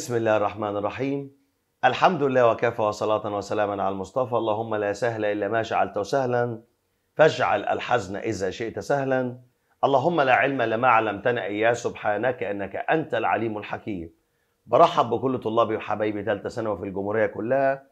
بسم الله الرحمن الرحيم الحمد لله وكفى وصلاة وسلاما على المصطفى اللهم لا سهل إلا ما جعلته سهلا فاجعل الحزن إذا شئت سهلا اللهم لا علم لما علمتنا إياه سبحانك إنك أنت العليم الحكيم برحب بكل طلابي وحبايبي ثالثة ثانوي في الجمهورية كلها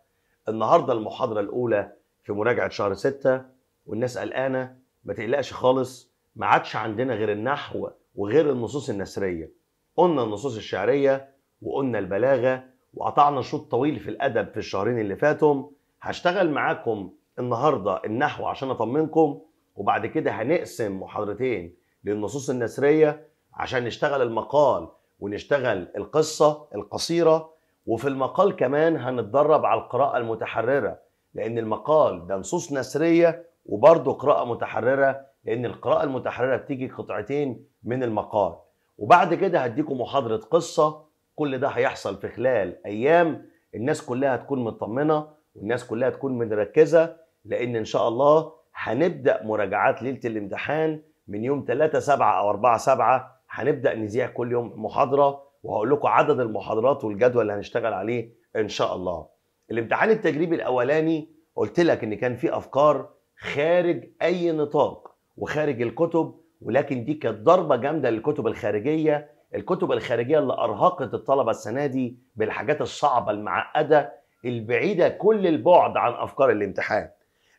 النهاردة المحاضرة الأولى في مراجعة شهر ستة والناس قلقانة ما تقلقش خالص ما عادش عندنا غير النحو وغير النصوص النثرية قلنا النصوص الشعرية وقلنا البلاغة وقطعنا شوط طويل في الأدب في الشهرين اللي فاتهم هشتغل معاكم النهاردة النحو عشان أطمنكم وبعد كده هنقسم محاضرتين للنصوص النثرية عشان نشتغل المقال ونشتغل القصة القصيرة وفي المقال كمان هنتدرب على القراءة المتحررة لأن المقال ده نصوص نثرية وبرضه قراءة متحررة لأن القراءة المتحررة بتيجي قطعتين من المقال وبعد كده هديكم محاضرة قصة كل ده هيحصل في خلال ايام الناس كلها هتكون مطمنه والناس كلها تكون مركزه لان ان شاء الله هنبدا مراجعات ليله الامتحان من يوم 3 7 او 4 7 هنبدا نذيع كل يوم محاضره وهقول لكم عدد المحاضرات والجدول اللي هنشتغل عليه ان شاء الله. الامتحان التجريبي الاولاني قلت لك ان كان فيه افكار خارج اي نطاق وخارج الكتب ولكن دي كانت ضربه جامده للكتب الخارجيه الكتب الخارجيه اللي ارهقت الطلبه السنه دي بالحاجات الصعبه المعقده البعيده كل البعد عن افكار الامتحان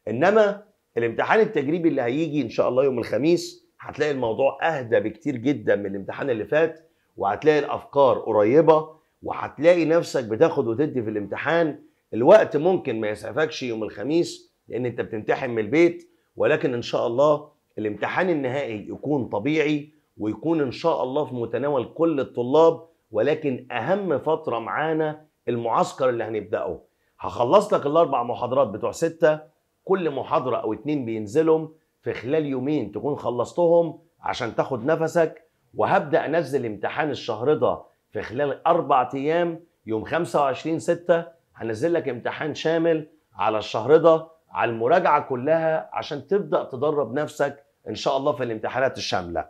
انما الامتحان التجريبي اللي هيجي ان شاء الله يوم الخميس هتلاقي الموضوع اهدى بكتير جدا من الامتحان اللي فات وهتلاقي الافكار قريبه وهتلاقي نفسك بتاخد وتدي في الامتحان الوقت ممكن ما يسعفكش يوم الخميس لان انت بتمتحن من البيت ولكن ان شاء الله الامتحان النهائي يكون طبيعي ويكون ان شاء الله في متناول كل الطلاب ولكن اهم فتره معانا المعسكر اللي هنبداه هخلص لك الاربع محاضرات بتوع ستة كل محاضره او اتنين بينزلهم في خلال يومين تكون خلصتهم عشان تاخد نفسك وهبدا انزل امتحان الشهر ده في خلال اربع ايام يوم 25 6 هنزل لك امتحان شامل على الشهر ده على المراجعه كلها عشان تبدا تدرب نفسك ان شاء الله في الامتحانات الشامله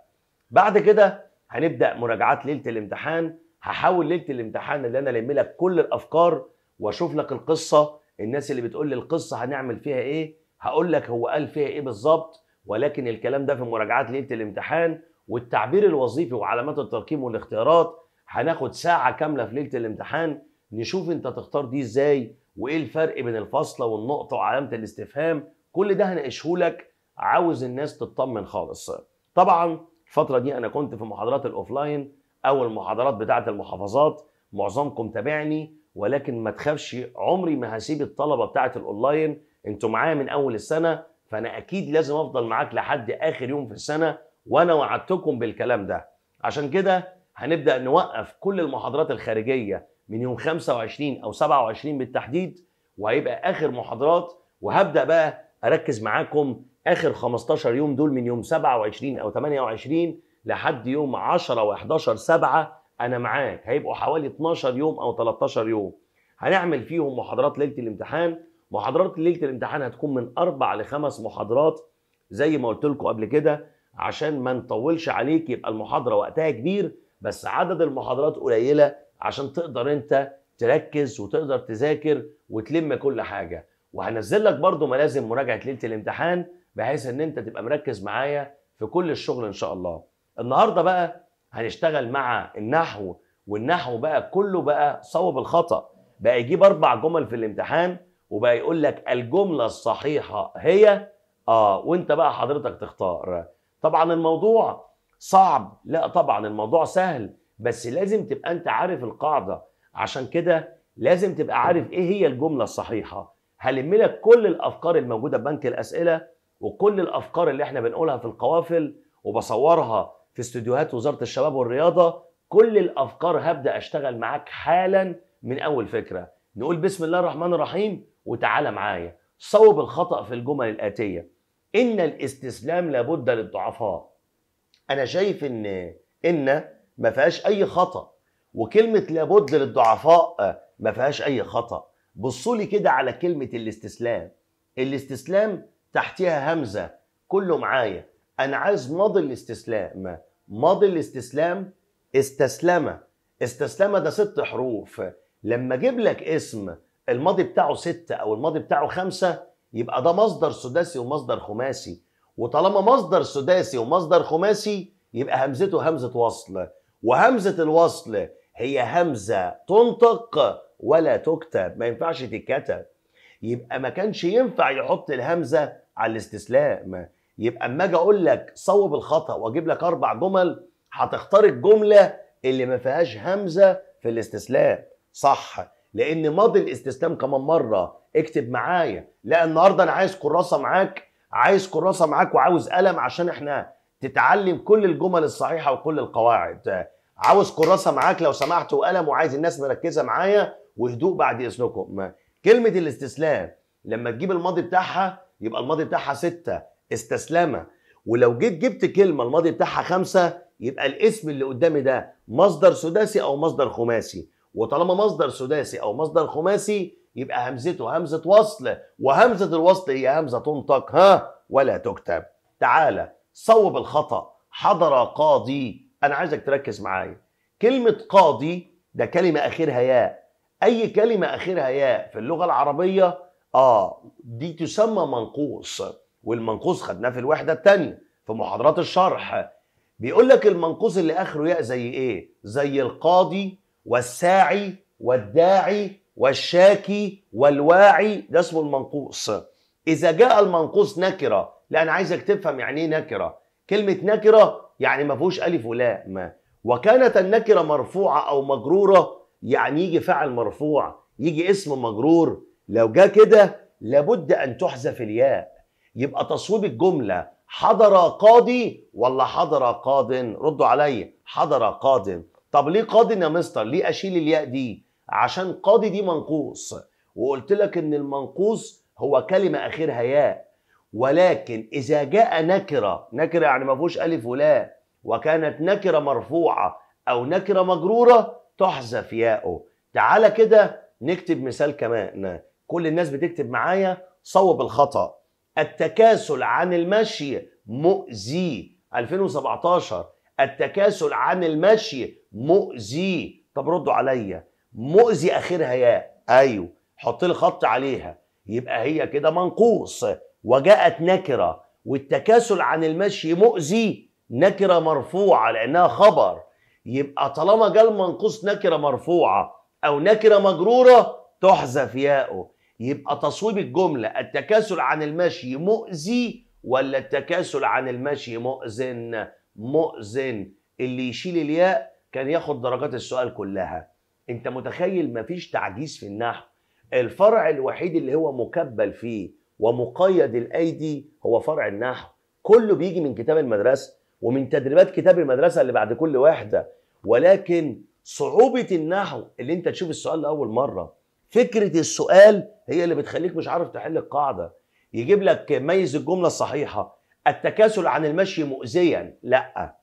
بعد كده هنبدا مراجعات ليله الامتحان هحاول ليله الامتحان اللي انا الم لك كل الافكار واشوف لك القصه الناس اللي بتقول لي القصه هنعمل فيها ايه هقول لك هو قال فيها ايه بالظبط ولكن الكلام ده في مراجعات ليله الامتحان والتعبير الوظيفي وعلامات الترقيم والاختيارات هناخد ساعه كامله في ليله الامتحان نشوف انت تختار دي ازاي وايه الفرق بين الفاصله والنقطه وعلامه الاستفهام كل ده هناقشه لك عاوز الناس تطمن خالص طبعا الفتره دي انا كنت في محاضرات الاوفلاين او المحاضرات بتاعه المحافظات معظمكم تابعني ولكن ما تخافش عمري ما هسيب الطلبه بتاعه الاونلاين انتوا معايا من اول السنه فانا اكيد لازم افضل معاك لحد اخر يوم في السنه وانا وعدتكم بالكلام ده عشان كده هنبدا نوقف كل المحاضرات الخارجيه من يوم 25 او 27 بالتحديد وهيبقى اخر محاضرات وهبدا بقى اركز معاكم اخر 15 يوم دول من يوم 27 او 28 لحد يوم 10 و11 7 انا معاك هيبقوا حوالي 12 يوم او 13 يوم هنعمل فيهم محاضرات ليله الامتحان محاضرات ليله الامتحان هتكون من اربع لخمس محاضرات زي ما قلت لكم قبل كده عشان ما نطولش عليك يبقى المحاضره وقتها كبير بس عدد المحاضرات قليله عشان تقدر انت تركز وتقدر تذاكر وتلم كل حاجه وهنزل لك برضو ملازم مراجعه ليله الامتحان بحيث ان انت تبقى مركز معايا في كل الشغل ان شاء الله النهارده بقى هنشتغل مع النحو والنحو بقى كله بقى صوب الخطا بقى يجيب اربع جمل في الامتحان وبقى يقول لك الجمله الصحيحه هي اه وانت بقى حضرتك تختار طبعا الموضوع صعب لا طبعا الموضوع سهل بس لازم تبقى انت عارف القاعده عشان كده لازم تبقى عارف ايه هي الجمله الصحيحه هلم لك كل الافكار الموجوده في بنك الاسئله وكل الافكار اللي احنا بنقولها في القوافل وبصورها في استديوهات وزاره الشباب والرياضه كل الافكار هبدا اشتغل معاك حالا من اول فكره نقول بسم الله الرحمن الرحيم وتعالى معايا صوب الخطا في الجمل الاتيه ان الاستسلام لابد للضعفاء انا شايف ان ان ما فيهاش اي خطا وكلمه لابد للضعفاء آه، ما فيهاش اي خطا بصوا لي كده على كلمه الاستسلام الاستسلام تحتها همزه كله معايا انا عايز ماضي الاستسلام ماضي الاستسلام استسلم استسلم ده ست حروف لما اجيب لك اسم الماضي بتاعه ستة او الماضي بتاعه خمسة يبقى ده مصدر سداسي ومصدر خماسي وطالما مصدر سداسي ومصدر خماسي يبقى همزته همزة وصل وهمزة الوصل هي همزة تنطق ولا تكتب ما ينفعش تتكتب يبقى ما كانش ينفع يحط الهمزة على الاستسلام يبقى اما اجي اقول لك صوب الخطا واجيب لك اربع جمل هتختار الجمله اللي ما فيهاش همزه في الاستسلام صح لان ماضي الاستسلام كمان مره اكتب معايا لا النهارده انا عايز كراسه معاك عايز كراسه معاك وعاوز قلم عشان احنا تتعلم كل الجمل الصحيحه وكل القواعد عاوز كراسه معاك لو سمحت وقلم وعايز الناس مركزه معايا وهدوء بعد اذنكم كلمه الاستسلام لما تجيب الماضي بتاعها يبقى الماضي بتاعها ستة استسلمة ولو جيت جبت كلمة الماضي بتاعها خمسة يبقى الاسم اللي قدامي ده مصدر سداسي أو مصدر خماسي وطالما مصدر سداسي أو مصدر خماسي يبقى همزته همزة وصل وهمزة الوصل هي همزة تنطق ها ولا تكتب تعالى صوب الخطأ حضر قاضي أنا عايزك تركز معايا كلمة قاضي ده كلمة آخرها ياء أي كلمة آخرها ياء في اللغة العربية اه دي تسمى منقوص والمنقوص خدناه في الوحده الثانيه في محاضرات الشرح بيقول لك المنقوص اللي اخره ياء زي ايه زي القاضي والساعي والداعي والشاكي والواعي ده اسمه المنقوص اذا جاء المنقوص نكره لا انا عايزك تفهم يعني ايه نكره كلمه نكره يعني ما فيهوش الف ولام وكانت النكره مرفوعه او مجروره يعني يجي فعل مرفوع يجي اسم مجرور لو جه كده لابد أن تحذف الياء يبقى تصويب الجملة حضر قاضي ولا حضر قاض ردوا عليا حضر قاض طب ليه قاض يا مستر ليه أشيل الياء دي عشان قاضي دي منقوص وقلت لك إن المنقوص هو كلمة آخرها ياء ولكن إذا جاء نكرة نكرة يعني ما فيهوش ألف ولا وكانت نكرة مرفوعة أو نكرة مجرورة تحذف ياؤه تعالى كده نكتب مثال كمان كل الناس بتكتب معايا صوب الخطأ التكاسل عن المشي مؤذي 2017 التكاسل عن المشي مؤذي طب ردوا عليا مؤذي اخرها ياء ايوه حط لي خط عليها يبقى هي كده منقوص وجاءت نكره والتكاسل عن المشي مؤذي نكره مرفوعه لانها خبر يبقى طالما جال منقوص نكره مرفوعه او نكره مجروره تحذف ياؤه يبقى تصويب الجملة التكاسل عن المشي مؤذي ولا التكاسل عن المشي مؤذن مؤذن اللي يشيل الياء كان ياخد درجات السؤال كلها انت متخيل مفيش تعجيز في النحو الفرع الوحيد اللي هو مكبل فيه ومقيد الايدي هو فرع النحو كله بيجي من كتاب المدرسه ومن تدريبات كتاب المدرسه اللي بعد كل واحده ولكن صعوبه النحو اللي انت تشوف السؤال لاول مره فكره السؤال هي اللي بتخليك مش عارف تحل القاعده يجيب لك ميز الجمله الصحيحه التكاسل عن المشي مؤذيا لا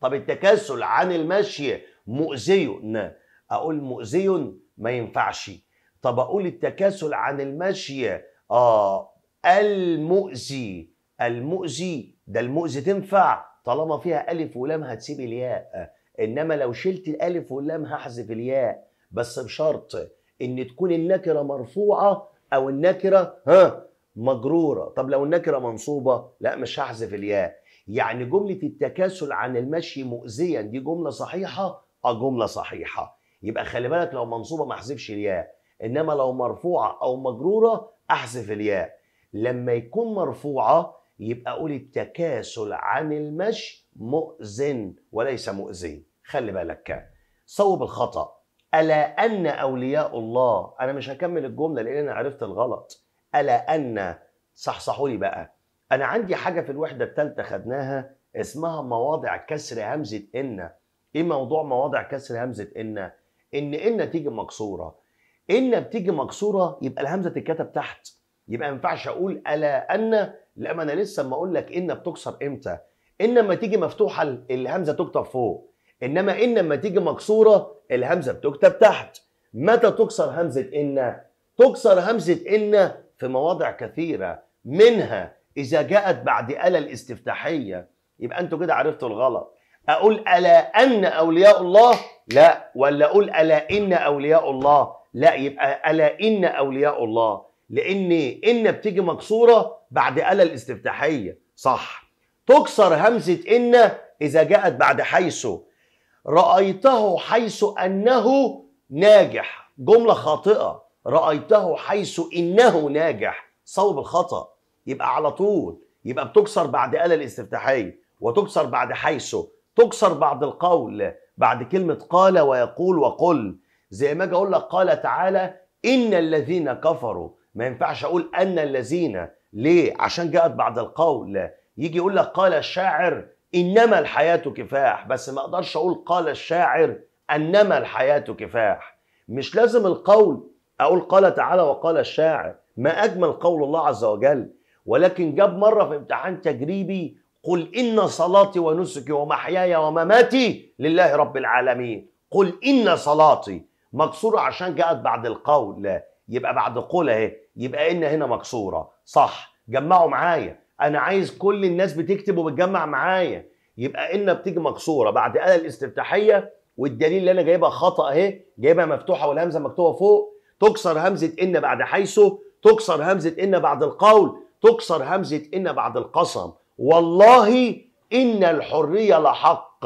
طب التكاسل عن المشي مؤذي اقول مؤذي ما ينفعش طب اقول التكاسل عن المشي اه المؤذي المؤذي ده المؤذي تنفع طالما فيها الف ولام هتسيب الياء انما لو شلت الالف واللام هحذف الياء بس بشرط ان تكون النكره مرفوعه او النكره ها مجروره طب لو النكره منصوبه لا مش هحذف الياء يعني جمله التكاسل عن المشي مؤذيا دي جمله صحيحه اه جمله صحيحه يبقى خلي بالك لو منصوبه ما احذفش الياء انما لو مرفوعه او مجروره احذف الياء لما يكون مرفوعه يبقى قول التكاسل عن المشي مؤذن وليس مؤذي خلي بالك صوب الخطأ ألا أن أولياء الله أنا مش هكمل الجملة لأن أنا عرفت الغلط ألا أن صحصحوا لي بقى أنا عندي حاجة في الوحدة الثالثة خدناها اسمها مواضع كسر همزة إن إيه موضوع مواضع كسر همزة إن إن إن تيجي مكسورة إن بتيجي مكسورة يبقى الهمزة تتكتب تحت يبقى ما ينفعش أقول ألا أن لا ما أنا لسه ما أقول لك إن بتكسر إمتى إن لما تيجي مفتوحة الهمزة تكتب فوق انما ان لما تيجي مكسوره الهمزه بتكتب تحت متى تكسر همزه ان تكسر همزه ان في مواضع كثيره منها اذا جاءت بعد الا الاستفتاحيه يبقى انتوا كده عرفتوا الغلط اقول الا ان اولياء الله لا ولا اقول الا ان اولياء الله لا يبقى الا ان اولياء الله لان ان بتيجي مكسوره بعد الا الاستفتاحيه صح تكسر همزه ان اذا جاءت بعد حيث رأيته حيث أنه ناجح جملة خاطئة رأيته حيث إنه ناجح صوب الخطأ يبقى على طول يبقى بتكسر بعد آلة الاستفتاحية وتكسر بعد حيث تكسر بعد القول بعد كلمة قال ويقول وقل زي ما أجي أقول لك قال تعالى إن الذين كفروا ما ينفعش أقول أن الذين ليه؟ عشان جاءت بعد القول يجي يقول لك قال الشاعر انما الحياه كفاح بس ما اقدرش اقول قال الشاعر انما الحياه كفاح مش لازم القول اقول قال تعالى وقال الشاعر ما اجمل قول الله عز وجل ولكن جاب مره في امتحان تجريبي قل ان صلاتي ونسكي ومحياي ومماتي لله رب العالمين قل ان صلاتي مكسوره عشان جاءت بعد القول لا يبقى بعد قول اهي يبقى ان هنا مكسوره صح جمعوا معايا انا عايز كل الناس بتكتب وبتجمع معايا يبقى ان بتيجي مكسوره بعد اله الاستفتاحيه والدليل اللي انا جايبها خطا اهي جايبها مفتوحه والهمزه مكتوبه فوق تكسر همزه ان بعد حيث تكسر همزه ان بعد القول تكسر همزه ان بعد القسم والله ان الحريه لحق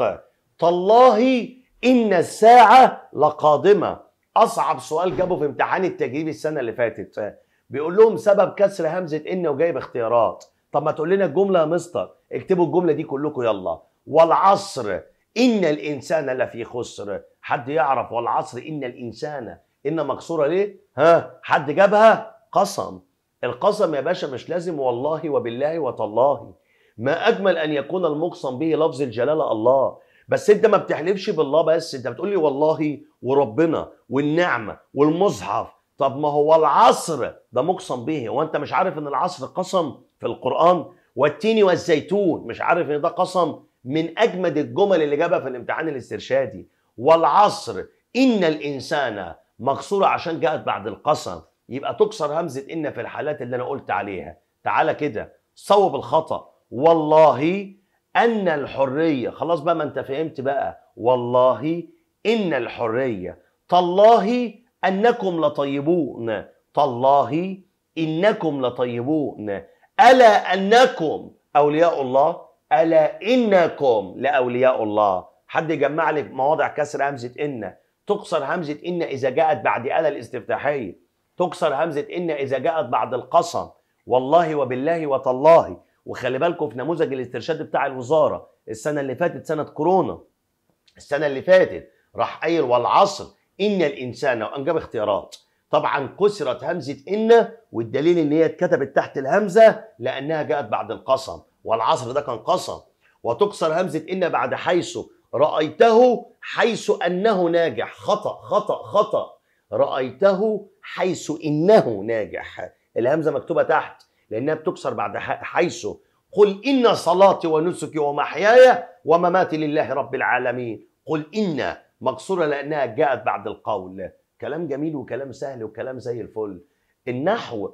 تالله ان الساعه لقادمه اصعب سؤال جابه في امتحان التجريبي السنه اللي فاتت بيقول لهم سبب كسر همزه ان وجايب اختيارات طب ما تقول لنا الجمله يا مستر اكتبوا الجمله دي كلكم يلا والعصر ان الانسان لفي خسر حد يعرف والعصر ان الانسان ان مكسوره ليه ها حد جابها قسم القسم يا باشا مش لازم والله وبالله وتالله ما اجمل ان يكون المقسم به لفظ الجلاله الله بس انت ما بتحلفش بالله بس انت بتقول لي والله وربنا والنعمه والمصحف طب ما هو العصر ده مقسم به هو انت مش عارف ان العصر قسم في القرآن والتين والزيتون مش عارف ان ده قسم من اجمد الجمل اللي جابها في الامتحان الاسترشادي والعصر ان الانسان مكسوره عشان جاءت بعد القسم يبقى تكسر همزه ان في الحالات اللي انا قلت عليها تعالى كده صوب الخطا والله ان الحريه خلاص بقى ما انت فهمت بقى والله ان الحريه تالله انكم لطيبون تالله انكم لطيبون ألا أنكم أولياء الله ألا إنكم لأولياء الله حد يجمع لي مواضع كسر همزة إن تكسر همزة إن إذا جاءت بعد ألا الاستفتاحية تكسر همزة إن إذا جاءت بعد القسم والله وبالله وتالله وخلي بالكم في نموذج الاسترشاد بتاع الوزارة السنة اللي فاتت سنة كورونا السنة اللي فاتت راح قايل والعصر إن الإنسان وأنجب اختيارات طبعا كسرت همزه ان والدليل ان هي اتكتبت تحت الهمزه لانها جاءت بعد القسم والعصر ده كان قسم وتكسر همزه ان بعد حيث رايته حيث انه ناجح خطا خطا خطا رايته حيث انه ناجح الهمزه مكتوبه تحت لانها بتكسر بعد حيث قل ان صلاتي ونسكي ومحياي ومماتي لله رب العالمين قل ان مكسوره لانها جاءت بعد القول كلام جميل وكلام سهل وكلام زي الفل النحو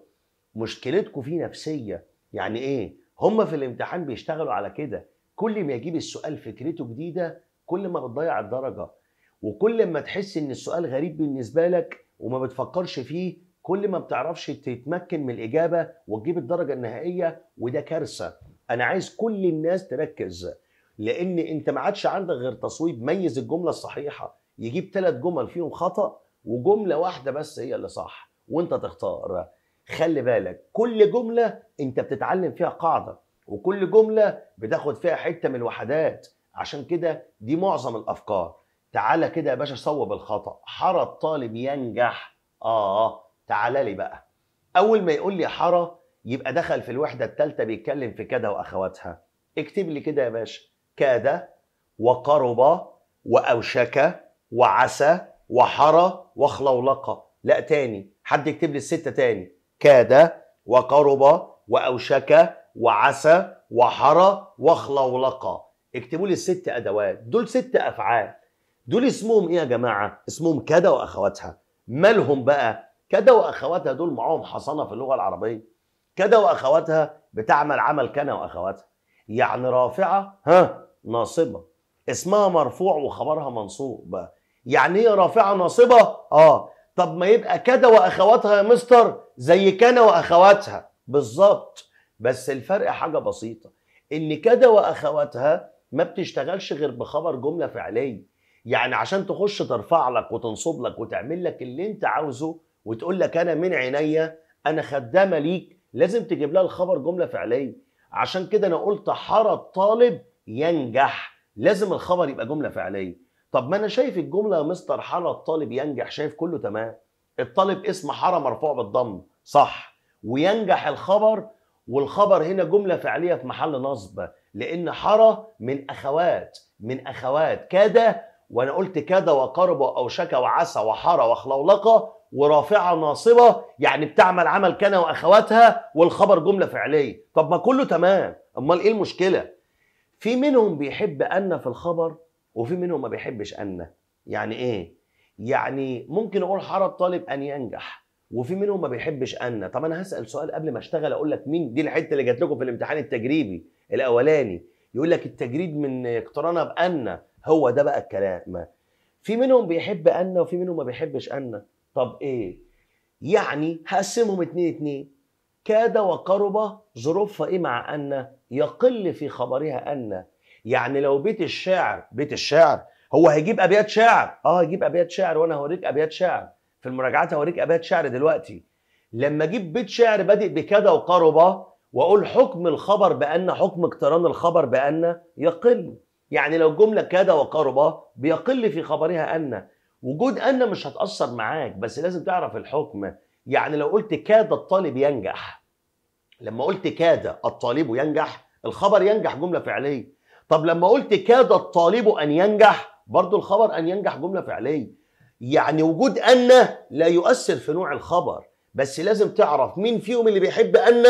مشكلتكم فيه نفسيه يعني ايه هم في الامتحان بيشتغلوا على كده كل ما يجيب السؤال فكرته جديده كل ما بتضيع الدرجه وكل ما تحس ان السؤال غريب بالنسبه لك وما بتفكرش فيه كل ما بتعرفش تتمكن من الاجابه وتجيب الدرجه النهائيه وده كارثه انا عايز كل الناس تركز لان انت ما عادش عندك غير تصويب ميز الجمله الصحيحه يجيب ثلاث جمل فيهم خطا وجمله واحده بس هي اللي صح وانت تختار خلي بالك كل جمله انت بتتعلم فيها قاعده وكل جمله بتاخد فيها حته من الوحدات عشان كده دي معظم الافكار تعالى كده يا باشا صوب الخطا حرى الطالب ينجح اه تعالى لي بقى اول ما يقول لي حرى يبقى دخل في الوحده الثالثه بيتكلم في كده واخواتها اكتب لي كده يا باشا كاد وقرب واوشك وعسى وحرى وخلولقة لا تاني حد يكتب لي الستة تاني كاد وقرب وأوشك وعسى وحرى وخلولقة اكتبوا لي الست أدوات دول ست أفعال دول اسمهم إيه يا جماعة؟ اسمهم كاد وأخواتها مالهم بقى؟ كاد وأخواتها دول معاهم حصانة في اللغة العربية كاد وأخواتها بتعمل عمل كان وأخواتها يعني رافعة ها ناصبة اسمها مرفوع وخبرها منصوب يعني ايه رافعه ناصبه اه طب ما يبقى كده واخواتها يا مستر زي كان واخواتها بالظبط بس الفرق حاجه بسيطه ان كده واخواتها ما بتشتغلش غير بخبر جمله فعليه يعني عشان تخش ترفع لك وتنصب لك وتعمل لك اللي انت عاوزه وتقول لك انا من عينيا انا خدامه ليك لازم تجيب لها الخبر جمله فعليه عشان كده انا قلت حرى الطالب ينجح لازم الخبر يبقى جمله فعليه طب ما انا شايف الجمله يا مستر حرى الطالب ينجح شايف كله تمام الطالب اسم حرى مرفوع بالضم صح وينجح الخبر والخبر هنا جمله فعليه في محل نصب لان حرى من اخوات من اخوات كاد وانا قلت كاد وقرب واوشك وعسى وحرى وخلولقه ورافعه ناصبه يعني بتعمل عمل كان واخواتها والخبر جمله فعليه طب ما كله تمام امال ايه المشكله في منهم بيحب ان في الخبر وفي منهم ما بيحبش أن يعني إيه؟ يعني ممكن أقول حرض طالب أن ينجح وفي منهم ما بيحبش أن طب أنا هسأل سؤال قبل ما أشتغل أقول لك مين دي الحتة اللي جات لكم في الامتحان التجريبي الأولاني يقول لك التجريد من اقترانها بأن هو ده بقى الكلام في منهم بيحب أن وفي منهم ما بيحبش أن طب إيه؟ يعني هقسمهم اتنين اتنين كاد وقرب ظروفها ايه مع ان يقل في خبرها ان يعني لو بيت الشعر بيت الشعر هو هيجيب ابيات شعر اه هيجيب ابيات شعر وانا هوريك ابيات شعر في المراجعات هوريك ابيات شعر دلوقتي لما اجيب بيت شعر بادئ بكذا وقربه واقول حكم الخبر بان حكم اقتران الخبر بان يقل يعني لو الجمله كذا وقربه بيقل في خبرها ان وجود ان مش هتاثر معاك بس لازم تعرف الحكم يعني لو قلت كاد الطالب ينجح لما قلت كاد الطالب ينجح الخبر ينجح جمله فعليه طب لما قلت كاد الطالب أن ينجح برضو الخبر أن ينجح جملة فعلية يعني وجود أن لا يؤثر في نوع الخبر بس لازم تعرف مين فيهم اللي بيحب أن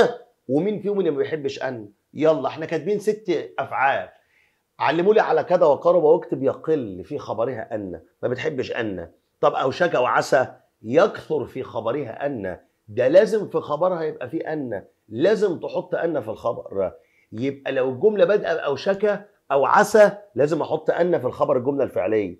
ومين فيهم اللي ما بيحبش أن يلا احنا كاتبين ست أفعال علمولي على كذا وقرب واكتب يقل في خبرها أن ما بتحبش أن طب أوشك وعسى يكثر في خبرها أن ده لازم في خبرها يبقى في أن لازم تحط أن في الخبر يبقى لو الجمله بادئه باوشكه او عسى لازم احط ان في الخبر الجمله الفعليه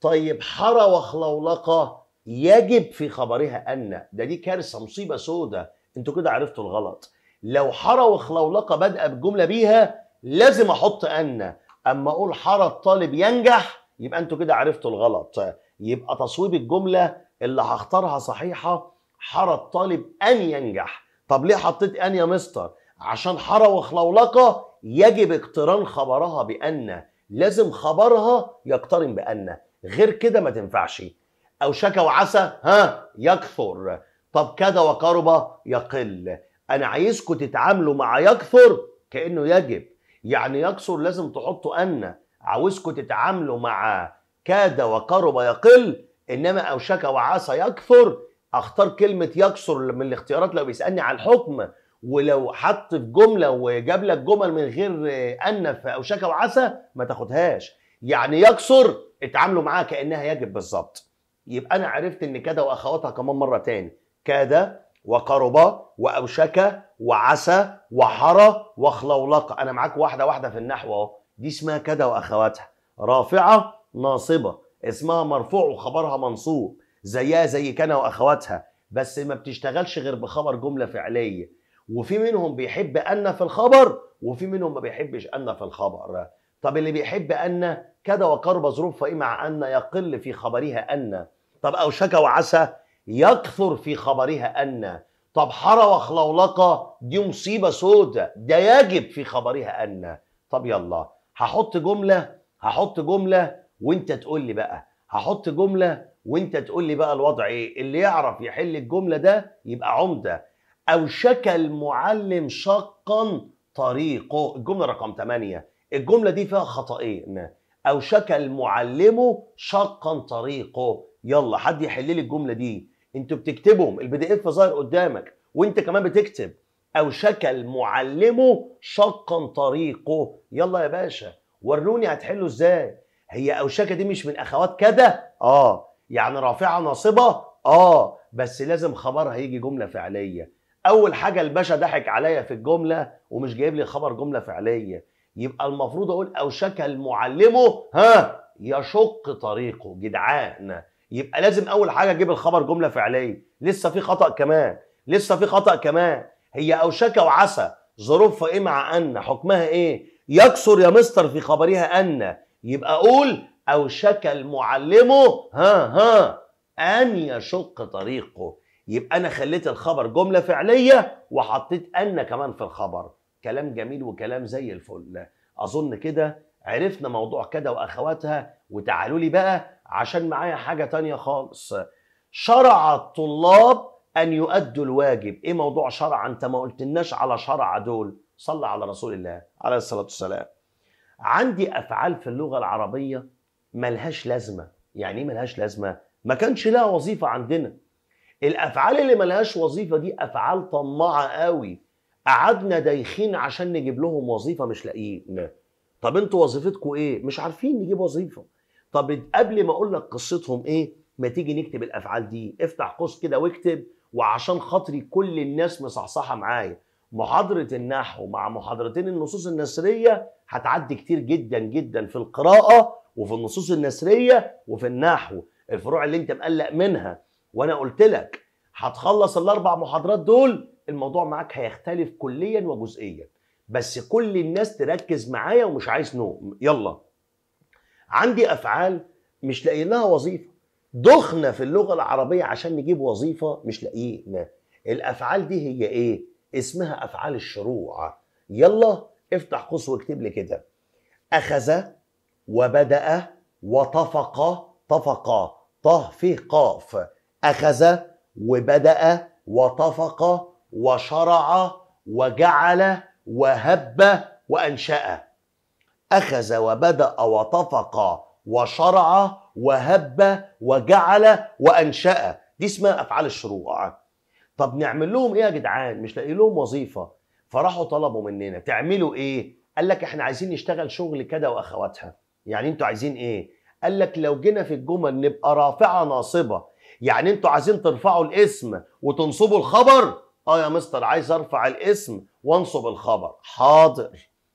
طيب حرى وخلولقه يجب في خبرها ان ده دي كارثه مصيبه سودة انتوا كده عرفتوا الغلط لو حرى وخلولقه بادئه بالجمله بيها لازم احط ان اما اقول حرى الطالب ينجح يبقى انتوا كده عرفتوا الغلط يبقى تصويب الجمله اللي هختارها صحيحه حرى الطالب ان ينجح طب ليه حطيت ان يا مستر عشان حرى وخلولقه يجب اقتران خبرها بأن لازم خبرها يقترن بأن غير كده ما تنفعش أو شكا وعسى ها يكثر طب كذا وقربة يقل أنا عايزكم تتعاملوا مع يكثر كأنه يجب يعني يكثر لازم تحطوا أن عاوزكم تتعاملوا مع كاد وقرب يقل إنما أوشك وعسى يكثر أختار كلمة يكثر من الاختيارات لو بيسألني على الحكم ولو حط في جمله وجاب لك جمل من غير انف او شكا وعسى ما تاخدهاش يعني يكسر اتعاملوا معاها كانها يجب بالظبط يبقى انا عرفت ان كده واخواتها كمان مره تاني كاد وقرب واوشك وعسى وحرى وخلولقه انا معاك واحده واحده في النحو اهو دي اسمها كده واخواتها رافعه ناصبه اسمها مرفوع وخبرها منصوب زيها زي كان واخواتها بس ما بتشتغلش غير بخبر جمله فعليه وفي منهم بيحب أن في الخبر وفي منهم ما بيحبش أن في الخبر طب اللي بيحب أن كذا وقرب ظروف فإيه مع أن يقل في خبرها أن طب أوشك وعسى يكثر في خبرها أن طب حرى وخلولقة دي مصيبة سودة ده يجب في خبرها أن طب يلا هحط جملة هحط جملة وانت تقول لي بقى هحط جملة وانت تقول لي بقى الوضع ايه اللي يعرف يحل الجملة ده يبقى عمدة أوشك المعلم شقا طريقه الجملة رقم 8 الجملة دي فيها خطأين أوشك المعلم شقا طريقه يلا حد يحل لي الجملة دي انتوا بتكتبهم البي دي اف ظاهر قدامك وانت كمان بتكتب أوشك المعلم شقا طريقه يلا يا باشا وروني هتحله ازاي هي أوشك دي مش من أخوات كده اه يعني رافعة ناصبة اه بس لازم خبرها يجي جملة فعلية اول حاجه الباشا ضحك عليا في الجمله ومش جايب لي خبر جمله فعليه يبقى المفروض اقول اوشك المعلمه ها يشق طريقه جدعان يبقى لازم اول حاجه اجيب الخبر جمله فعليه لسه في خطا كمان لسه في خطا كمان هي اوشك وعسى ظروفها ايه مع ان حكمها ايه يكسر يا مستر في خبرها ان يبقى اقول اوشك المعلمه ها ها ان يشق طريقه يبقى انا خليت الخبر جمله فعليه وحطيت ان كمان في الخبر كلام جميل وكلام زي الفل اظن كده عرفنا موضوع كده واخواتها وتعالوا لي بقى عشان معايا حاجه تانية خالص شرع الطلاب ان يؤدوا الواجب ايه موضوع شرع انت ما قلتلناش على شرع دول صلى على رسول الله عليه الصلاه والسلام عندي افعال في اللغه العربيه ملهاش لازمه يعني ايه ملهاش لازمه ما كانش لها وظيفه عندنا الافعال اللي ملهاش وظيفه دي افعال طماعه قوي قعدنا دايخين عشان نجيب لهم وظيفه مش لاقيين طب انتوا وظيفتكم ايه مش عارفين نجيب وظيفه طب قبل ما اقول لك قصتهم ايه ما تيجي نكتب الافعال دي افتح قوس كده واكتب وعشان خاطري كل الناس مصحصحه معايا محاضره النحو مع محاضرتين النصوص النثريه هتعدي كتير جدا جدا في القراءه وفي النصوص النثريه وفي النحو الفروع اللي انت مقلق منها وانا قلت لك هتخلص الاربع محاضرات دول الموضوع معاك هيختلف كليا وجزئيا بس كل الناس تركز معايا ومش عايز نوم يلا عندي افعال مش لاقيين لها وظيفه دخنا في اللغه العربيه عشان نجيب وظيفه مش لاقيين الافعال دي هي ايه اسمها افعال الشروع يلا افتح قوس واكتب لي كده اخذ وبدا وطفق طفق طه فيه قاف أخذ وبدأ وطفق وشرع وجعل وهب وأنشأ أخذ وبدأ وطفق وشرع وهب وجعل وأنشأ دي اسمها أفعال الشروع طب نعمل لهم إيه يا جدعان مش لاقي لهم وظيفة فراحوا طلبوا مننا تعملوا إيه قال لك إحنا عايزين نشتغل شغل كده وأخواتها يعني أنتوا عايزين إيه قال لك لو جينا في الجمل نبقى رافعة ناصبة يعني انتوا عايزين ترفعوا الاسم وتنصبوا الخبر اه يا مستر عايز ارفع الاسم وانصب الخبر حاضر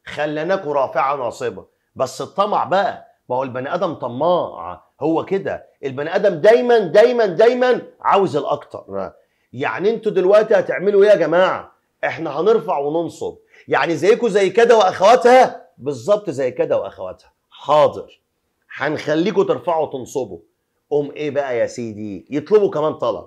خليناكوا رافعه ناصبه بس الطمع بقى ما هو البني ادم طماع هو كده البني ادم دايما دايما دايما عاوز الاكتر يعني انتوا دلوقتي هتعملوا ايه يا جماعه احنا هنرفع وننصب يعني زيكوا زي كده واخواتها بالظبط زي كده واخواتها حاضر هنخليكوا ترفعوا وتنصبوا قوم ايه بقى يا سيدي يطلبوا كمان طلب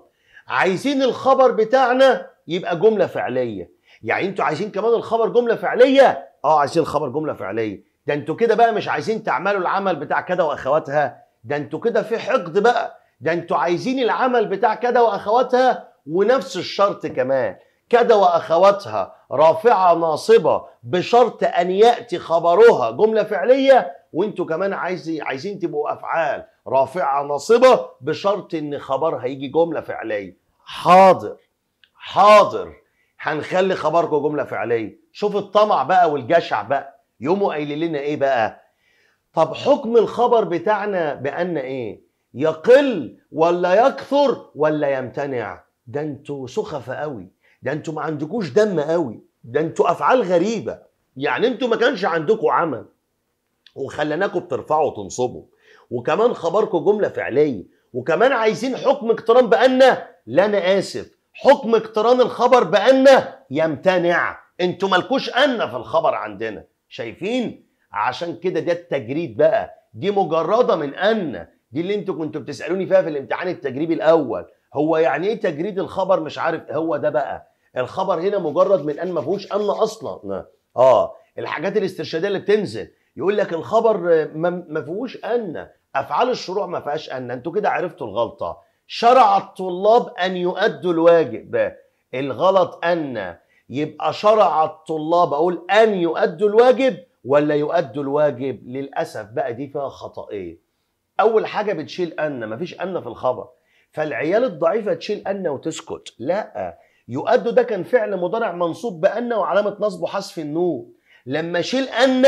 عايزين الخبر بتاعنا يبقى جمله فعليه يعني انتوا عايزين كمان الخبر جمله فعليه اه عايزين الخبر جمله فعليه ده انتوا كده بقى مش عايزين تعملوا العمل بتاع كده واخواتها ده انتوا كده في حقد بقى ده انتوا عايزين العمل بتاع كده واخواتها ونفس الشرط كمان كده واخواتها رافعه ناصبه بشرط ان ياتي خبرها جمله فعليه وانتوا كمان عايز عايزين تبقوا افعال رافعة ناصبة بشرط إن خبرها هيجي جملة فعلية حاضر حاضر هنخلي خبركم جملة فعلية شوف الطمع بقى والجشع بقى يقوموا قايلين لنا إيه بقى طب حكم الخبر بتاعنا بأن إيه يقل ولا يكثر ولا يمتنع ده انتوا سخف قوي ده انتوا ما عندكوش دم قوي ده انتوا افعال غريبه يعني انتوا ما كانش عندكم عمل وخلناكم بترفعوا وتنصبوا وكمان خبركم جمله فعليه وكمان عايزين حكم اقتران بان لا انا اسف حكم اقتران الخبر بان يمتنع انتوا مالكوش ان في الخبر عندنا شايفين عشان كده ده التجريد بقى دي مجرده من ان دي اللي انتوا كنتوا بتسالوني فيها في الامتحان التجريبي الاول هو يعني ايه تجريد الخبر مش عارف هو ده بقى الخبر هنا مجرد من ان ما فيهوش ان اصلا اه الحاجات الاسترشاديه اللي بتنزل يقول لك الخبر ما فيهوش ان افعال الشروع ما فيهاش ان انتوا كده عرفتوا الغلطه شرع الطلاب ان يؤدوا الواجب الغلط ان يبقى شرع الطلاب اقول ان يؤدوا الواجب ولا يؤدوا الواجب للاسف بقى دي فيها خطا ايه اول حاجه بتشيل ان مفيش ان في الخبر فالعيال الضعيفه تشيل ان وتسكت لا يؤدوا ده كان فعل مضارع منصوب بان وعلامه نصبه حذف النون لما شيل ان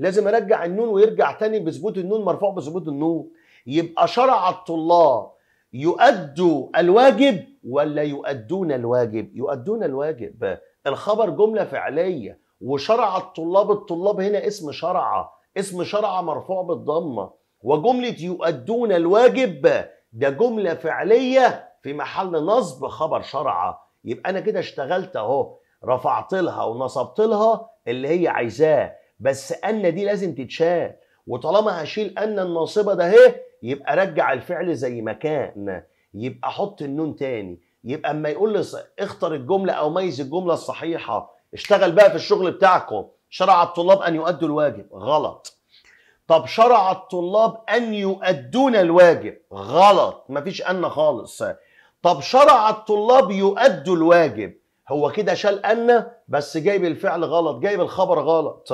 لازم ارجع النون ويرجع تاني بثبوت النون مرفوع بثبوت النون يبقى شرع الطلاب يؤدوا الواجب ولا يؤدون الواجب يؤدون الواجب الخبر جملة فعلية وشرع الطلاب الطلاب هنا اسم شرع اسم شرع مرفوع بالضمة وجملة يؤدون الواجب ده جملة فعلية في محل نصب خبر شرع يبقى أنا كده اشتغلت أهو رفعت لها ونصبت لها اللي هي عايزاه بس ان دي لازم تتشال وطالما هشيل ان الناصبه ده اهي يبقى رجع الفعل زي ما كان يبقى حط النون تاني يبقى اما يقول لي اختر الجمله او ميز الجمله الصحيحه اشتغل بقى في الشغل بتاعكم شرع الطلاب ان يؤدوا الواجب غلط طب شرع الطلاب ان يؤدون الواجب غلط مفيش ان خالص طب شرع الطلاب يؤدوا الواجب هو كده شال ان بس جايب الفعل غلط جايب الخبر غلط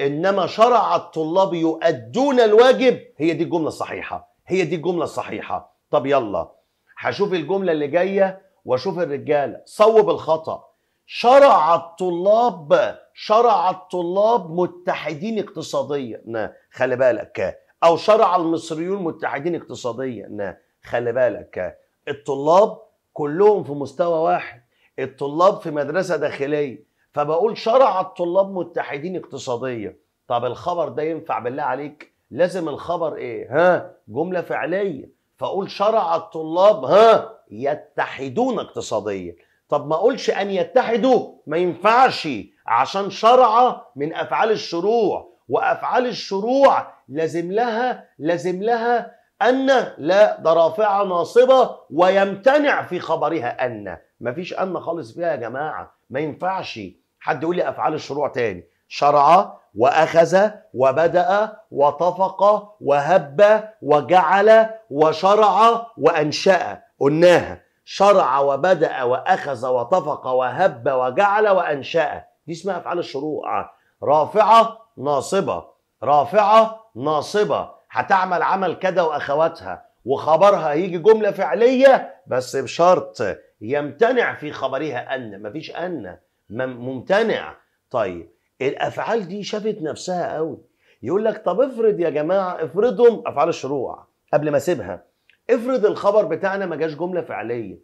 انما شرع الطلاب يؤدون الواجب هي دي الجمله الصحيحه هي دي الجمله الصحيحه طب يلا هشوف الجمله اللي جايه واشوف الرجاله صوب الخطا شرع الطلاب شرع الطلاب متحدين اقتصاديا خلي بالك او شرع المصريون متحدين اقتصاديا خلي بالك الطلاب كلهم في مستوى واحد الطلاب في مدرسه داخليه فبقول شرع الطلاب متحدين اقتصادية طب الخبر ده ينفع بالله عليك لازم الخبر ايه ها جملة فعلية فأقول شرع الطلاب ها يتحدون اقتصاديا طب ما اقولش ان يتحدوا ما ينفعش عشان شرع من افعال الشروع وافعال الشروع لازم لها لازم لها ان لا ده رافعه ناصبه ويمتنع في خبرها ان مفيش ان خالص فيها يا جماعه ما ينفعش حد يقول لي افعال الشروع تاني شرع واخذ وبدا وطفق وهب وجعل وشرع وانشا قلناها شرع وبدا واخذ وطفق وهب وجعل وانشا دي اسمها افعال الشروع رافعه ناصبه رافعه ناصبه هتعمل عمل كده واخواتها وخبرها هيجي جمله فعليه بس بشرط يمتنع في خبرها ان مفيش ان ممتنع طيب الافعال دي شافت نفسها قوي يقول لك طب افرض يا جماعه افرضهم افعال الشروع قبل ما اسيبها افرض الخبر بتاعنا ما جاش جمله فعليه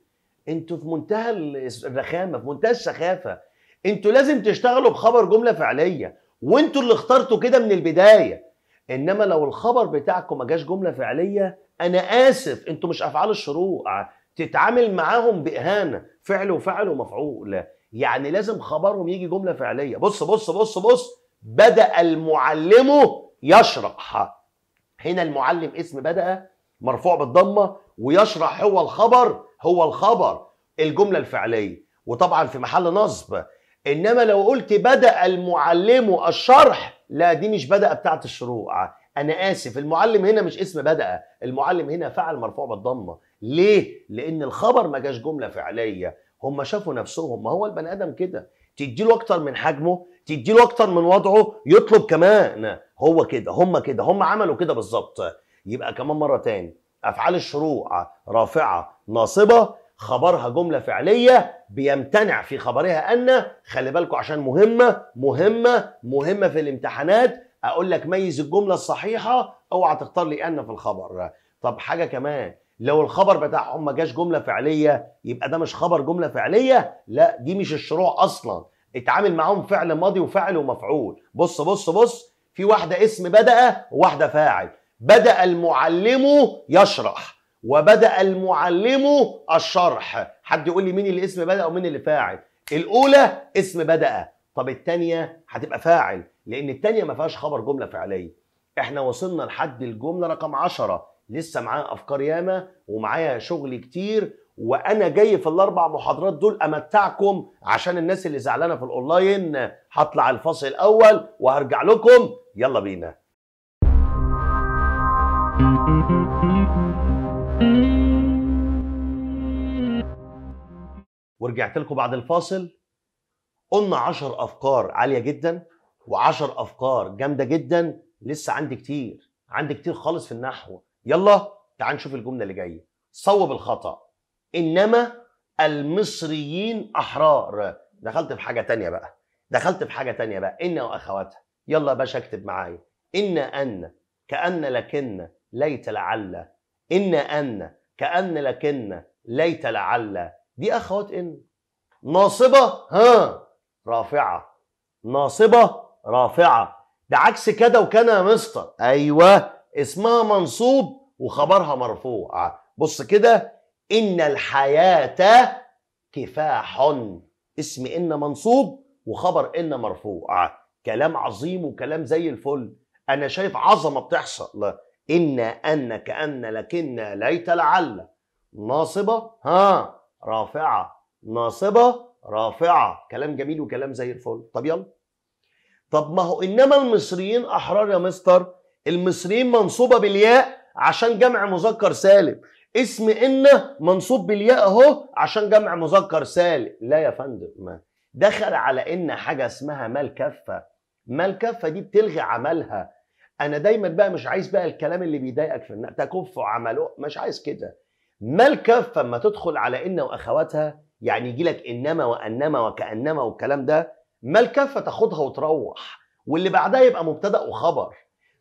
انتوا في منتهى الرخامه في منتهى السخافه انتوا لازم تشتغلوا بخبر جمله فعليه وانتوا اللي اخترتوا كده من البدايه انما لو الخبر بتاعكم ما جاش جمله فعليه انا اسف انتوا مش افعال الشروع تتعامل معاهم باهانه فعل وفعل ومفعول يعني لازم خبرهم يجي جمله فعليه بص بص بص بص بدا المعلم يشرح هنا المعلم اسم بدا مرفوع بالضمه ويشرح هو الخبر هو الخبر الجمله الفعليه وطبعا في محل نصب انما لو قلت بدا المعلم الشرح لا دي مش بدا بتاعه الشروع انا اسف المعلم هنا مش اسم بدا المعلم هنا فعل مرفوع بالضمه ليه لان الخبر ما جاش جمله فعليه هم شافوا نفسهم ما هو البني ادم كده تديله اكتر من حجمه تديله اكتر من وضعه يطلب كمان هو كده هم كده هم عملوا كده بالظبط يبقى كمان مره تاني افعال الشروع رافعه ناصبه خبرها جمله فعليه بيمتنع في خبرها ان خلي بالكم عشان مهمه مهمه مهمه في الامتحانات اقول لك ميز الجمله الصحيحه اوعى تختار لي ان في الخبر طب حاجه كمان لو الخبر بتاعهم ما جاش جمله فعليه يبقى ده مش خبر جمله فعليه لا دي مش الشروع اصلا اتعامل معاهم فعل ماضي وفعل ومفعول بص بص بص في واحده اسم بدا وواحده فاعل بدا المعلم يشرح وبدا المعلم الشرح حد يقول لي مين اللي اسم بدا ومين اللي فاعل الاولى اسم بدا طب الثانيه هتبقى فاعل لان الثانيه ما فيهاش خبر جمله فعليه احنا وصلنا لحد الجمله رقم 10 لسه معاه افكار ياما ومعايا شغل كتير وانا جاي في الاربع محاضرات دول امتعكم عشان الناس اللي زعلانه في الاونلاين هطلع الفصل الاول وهرجع لكم يلا بينا ورجعت لكم بعد الفاصل قلنا 10 افكار عاليه جدا و10 افكار جامده جدا لسه عندي كتير عندي كتير خالص في النحو يلا تعال نشوف الجمله اللي جايه صوب الخطا انما المصريين احرار دخلت في حاجه تانية بقى دخلت في حاجه تانية بقى ان واخواتها يلا يا باشا اكتب معايا ان ان كان لكن ليت لعل ان ان كان لكن ليت لعل دي اخوات ان ناصبه ها رافعه ناصبه رافعه ده عكس كده وكان يا مستر ايوه اسمها منصوب وخبرها مرفوع بص كده ان الحياه كفاح اسم ان منصوب وخبر ان مرفوع كلام عظيم وكلام زي الفل انا شايف عظمه بتحصل ان ان كان لكن ليت لعل ناصبه ها رافعه ناصبه رافعه كلام جميل وكلام زي الفل طب يلا طب ما هو انما المصريين احرار يا مستر المصريين منصوبه بالياء عشان جمع مذكر سالم اسم ان منصوب بالياء اهو عشان جمع مذكر سالم لا يا فندم دخل على ان حاجه اسمها مال كفه مال كفه دي بتلغي عملها انا دايما بقى مش عايز بقى الكلام اللي بيضايقك في النقطه تكف عمله مش عايز كده مال كفه اما تدخل على ان واخواتها يعني يجي لك انما وانما وكانما والكلام ده مال كفه تاخدها وتروح واللي بعدها يبقى مبتدا وخبر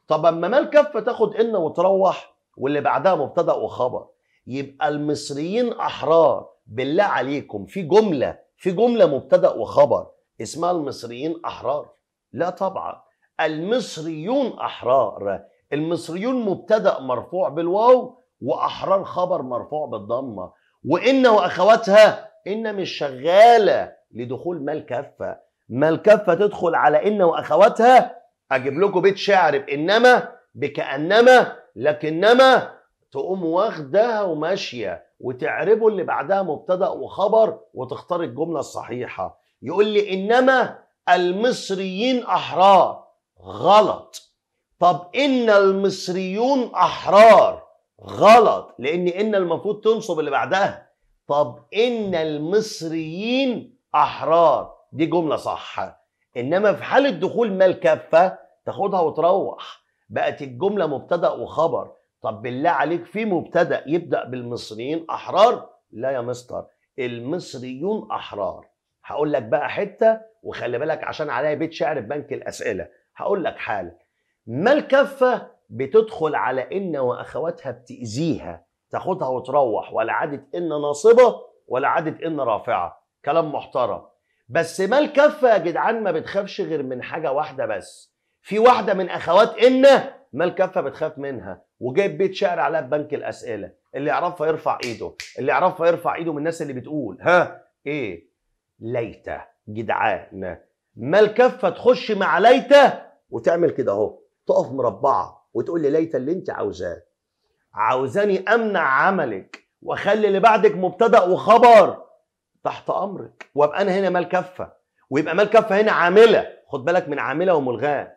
طب اما مال كفه تاخد ان وتروح واللي بعدها مبتدا وخبر يبقى المصريين احرار بالله عليكم في جمله في جمله مبتدا وخبر اسمها المصريين احرار لا طبعا المصريون احرار المصريون مبتدا مرفوع بالواو واحرار خبر مرفوع بالضمه وان واخواتها ان مش شغاله لدخول مال كفه مال كفه تدخل على ان واخواتها اجيب لكم بيت شعر بانما بكانما لكنما تقوم واخدها وماشيه وتعربوا اللي بعدها مبتدا وخبر وتختار الجمله الصحيحه يقول لي انما المصريين احرار غلط طب ان المصريون احرار غلط لان ان المفروض تنصب اللي بعدها طب ان المصريين احرار دي جمله صح انما في حاله دخول ما الكفه تاخدها وتروح بقت الجمله مبتدا وخبر طب بالله عليك في مبتدا يبدا بالمصريين احرار لا يا مستر المصريون احرار هقول لك بقى حته وخلي بالك عشان عليا بيت شعر في بنك الاسئله هقول لك حاله ما الكفه بتدخل على ان واخواتها بتاذيها تاخدها وتروح ولا عادت ان ناصبه ولا عادت ان رافعه كلام محترم بس ما الكفه يا جدعان ما بتخافش غير من حاجه واحده بس في واحده من اخوات ان ما الكفه بتخاف منها وجايب بيت شعر عليها بنك الاسئله اللي يعرفها يرفع ايده اللي يعرفها يرفع ايده من الناس اللي بتقول ها ايه ليتة جدعان ما الكفه تخش مع ليتة وتعمل كده اهو تقف مربعه وتقول لي ليتة اللي انت عاوزاه عاوزاني امنع عملك واخلي اللي بعدك مبتدا وخبر تحت امرك وابقى انا هنا مال كفه ويبقى مال كفه هنا عامله خد بالك من عامله وملغاه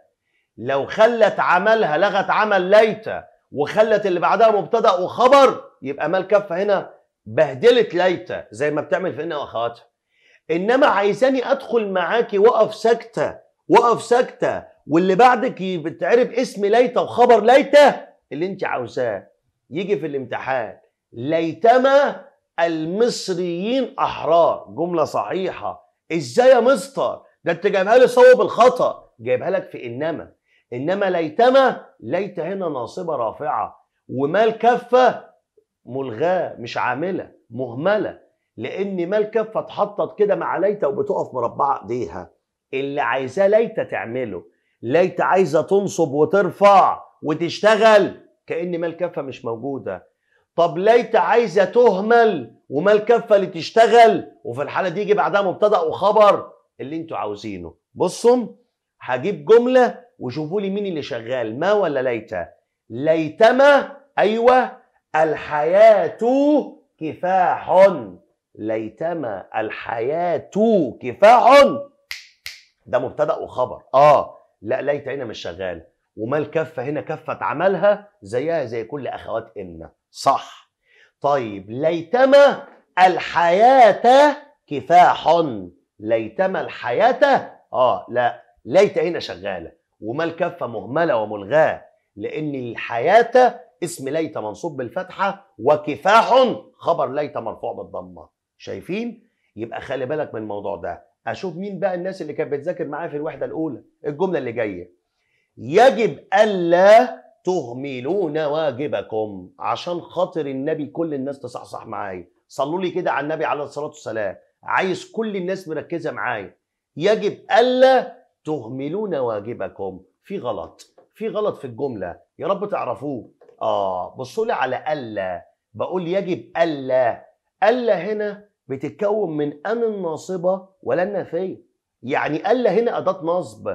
لو خلت عملها لغت عمل ليت وخلت اللي بعدها مبتدا وخبر يبقى مال كفه هنا بهدلت ليت زي ما بتعمل في ان واخواتها انما عايزاني ادخل معاكي وقف ساكته وقف ساكته واللي بعدك بتعرف اسم ليت وخبر ليت اللي انت عاوزاه يجي في الامتحان ليتما المصريين احرار جمله صحيحه ازاي يا مستر ده انت جايبها لي صوب الخطا جايبها لك في انما انما ليتما ليت هنا ناصبه رافعه وما الكفه ملغاه مش عامله مهمله لان ما الكفه اتحطت كده مع ليت وبتقف مربعه ايديها اللي عايزاه ليت تعمله ليت عايزه تنصب وترفع وتشتغل كان ما الكفه مش موجوده طب ليت عايزة تهمل وما الكفة اللي تشتغل وفي الحالة دي يجي بعدها مبتدأ وخبر اللي انتوا عاوزينه بصوا هجيب جملة وشوفوا لي مين اللي شغال ما ولا ليت ليتما أيوة الحياة كفاح ليتما الحياة كفاح ده مبتدأ وخبر اه لا ليت هنا مش شغال وما الكفة هنا كفة عملها زيها زي كل أخوات إمنا صح طيب ليتما الحياة كفاح ليتما الحياة اه لا ليت هنا شغالة وما الكفة مهملة وملغاة لأن الحياة اسم ليت منصوب بالفتحة وكفاح خبر ليت مرفوع بالضمة شايفين؟ يبقى خلي بالك من الموضوع ده أشوف مين بقى الناس اللي كانت بتذاكر معايا في الوحدة الأولى الجملة اللي جاية يجب ألا تهملون واجبكم عشان خاطر النبي كل الناس تصحصح معايا صلوا لي كده على النبي عليه الصلاه والسلام عايز كل الناس مركزه معايا يجب الا تهملون واجبكم في غلط في غلط في الجمله يا رب تعرفوه اه بصوا لي على الا بقول يجب الا الا هنا بتتكون من ان الناصبه ولا النافيه يعني الا هنا اداه نصب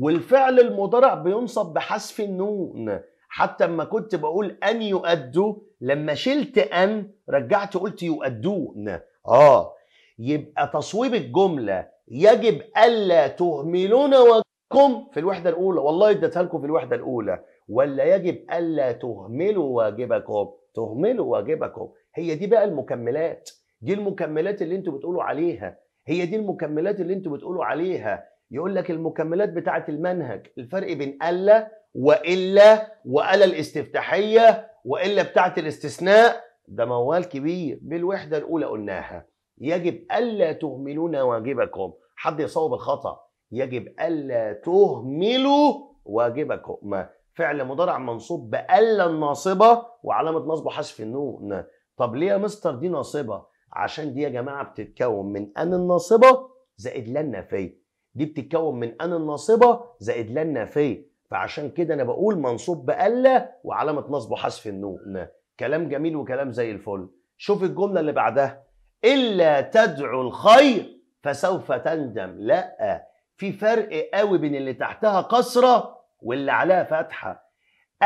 والفعل المضارع بينصب بحذف النون حتى لما كنت بقول أن يؤدوا لما شلت أن رجعت قلت يؤدون آه يبقى تصويب الجملة يجب ألا تهملون وجهكم في الوحدة الأولى والله اديتها لكم في الوحدة الأولى ولا يجب ألا تهملوا واجبكم تهملوا واجبكم هي دي بقى المكملات دي المكملات اللي انتوا بتقولوا عليها هي دي المكملات اللي انتوا بتقولوا عليها يقول لك المكملات بتاعة المنهج الفرق بين ألا وإلا وألا الاستفتاحية وإلا بتاعة الاستثناء ده موال كبير بالوحدة الأولى قلناها يجب ألا تهملون واجبكم حد يصوب الخطأ يجب ألا تهملوا واجبكم فعل مضارع منصوب بألا الناصبة وعلامة نصبه حذف النون طب ليه يا مستر دي ناصبة عشان دي يا جماعة بتتكون من أن الناصبة زائد لا النافية دي بتتكون من ان الناصبه زائد لا النافيه فعشان كده انا بقول منصوب بألا وعلامه نصبه حذف النون كلام جميل وكلام زي الفل شوف الجمله اللي بعدها الا تدعو الخير فسوف تندم لا في فرق قوي بين اللي تحتها كسره واللي عليها فتحه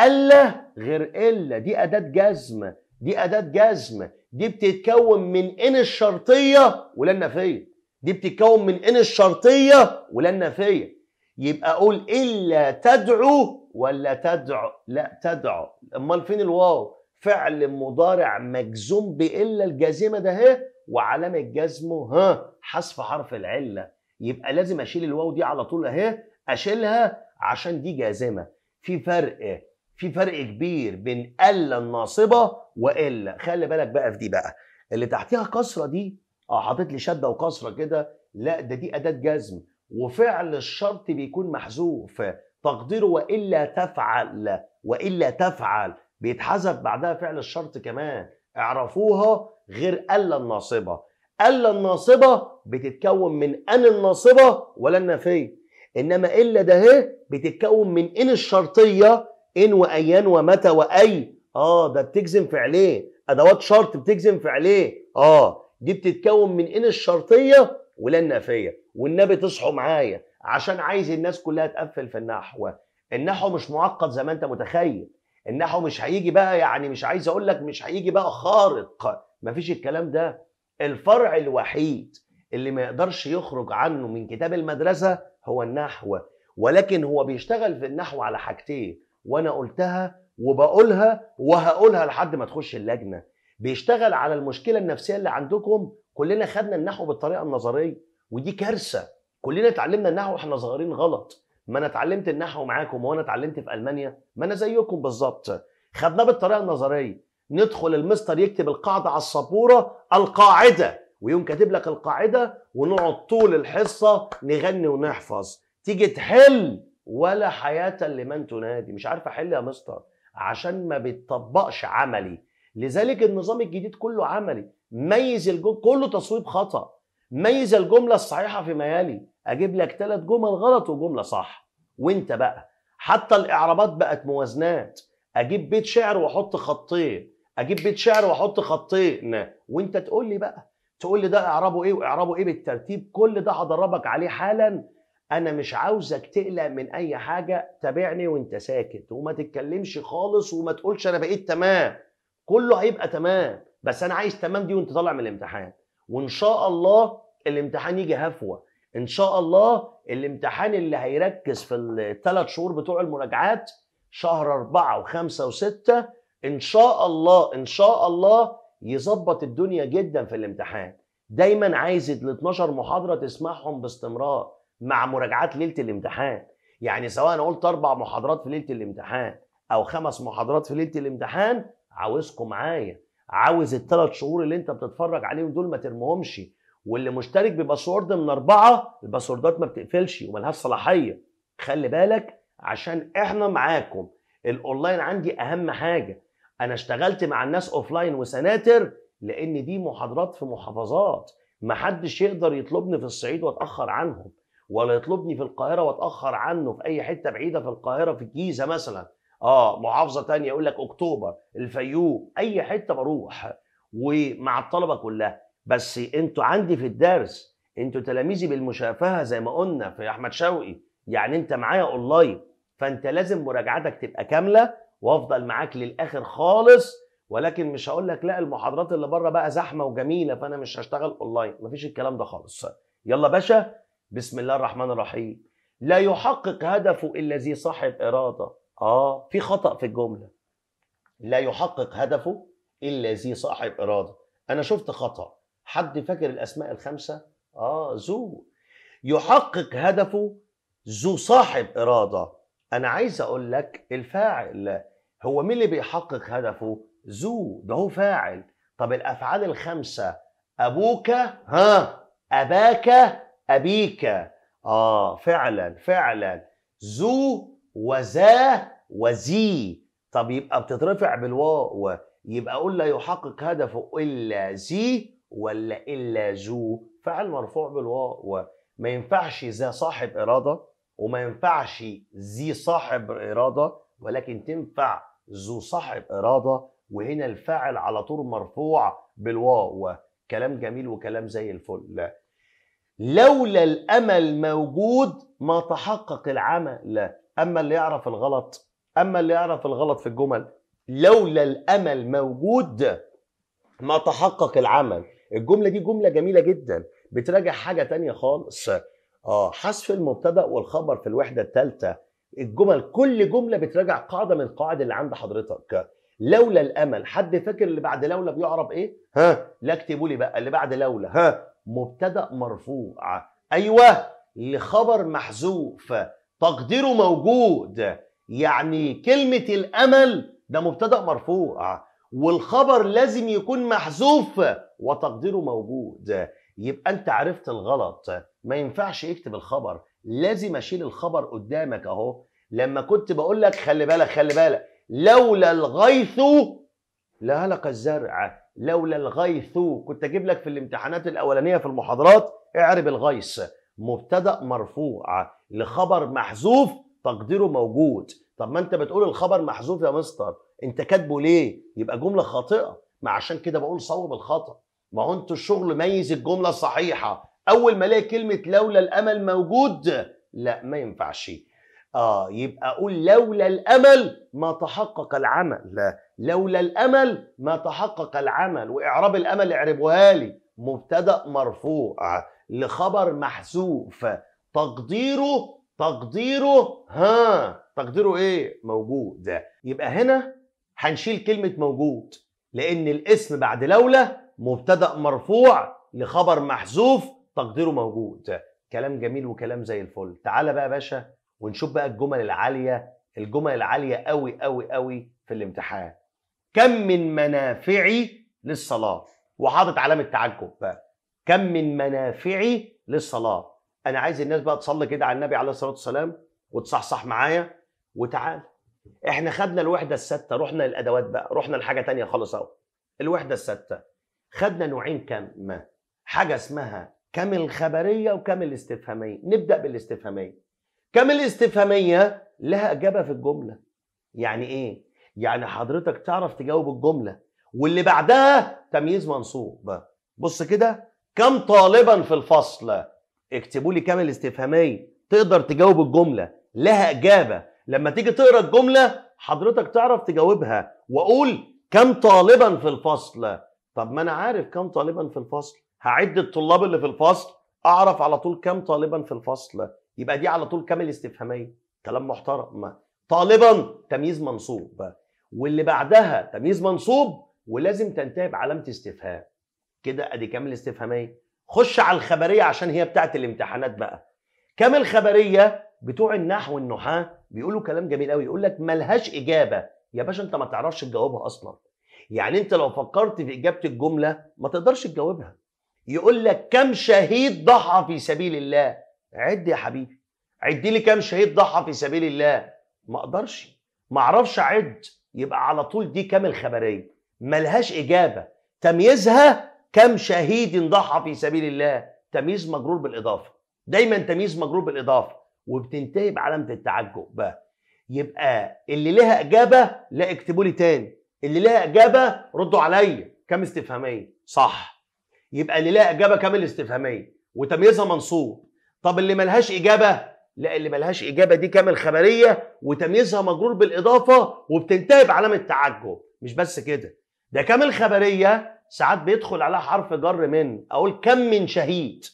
الا غير الا دي اداه جزم دي اداه جزم دي بتتكون من ان الشرطيه ولا النفيه دي بتتكون من ان الشرطيه ولا النفيه يبقى اقول الا تدعو ولا تدعو لا تدعو امال فين الواو فعل مضارع مجزوم بالا الجازمه ده اهي وعلامه جزمه ها حذف حرف العله يبقى لازم اشيل الواو دي على طول اهي اشيلها عشان دي جازمه في فرق في فرق كبير بين الا الناصبه والا خلي بالك بقى في دي بقى اللي تحتيها كسره دي اه حاطط لي شده وكسره كده لا ده دي اداه جزم وفعل الشرط بيكون محذوف تقديره والا تفعل والا تفعل بيتحذف بعدها فعل الشرط كمان اعرفوها غير الا الناصبه الا الناصبه بتتكون من ان الناصبه ولا النافيه انما الا ده إيه؟ بتتكون من ان الشرطيه ان وايان ومتى واي اه ده بتجزم فعليه ادوات شرط بتجزم فعليه اه دي بتتكون من ان الشرطيه ولا النافيه والنبي تصحوا معايا عشان عايز الناس كلها تقفل في النحو النحو مش معقد زي ما انت متخيل النحو مش هيجي بقى يعني مش عايز اقول لك مش هيجي بقى خارق مفيش الكلام ده الفرع الوحيد اللي ما يقدرش يخرج عنه من كتاب المدرسه هو النحو ولكن هو بيشتغل في النحو على حاجتين وانا قلتها وبقولها وهقولها لحد ما تخش اللجنه بيشتغل على المشكله النفسيه اللي عندكم كلنا خدنا النحو بالطريقه النظريه ودي كارثه كلنا اتعلمنا النحو واحنا صغيرين غلط ما انا اتعلمت النحو معاكم وانا اتعلمت في المانيا ما انا زيكم بالظبط خدناه بالطريقه النظريه ندخل المستر يكتب القاعده على السبوره القاعده ويقوم كاتب لك القاعده ونقعد طول الحصه نغني ونحفظ تيجي تحل ولا حياه لمن تنادي مش عارف احل يا مستر عشان ما بتطبقش عملي لذلك النظام الجديد كله عملي ميز الجمل كله تصويب خطأ ميز الجملة الصحيحة فيما يلي أجيب لك ثلاث جمل غلط وجملة صح وأنت بقى حتى الإعرابات بقت موازنات أجيب بيت شعر وأحط خطين أجيب بيت شعر وأحط خطين وأنت تقول لي بقى تقول لي ده إعرابه إيه وإعرابه إيه بالترتيب كل ده هدربك عليه حالا انا مش عاوزك تقلق من اي حاجه تابعني وانت ساكت وما تتكلمش خالص وما تقولش انا بقيت تمام كله هيبقى تمام بس انا عايز تمام دي وانت طالع من الامتحان وان شاء الله الامتحان يجي هفوه ان شاء الله الامتحان اللي هيركز في الثلاث شهور بتوع المراجعات شهر أربعة وخمسة وستة إن شاء الله إن شاء الله يظبط الدنيا جدا في الامتحان دايما عايز ال 12 محاضرة تسمعهم باستمرار مع مراجعات ليلة الامتحان يعني سواء أنا قلت أربع محاضرات في ليلة الامتحان أو خمس محاضرات في ليلة الامتحان عاوزكم معايا عاوز الثلاث شهور اللي انت بتتفرج عليهم دول ما ترمهمش واللي مشترك بباسورد من اربعه الباسوردات ما بتقفلش وملهاش صلاحيه خلي بالك عشان احنا معاكم الاونلاين عندي اهم حاجه انا اشتغلت مع الناس اوفلاين وسناتر لان دي محاضرات في محافظات محدش يقدر يطلبني في الصعيد واتاخر عنهم ولا يطلبني في القاهره واتاخر عنه في اي حته بعيده في القاهره في الجيزه مثلا اه محافظه تانية يقول لك اكتوبر الفيوم اي حته بروح ومع الطلبه كلها بس انتوا عندي في الدرس انتوا تلاميذي بالمشافهه زي ما قلنا في احمد شوقي يعني انت معايا اونلاين فانت لازم مراجعتك تبقى كامله وافضل معاك للاخر خالص ولكن مش هقول لك لا المحاضرات اللي بره بقى زحمه وجميله فانا مش هشتغل اونلاين مفيش الكلام ده خالص يلا باشا بسم الله الرحمن الرحيم لا يحقق هدفه الا ذي صاحب اراده اه في خطا في الجمله لا يحقق هدفه الا ذي صاحب اراده انا شفت خطا حد فاكر الاسماء الخمسه اه ذو يحقق هدفه ذو صاحب اراده انا عايز اقول لك الفاعل هو مين اللي بيحقق هدفه ذو ده هو فاعل طب الافعال الخمسه ابوك ها اباك ابيك اه فعلا فعلا ذو وزاه وزي طب يبقى بتترفع بالواو يبقى قول لا يحقق هدفه الا ذي ولا الا ذو فعل مرفوع بالواو ما ينفعش ذا صاحب اراده وما ينفعش ذي صاحب اراده ولكن تنفع ذو صاحب اراده وهنا الفاعل على طول مرفوع بالواو كلام جميل وكلام زي الفل لولا الامل موجود ما تحقق العمل اما اللي يعرف الغلط اما اللي يعرف الغلط في الجمل لولا الامل موجود ما تحقق العمل الجمله دي جمله جميله جدا بتراجع حاجه تانية خالص اه حذف المبتدا والخبر في الوحده الثالثه الجمل كل جمله بتراجع قاعده من القواعد اللي عند حضرتك لولا الامل حد فاكر اللي بعد لولا بيعرب ايه ها لا اكتبوا لي بقى اللي بعد لولا ها مبتدا مرفوع ايوه لخبر محذوف تقديره موجود يعني كلمة الأمل ده مبتدأ مرفوع والخبر لازم يكون محذوف وتقديره موجود يبقى أنت عرفت الغلط ما ينفعش يكتب الخبر لازم أشيل الخبر قدامك أهو لما كنت بقول لك خلي بالك خلي بالك لولا الغيث لهلك الزرع لولا الغيث كنت اجيب لك في الامتحانات الاولانيه في المحاضرات اعرب الغيث مبتدا مرفوع لخبر محذوف تقديره موجود طب ما انت بتقول الخبر محذوف يا مستر انت كاتبه ليه يبقى جمله خاطئه ما عشان كده بقول صوب الخطا ما هو انتوا الشغل ميز الجمله الصحيحه اول ما الاقي كلمه لولا الامل موجود لا ما ينفعش اه يبقى اقول لولا الامل ما تحقق العمل لا لولا الامل ما تحقق العمل واعراب الامل اعربوها لي مبتدا مرفوع لخبر محذوف تقديره تقديره ها تقديره ايه موجود يبقى هنا هنشيل كلمه موجود لان الاسم بعد لولا مبتدا مرفوع لخبر محذوف تقديره موجود كلام جميل وكلام زي الفل تعالى بقى يا باشا ونشوف بقى الجمل العاليه الجمل العاليه قوي قوي قوي في الامتحان كم من منافعي للصلاه وحاطط علامه تعجب كم من منافعي للصلاه انا عايز الناس بقى تصلي كده على النبي عليه الصلاه والسلام وتصحصح معايا وتعال احنا خدنا الوحده السادسه رحنا للادوات بقى رحنا لحاجه تانية خالص اهو الوحده السادسه خدنا نوعين كم حاجه اسمها كم الخبريه وكم الاستفهاميه نبدا بالاستفهاميه كم الاستفهاميه لها اجابه في الجمله يعني ايه يعني حضرتك تعرف تجاوب الجمله واللي بعدها تمييز منصوب بص كده كم طالبا في الفصل اكتبوا لي كامل استفهاميه تقدر تجاوب الجمله لها اجابه لما تيجي تقرا الجمله حضرتك تعرف تجاوبها واقول كم طالبا في الفصل طب ما انا عارف كم طالبا في الفصل هعد الطلاب اللي في الفصل اعرف على طول كم طالبا في الفصل يبقى دي على طول كامل استفهاميه كلام محترم طالبا تمييز منصوب واللي بعدها تمييز منصوب ولازم تنتهي بعلامه استفهام كده ادي كامل استفهاميه خش على الخبريه عشان هي بتاعه الامتحانات بقى كام الخبريه بتوع النحو والنحاة بيقولوا كلام جميل قوي يقول لك ملهاش اجابه يا باشا انت ما تعرفش تجاوبها اصلا يعني انت لو فكرت في اجابه الجمله ما تقدرش تجاوبها يقول لك كم شهيد ضحى في سبيل الله عد يا حبيبي عد لي كم شهيد ضحى في سبيل الله ما اقدرش ما اعرفش اعد يبقى على طول دي كامل الخبريه ملهاش اجابه تمييزها كم شهيد ضحى في سبيل الله تمييز مجرور بالاضافه دايما تمييز مجرور بالاضافه وبتنتهي بعلامه التعجب بقى يبقى اللي لها اجابه لا اكتبوا لي تاني اللي لها اجابه ردوا عليا كام استفهاميه صح يبقى اللي لها اجابه كام الاستفهاميه وتمييزها منصوب طب اللي ملهاش اجابه لا اللي ملهاش اجابه دي كامل خبريه وتمييزها مجرور بالاضافه وبتنتهي بعلامه تعجب مش بس كده ده كامل خبريه ساعات بيدخل عليها حرف جر من اقول كم من شهيد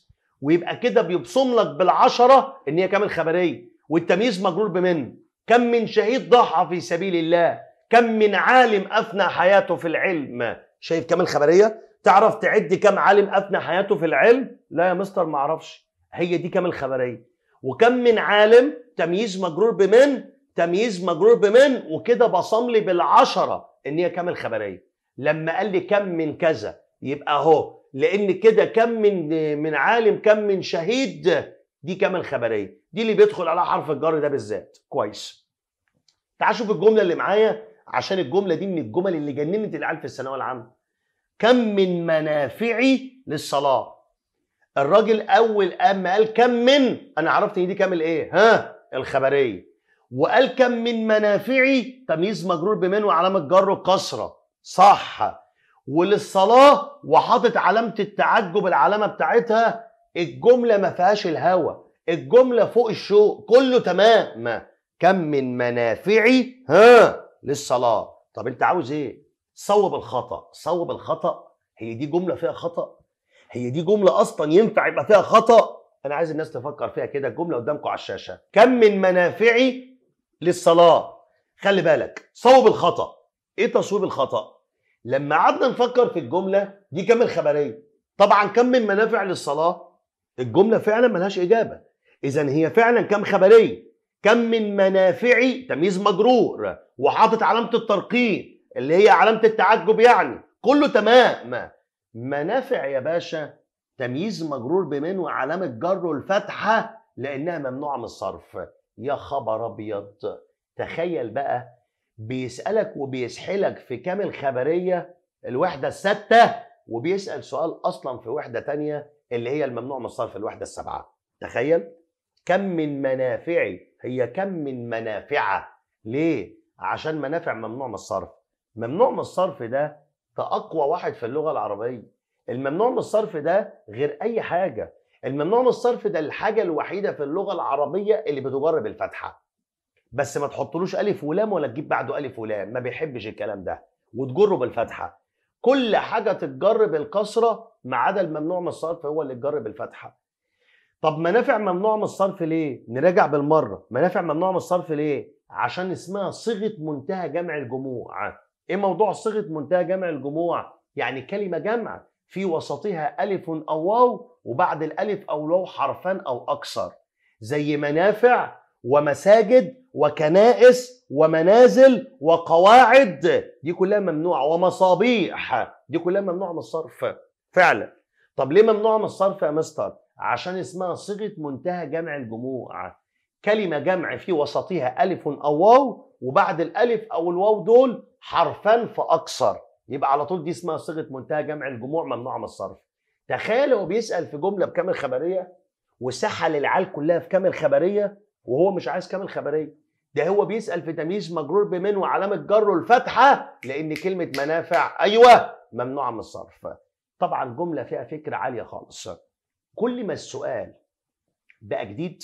ويبقى كده بيبصم لك بالعشره ان هي كامل خبريه والتمييز مجرور بمن كم من شهيد ضحى في سبيل الله كم من عالم افنى حياته في العلم شايف كامل خبريه تعرف تعد كم عالم افنى حياته في العلم لا يا مستر ما اعرفش هي دي كامل خبريه وكم من عالم تمييز مجرور بمن تمييز مجرور بمن وكده بصملي بالعشره ان هي كامل خبريه لما قال لي كم من كذا يبقى اهو لان كده كم من من عالم كم من شهيد دي كامل خبريه دي اللي بيدخل على حرف الجر ده بالذات كويس تعال شوف الجمله اللي معايا عشان الجمله دي من الجمل اللي جننت العيال في الثانويه العامه كم من منافعي للصلاه الراجل اول اما قال كم من انا عرفت ان دي كام الايه ها الخبريه وقال كم من منافعي تمييز مجرور بمن وعلامه جره كسره صح وللصلاة وحاطط علامة التعجب العلامة بتاعتها الجملة ما فيهاش الهوى الجملة فوق الشوق كله تمام كم من منافعي ها للصلاة طب انت عاوز ايه صوب الخطأ صوب الخطأ هي دي جملة فيها خطأ هي دي جملة أصلا ينفع يبقى فيها خطأ أنا عايز الناس تفكر فيها كده الجملة قدامكم على الشاشة كم من منافعي للصلاة خلي بالك صوب الخطأ إيه تصويب الخطأ لما قعدنا نفكر في الجمله دي كام الخبريه طبعا كم من منافع للصلاه الجمله فعلا ملهاش اجابه اذا هي فعلا كم خبريه كم من منافعي تمييز مجرور وحاطط علامه الترقيم اللي هي علامه التعجب يعني كله تمام منافع يا باشا تمييز مجرور بمن وعلامه جر الفتحه لانها ممنوعه من الصرف يا خبر ابيض تخيل بقى بيسألك وبيسحلك في كام الخبرية الوحدة الستة وبيسأل سؤال أصلا في وحدة تانية اللي هي الممنوع من الصرف الوحدة السبعة تخيل كم من منافعي هي كم من منافعة ليه؟ عشان منافع ممنوع من الصرف ممنوع من الصرف ده أقوى واحد في اللغة العربية الممنوع من الصرف ده غير أي حاجة الممنوع من الصرف ده الحاجة الوحيدة في اللغة العربية اللي بتجرب الفتحة بس ما تحطلوش الف ولام ولا تجيب بعده الف ولام ما بيحبش الكلام ده وتجره بالفتحه كل حاجه تتجر بالكسره ما عدا الممنوع من الصرف هو اللي اتجر بالفتحه طب منافع ممنوع من الصرف ليه نراجع بالمره منافع ممنوع من الصرف ليه عشان اسمها صيغه منتهى جمع الجموع ايه موضوع صيغه منتهى جمع الجموع يعني كلمه جمع في وسطها الف او واو وبعد الالف او لو حرفان او اكثر زي منافع ومساجد وكنائس ومنازل وقواعد دي كلها ممنوعه ومصابيح دي كلها ممنوعه من الصرف فعلا طب ليه ممنوعه من الصرف يا مستر عشان اسمها صيغه منتهى جمع الجموع كلمه جمع في وسطها الف او واو وبعد الالف او الواو دول حرفان فاكثر يبقى على طول دي اسمها صيغه منتهى جمع الجموع ممنوعه من الصرف تخيل هو بيسال في جمله بكامل خبريه وسحل العال كلها في كامل خبريه وهو مش عايز كامل خبريه ده هو بيسال في تمييز مجرور بمن وعلامه جره الفتحه لان كلمه منافع ايوه ممنوعه من الصرف طبعا جمله فيها فكره عاليه خالص كل ما السؤال بقى جديد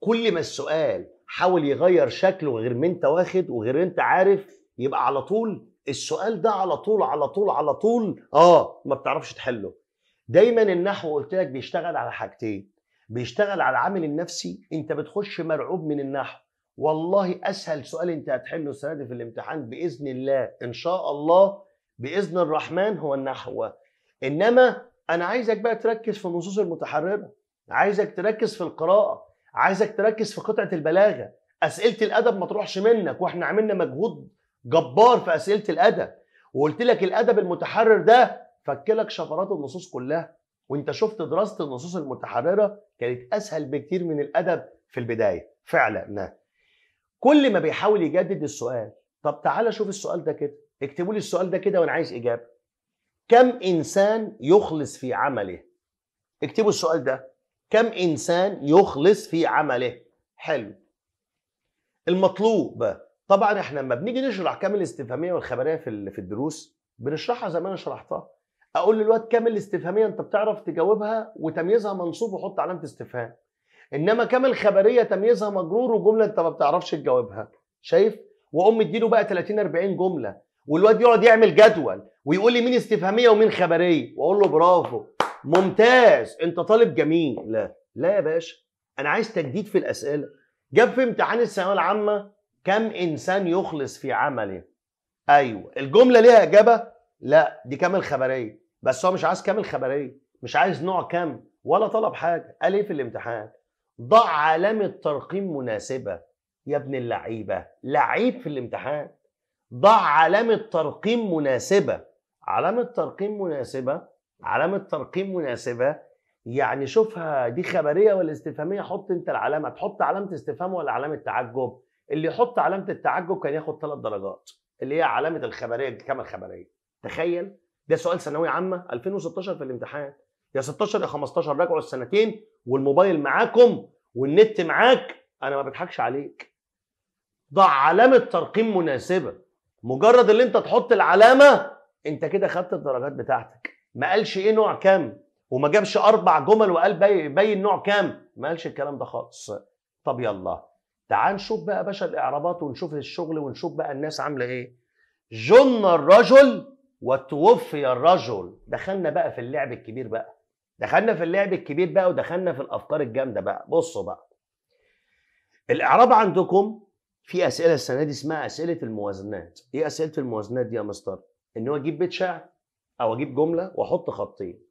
كل ما السؤال حاول يغير شكله غير ما انت واخد وغير انت عارف يبقى على طول السؤال ده على طول على طول على طول اه ما بتعرفش تحله دايما النحو قلت لك بيشتغل على حاجتين بيشتغل على العامل النفسي انت بتخش مرعوب من النحو والله اسهل سؤال انت هتحله السنه دي في الامتحان باذن الله ان شاء الله باذن الرحمن هو النحو انما انا عايزك بقى تركز في النصوص المتحرره عايزك تركز في القراءه عايزك تركز في قطعه البلاغه اسئله الادب ما تروحش منك واحنا عملنا مجهود جبار في اسئله الادب وقلت لك الادب المتحرر ده فكلك شفرات النصوص كلها وانت شفت دراسه النصوص المتحرره كانت اسهل بكتير من الادب في البدايه فعلا كل ما بيحاول يجدد السؤال طب تعالى شوف السؤال ده كده اكتبوا لي السؤال ده كده وانا عايز اجابه كم انسان يخلص في عمله اكتبوا السؤال ده كم انسان يخلص في عمله حلو المطلوب طبعا احنا لما بنيجي نشرح كامل الاستفهاميه والخبريه في الدروس بنشرحها زي ما انا شرحتها اقول للواد كامل استفهاميه انت بتعرف تجاوبها وتمييزها منصوب وحط علامه استفهام انما كامل خبريه تمييزها مجرور وجمله انت ما بتعرفش تجاوبها شايف وام اديله بقى 30 40 جمله والواد يقعد يعمل جدول ويقول لي مين استفهاميه ومين خبريه واقول له برافو ممتاز انت طالب جميل لا لا يا باشا انا عايز تجديد في الاسئله جاب في امتحان الثانويه العامه كم انسان يخلص في عمله ايوه الجمله ليها اجابه لا دي كامل خبريه بس هو مش عايز كامل خبريه مش عايز نوع كام ولا طلب حاجه قال ايه في الامتحان ضع علامه ترقيم مناسبه يا ابن اللعيبه لعيب في الامتحان ضع علامه ترقيم مناسبه علامه ترقيم مناسبه علامه ترقيم مناسبه يعني شوفها دي خبريه ولا استفهاميه حط انت العلامه تحط علامه استفهام ولا علامه تعجب اللي يحط علامه التعجب كان ياخد ثلاث درجات اللي هي علامه الخبريه الكامل خبريه تخيل ده سؤال ثانويه عامه 2016 في الامتحان يا 16 يا 15 راجعوا السنتين والموبايل معاكم والنت معاك انا ما بضحكش عليك ضع علامه ترقيم مناسبه مجرد اللي انت تحط العلامه انت كده خدت الدرجات بتاعتك ما قالش ايه نوع كام وما جابش اربع جمل وقال بين نوع كام ما قالش الكلام ده خالص طب يلا تعال نشوف بقى باشا الاعرابات ونشوف الشغل ونشوف بقى الناس عامله ايه جن الرجل وتوفي الرجل دخلنا بقى في اللعب الكبير بقى دخلنا في اللعب الكبير بقى ودخلنا في الافكار الجامده بقى بصوا بقى الاعراب عندكم في اسئله السنه دي اسمها اسئله الموازنات ايه اسئله الموازنات دي يا مستر ان هو اجيب بيت شعر او اجيب جمله واحط خطين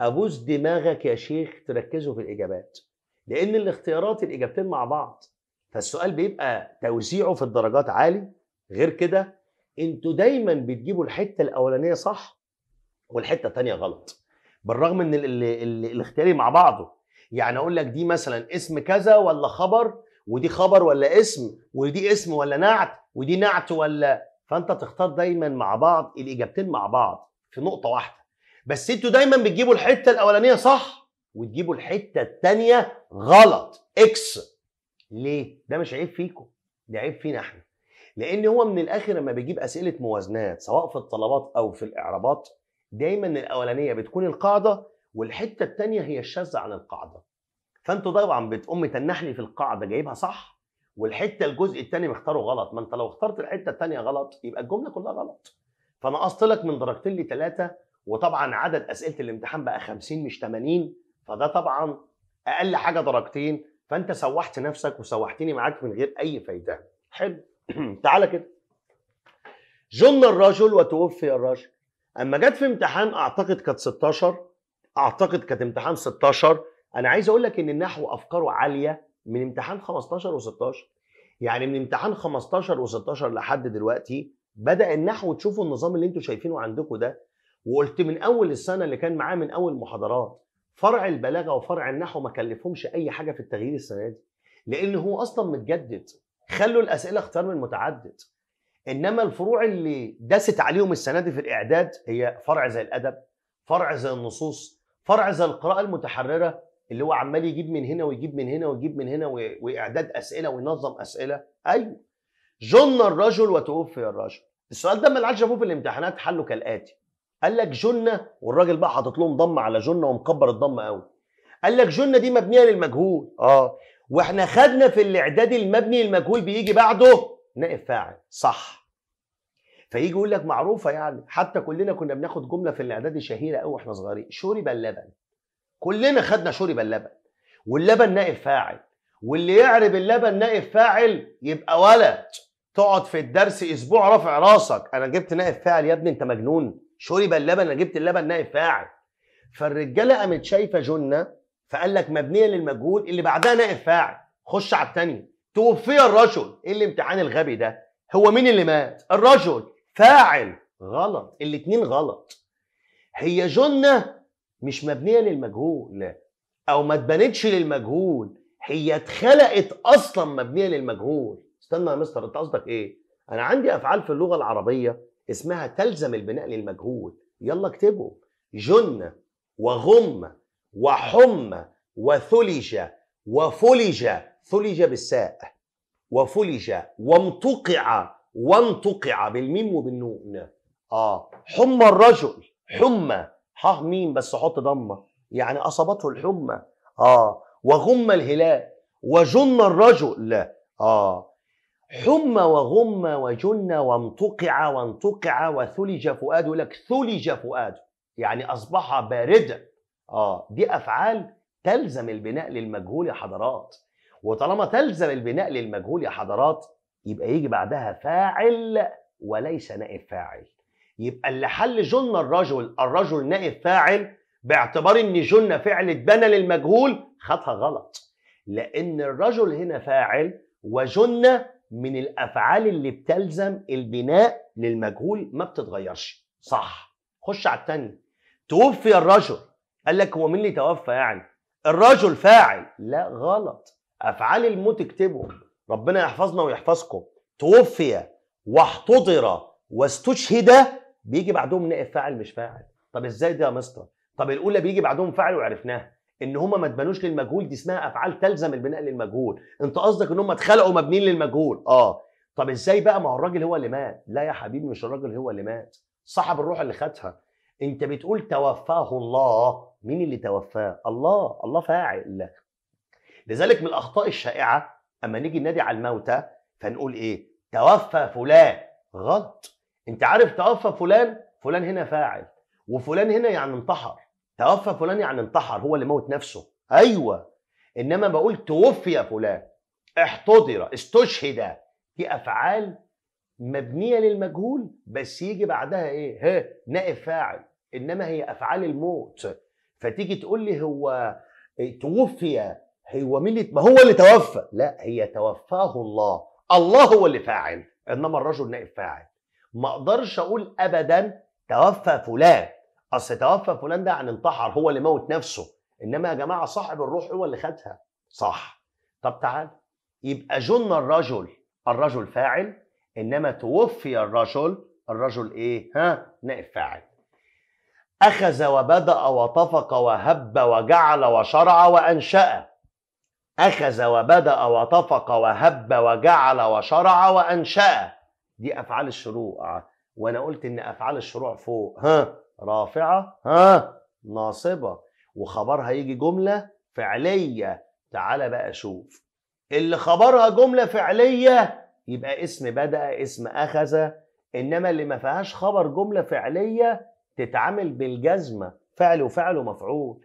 ابوس دماغك يا شيخ تركزوا في الاجابات لان الاختيارات الاجابتين مع بعض فالسؤال بيبقى توزيعه في الدرجات عالي غير كده انتوا دايما بتجيبوا الحته الاولانيه صح والحته الثانيه غلط بالرغم ان الاختياري مع بعضه يعني اقول لك دي مثلا اسم كذا ولا خبر ودي خبر ولا اسم ودي اسم ولا نعت ودي نعت ولا فانت تختار دايما مع بعض الاجابتين مع بعض في نقطه واحده بس انتوا دايما بتجيبوا الحته الاولانيه صح وتجيبوا الحته الثانيه غلط اكس ليه ده مش عيب فيكم ده عيب فينا احنا لان هو من الاخر لما بيجيب اسئله موازنات سواء في الطلبات او في الاعرابات دايما الاولانيه بتكون القاعده والحته الثانيه هي الشاذه عن القاعده فانتوا طبعا بتقوم تنحلي في القاعده جايبها صح والحته الجزء الثاني مختاره غلط ما انت لو اخترت الحته الثانيه غلط يبقى الجمله كلها غلط فنقصت لك من درجتين لثلاثه وطبعا عدد اسئله الامتحان بقى 50 مش 80 فده طبعا اقل حاجه درجتين فانت سوحت نفسك وسوحتني معاك من غير اي فايده حلو تعالى كده جن الرجل وتوفي الرجل اما جت في امتحان اعتقد كانت 16 اعتقد كانت امتحان 16 انا عايز اقول لك ان النحو افكاره عاليه من امتحان 15 و16 يعني من امتحان 15 و16 لحد دلوقتي بدا النحو تشوفوا النظام اللي انتم شايفينه عندكم ده وقلت من اول السنه اللي كان معاه من اول محاضرات فرع البلاغه وفرع النحو ما كلفهمش اي حاجه في التغيير السنه دي لان هو اصلا متجدد خلوا الاسئله اختيار من متعدد انما الفروع اللي دست عليهم السنه دي في الاعداد هي فرع زي الادب فرع زي النصوص فرع زي القراءه المتحرره اللي هو عمال يجيب من هنا ويجيب من هنا ويجيب من هنا واعداد اسئله وينظم اسئله ايوه جن الرجل وتوفي الرجل السؤال ده ما العيال شافوه في الامتحانات حله كالاتي قال لك جنه والراجل بقى حاطط لهم ضم على جنه ومكبر الضم قوي قال لك جنه دي مبنيه للمجهول اه واحنا خدنا في الاعداد المبني المجهول بيجي بعده نائب فاعل صح فيجي يقول لك معروفه يعني حتى كلنا كنا بناخد جمله في الاعداد شهيره قوي واحنا صغيرين شرب اللبن كلنا خدنا شرب اللبن واللبن نائب فاعل واللي يعرب اللبن نائب فاعل يبقى ولد تقعد في الدرس اسبوع رافع راسك انا جبت نائب فاعل يا ابني انت مجنون شرب اللبن انا جبت اللبن نائب فاعل فالرجاله قامت شايفه جنه فقال لك مبنيه للمجهول اللي بعدها نائب فاعل خش على الثانيه توفي الرجل ايه الامتحان الغبي ده هو مين اللي مات الرجل فاعل غلط الاثنين غلط هي جنة مش مبنية للمجهول أو ما اتبنتش للمجهول هي اتخلقت أصلا مبنية للمجهول استنى يا مستر أنت قصدك إيه؟ أنا عندي أفعال في اللغة العربية اسمها تلزم البناء للمجهول يلا اكتبه جنة وغمة وحمى وثلج وفلج ثلج بالساء وفلج وامتقع وانتقع بالميم وبالنون اه حمى الرجل حمى ح ميم بس حط ضمه يعني اصابته الحمى اه وغم الهلال وجن الرجل اه حمى وغم وجن وامتقع وانتقع وثلج فؤاد يقول لك ثلج فؤاد يعني اصبح باردا اه دي افعال تلزم البناء للمجهول يا حضرات وطالما تلزم البناء للمجهول يا حضرات يبقى يجي بعدها فاعل وليس نائب فاعل يبقى اللي حل جن الرجل الرجل نائب فاعل باعتبار ان جن فعل اتبنى للمجهول خدها غلط لان الرجل هنا فاعل وجن من الافعال اللي بتلزم البناء للمجهول ما بتتغيرش صح خش على الثانيه توفي الرجل قال لك هو مين اللي توفى يعني الرجل فاعل لا غلط افعال الموت اكتبوا ربنا يحفظنا ويحفظكم توفي واحتضر واستشهد بيجي بعدهم نائب فاعل مش فاعل طب ازاي ده يا مستر طب الاولى بيجي بعدهم فاعل وعرفناها ان هما ما اتبنوش للمجهول دي اسمها افعال تلزم البناء للمجهول انت قصدك ان هما اتخلقوا مبنيين للمجهول اه طب ازاي بقى ما هو الراجل هو اللي مات لا يا حبيبي مش الراجل هو اللي مات صاحب الروح اللي خدها انت بتقول توفاه الله مين اللي توفاه الله الله فاعل لذلك من الاخطاء الشائعه اما نيجي ننادي على الموتى فنقول ايه توفى فلان غلط انت عارف توفى فلان فلان هنا فاعل وفلان هنا يعني انتحر توفى فلان يعني انتحر هو اللي موت نفسه ايوه انما بقول توفي فلان احتضر استشهد دي افعال مبنيه للمجهول بس يجي بعدها ايه ها نائب فاعل انما هي افعال الموت فتيجي تقول لي هو توفي هو مين اللي ما هو اللي توفى لا هي توفاه الله الله هو اللي فاعل انما الرجل نائب فاعل ما اقدرش اقول ابدا توفى فلان اصل توفى فلان ده عن انتحر هو اللي موت نفسه انما يا جماعه صاحب الروح هو اللي خدها صح طب تعال يبقى جن الرجل الرجل فاعل انما توفي الرجل الرجل ايه ها نائب فاعل أخذ وبدأ وطفق وهب وجعل وشرع وأنشأ أخذ وبدأ وطفق وهب وجعل وشرع وأنشأ دي أفعال الشروع وأنا قلت إن أفعال الشروع فوق ها رافعة ها ناصبة وخبرها يجي جملة فعلية تعال بقى شوف اللي خبرها جملة فعلية يبقى اسم بدأ اسم أخذ إنما اللي ما فيهاش خبر جملة فعلية تتعامل بالجزمه فعل وفعل ومفعول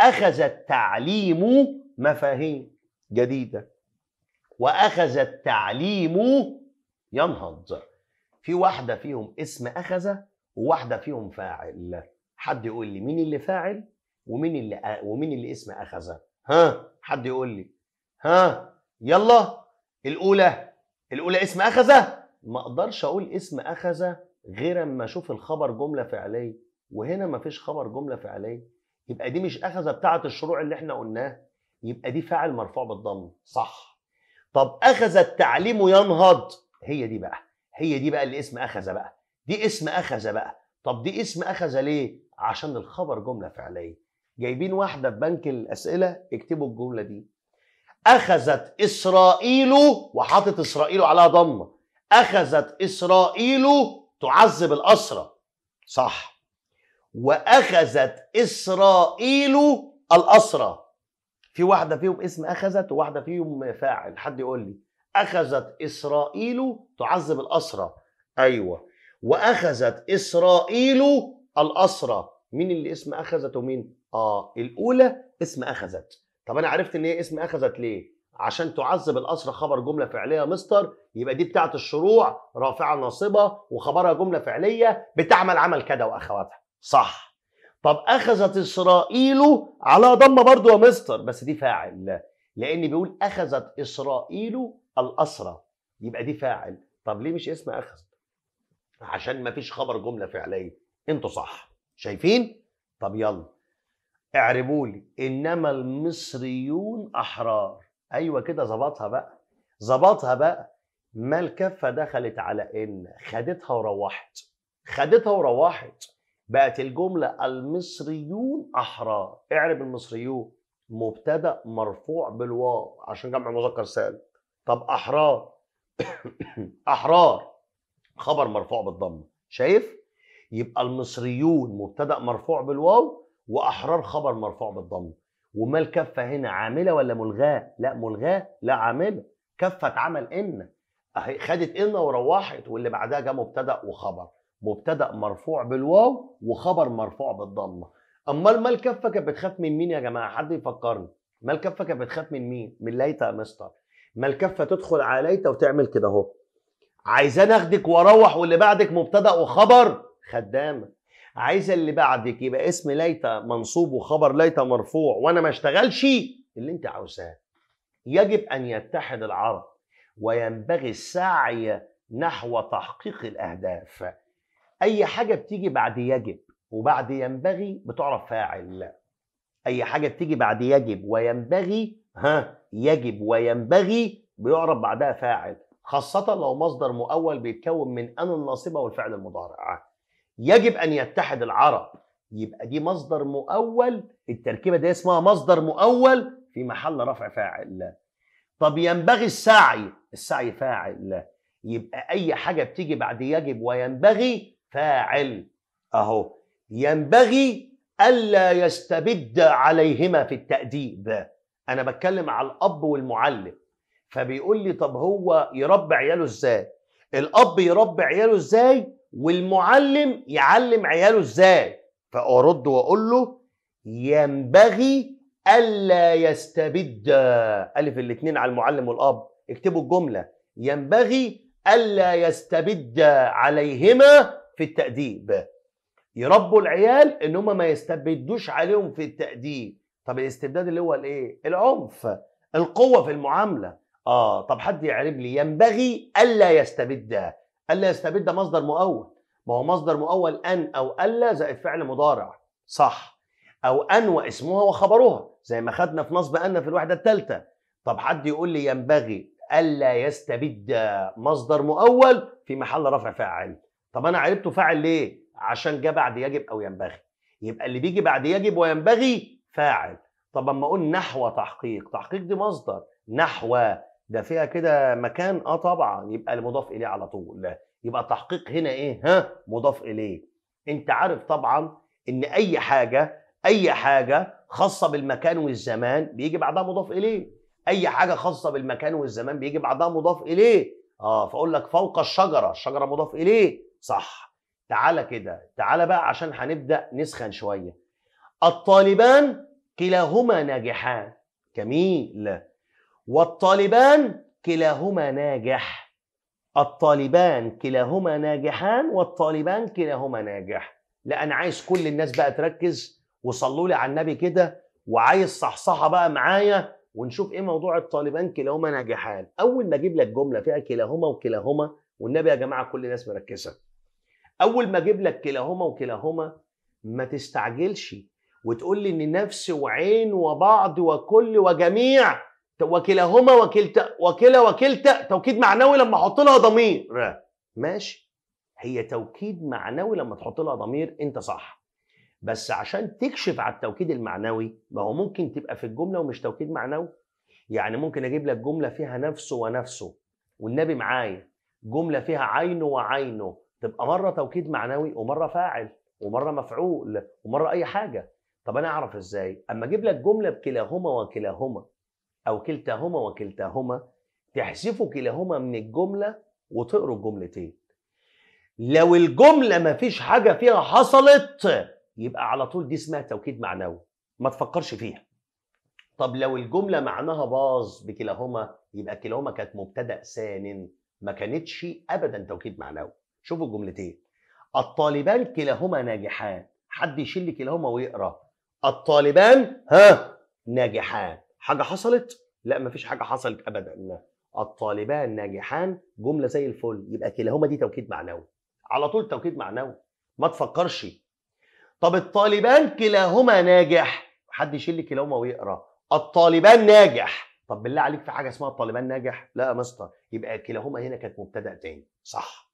اخذ التعليم مفاهيم جديده واخذ التعليم ينهض في واحده فيهم اسم اخذ وواحده فيهم فاعل حد يقول لي مين اللي فاعل ومين اللي ومين اللي اسم اخذ ها حد يقول لي ها يلا الاولى الاولى اسم اخذ ما اقدرش اقول اسم اخذ غير اما اشوف الخبر جمله فعليه وهنا مفيش خبر جمله فعليه يبقى دي مش اخذه بتاعه الشروع اللي احنا قلناه يبقى دي فاعل مرفوع بالضم صح طب اخذ التعليم ينهض هي دي بقى هي دي بقى اللي اسم اخذ بقى دي اسم اخذ بقى طب دي اسم اخذ ليه عشان الخبر جمله فعليه جايبين واحده في بنك الاسئله اكتبوا الجمله دي اخذت اسرائيل وحاطط اسرائيل على ضمه اخذت اسرائيل تعذب الأسرة صح وأخذت إسرائيل الأسرة في واحدة فيهم اسم أخذت وواحدة فيهم فاعل حد يقول لي أخذت إسرائيل تعذب الأسرة أيوة وأخذت إسرائيل الأسرة مين اللي اسم أخذت ومين؟ آه الأولى اسم أخذت طب أنا عرفت إن هي اسم أخذت ليه؟ عشان تعذب الاسرى خبر جمله فعليه مستر يبقى دي بتاعه الشروع رافعه ناصبه وخبرها جمله فعليه بتعمل عمل كده واخواتها صح طب اخذت اسرائيل على ضمه برضو يا مستر بس دي فاعل لان بيقول اخذت اسرائيل الاسرى يبقى دي فاعل طب ليه مش اسم اخذ عشان ما فيش خبر جمله فعليه انتوا صح شايفين طب يلا اعربوا لي انما المصريون احرار ايوه كده ظبطها بقى ظبطها بقى ما الكفه دخلت على ان خدتها وروحت خدتها وروحت بقت الجمله المصريون احرار اعرب المصريون مبتدا مرفوع بالواو عشان جمع مذكر سالم طب احرار احرار خبر مرفوع بالضمه شايف يبقى المصريون مبتدا مرفوع بالواو واحرار خبر مرفوع بالضمه وما الكفه هنا عامله ولا ملغاه لا ملغاه لا عامله كفه اتعمل ان خدت ان وروحت واللي بعدها جاء مبتدا وخبر مبتدا مرفوع بالواو وخبر مرفوع بالضمه امال ما الكفه كانت بتخاف من مين يا جماعه حد يفكرني ما الكفه كانت بتخاف من مين من ليتا يا مستر ما الكفه تدخل على ليتا وتعمل كده اهو عايزاني اخدك واروح واللي بعدك مبتدا وخبر خدامه عايزه اللي بعدك يبقى اسم ليت منصوب وخبر ليت مرفوع وانا ما اشتغلش اللي انت عاوزاه يجب ان يتحد العرب وينبغي السعي نحو تحقيق الاهداف اي حاجه بتيجي بعد يجب وبعد ينبغي بتعرف فاعل اي حاجه بتيجي بعد يجب وينبغي ها يجب وينبغي بيعرف بعدها فاعل خاصه لو مصدر مؤول بيتكون من ان الناصبه والفعل المضارع يجب ان يتحد العرب يبقى دي مصدر مؤول التركيبه دي اسمها مصدر مؤول في محل رفع فاعل طب ينبغي السعي السعي فاعل يبقى اي حاجه بتيجي بعد يجب وينبغي فاعل اهو ينبغي الا يستبد عليهما في التاديب انا بتكلم على الاب والمعلم فبيقول لي طب هو يربي عياله ازاي الاب يربي عياله ازاي والمعلم يعلم عياله ازاي فارد واقول له ينبغي الا يستبد الف الاثنين على المعلم والاب اكتبوا الجمله ينبغي الا يستبد عليهما في التاديب يربوا العيال ان هم ما يستبدوش عليهم في التاديب طب الاستبداد اللي هو الايه العنف القوه في المعامله اه طب حد يعرب لي ينبغي الا يستبد ألا يستبد مصدر مؤول ما هو مصدر مؤول أن أو ألا زائد فعل مضارع صح أو أن واسمها وخبرها زي ما خدنا في نصب أن في الوحدة الثالثة طب حد يقول لي ينبغي ألا يستبد مصدر مؤول في محل رفع فاعل طب أنا عرفته فاعل ليه؟ عشان جه بعد يجب أو ينبغي يبقى اللي بيجي بعد يجب وينبغي فاعل طب اما اقول نحو تحقيق تحقيق دي مصدر نحو ده فيها كده مكان اه طبعا يبقى المضاف اليه على طول يبقى التحقيق هنا ايه ها مضاف اليه انت عارف طبعا ان اي حاجه اي حاجه خاصه بالمكان والزمان بيجي بعدها مضاف اليه اي حاجه خاصه بالمكان والزمان بيجي بعدها مضاف اليه اه فاقول لك فوق الشجره الشجره مضاف اليه صح تعالى كده تعالى بقى عشان هنبدا نسخن شويه الطالبان كلاهما ناجحان جميل والطالبان كلاهما ناجح الطالبان كلاهما ناجحان والطالبان كلاهما ناجح لا انا عايز كل الناس بقى تركز وصلوا لي على النبي كده وعايز صحصحه بقى معايا ونشوف ايه موضوع الطالبان كلاهما ناجحان اول ما اجيب لك جمله فيها كلاهما وكلاهما والنبي يا جماعه كل الناس مركزه اول ما اجيب لك كلاهما وكلاهما ما تستعجلش وتقول لي ان نفس وعين وبعض وكل وجميع وكلاهما وكلتا وكلا وكلتا توكيد معنوي لما احط لها ضمير ماشي هي توكيد معنوي لما تحط لها ضمير انت صح بس عشان تكشف على التوكيد المعنوي ما هو ممكن تبقى في الجمله ومش توكيد معنوي يعني ممكن اجيب لك جمله فيها نفسه ونفسه والنبي معايا جمله فيها عينه وعينه تبقى مره توكيد معنوي ومره فاعل ومره مفعول ومره اي حاجه طب انا اعرف ازاي اما اجيب لك جمله بكلاهما وكلاهما او كلتاهما وكلتاهما تحذفوا كلاهما من الجمله وتقروا الجملتين لو الجمله ما فيش حاجه فيها حصلت يبقى على طول دي اسمها توكيد معنوي ما تفكرش فيها طب لو الجمله معناها باظ بكلاهما يبقى كلاهما كانت مبتدا سان ما كانتش ابدا توكيد معنوي شوفوا الجملتين الطالبان كلاهما ناجحان حد يشيل لي كلاهما ويقرا الطالبان ها ناجحان حاجه حصلت لا مفيش حاجه حصلت ابدا الطالبان ناجحان جمله زي الفل يبقى كلاهما دي توكيد معنوي على طول توكيد معنوي ما تفكرش طب الطالبان كلاهما ناجح حد يشيل لي كلاهما ويقرا الطالبان ناجح طب بالله عليك في حاجه اسمها الطالبان ناجح لا يا مستر يبقى كلاهما هنا كانت مبتدا تاني صح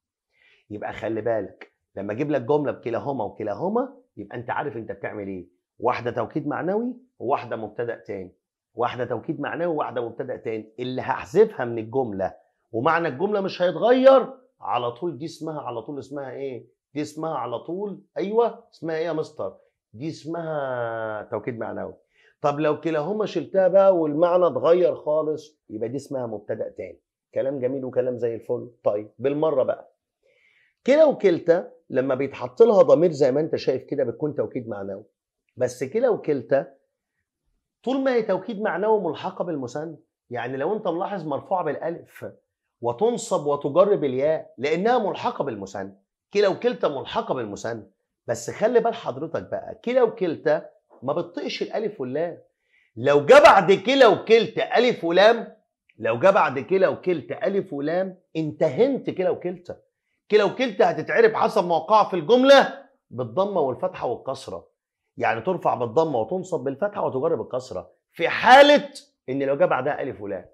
يبقى خلي بالك لما اجيب لك جمله بكلاهما وكلاهما يبقى انت عارف انت بتعمل ايه واحده توكيد معنوي وواحده مبتدا تاني واحده توكيد معناه وواحده مبتدا تاني اللي هحذفها من الجمله ومعنى الجمله مش هيتغير على طول دي اسمها على طول اسمها ايه دي اسمها على طول ايوه اسمها ايه يا مستر دي اسمها توكيد معنوي طب لو كلاهما شلتها بقى والمعنى اتغير خالص يبقى دي اسمها مبتدا تاني كلام جميل وكلام زي الفل طيب بالمره بقى كلا وكلتا لما بيتحط لها ضمير زي ما انت شايف كده بتكون توكيد معنوي بس كلا وكلتا طول ما هي توكيد معنوي ملحقه بالمثنى يعني لو انت ملاحظ مرفوعه بالالف وتنصب وتجر بالياء لانها ملحقه بالمثنى كلا وكلتا ملحقه بالمثنى بس خلي بال حضرتك بقى كلا وكلتا ما بتطقش الالف واللام لو جه بعد كلا وكلتا الف ولام لو جه بعد كلا وكلتا الف ولام انتهنت كلا وكلتا كلا وكلتا هتتعرب حسب موقعها في الجمله بالضمه والفتحه والكسره يعني ترفع بالضمه وتنصب بالفتحه وتجر بالكسره في حاله ان لو جه بعدها الف ولام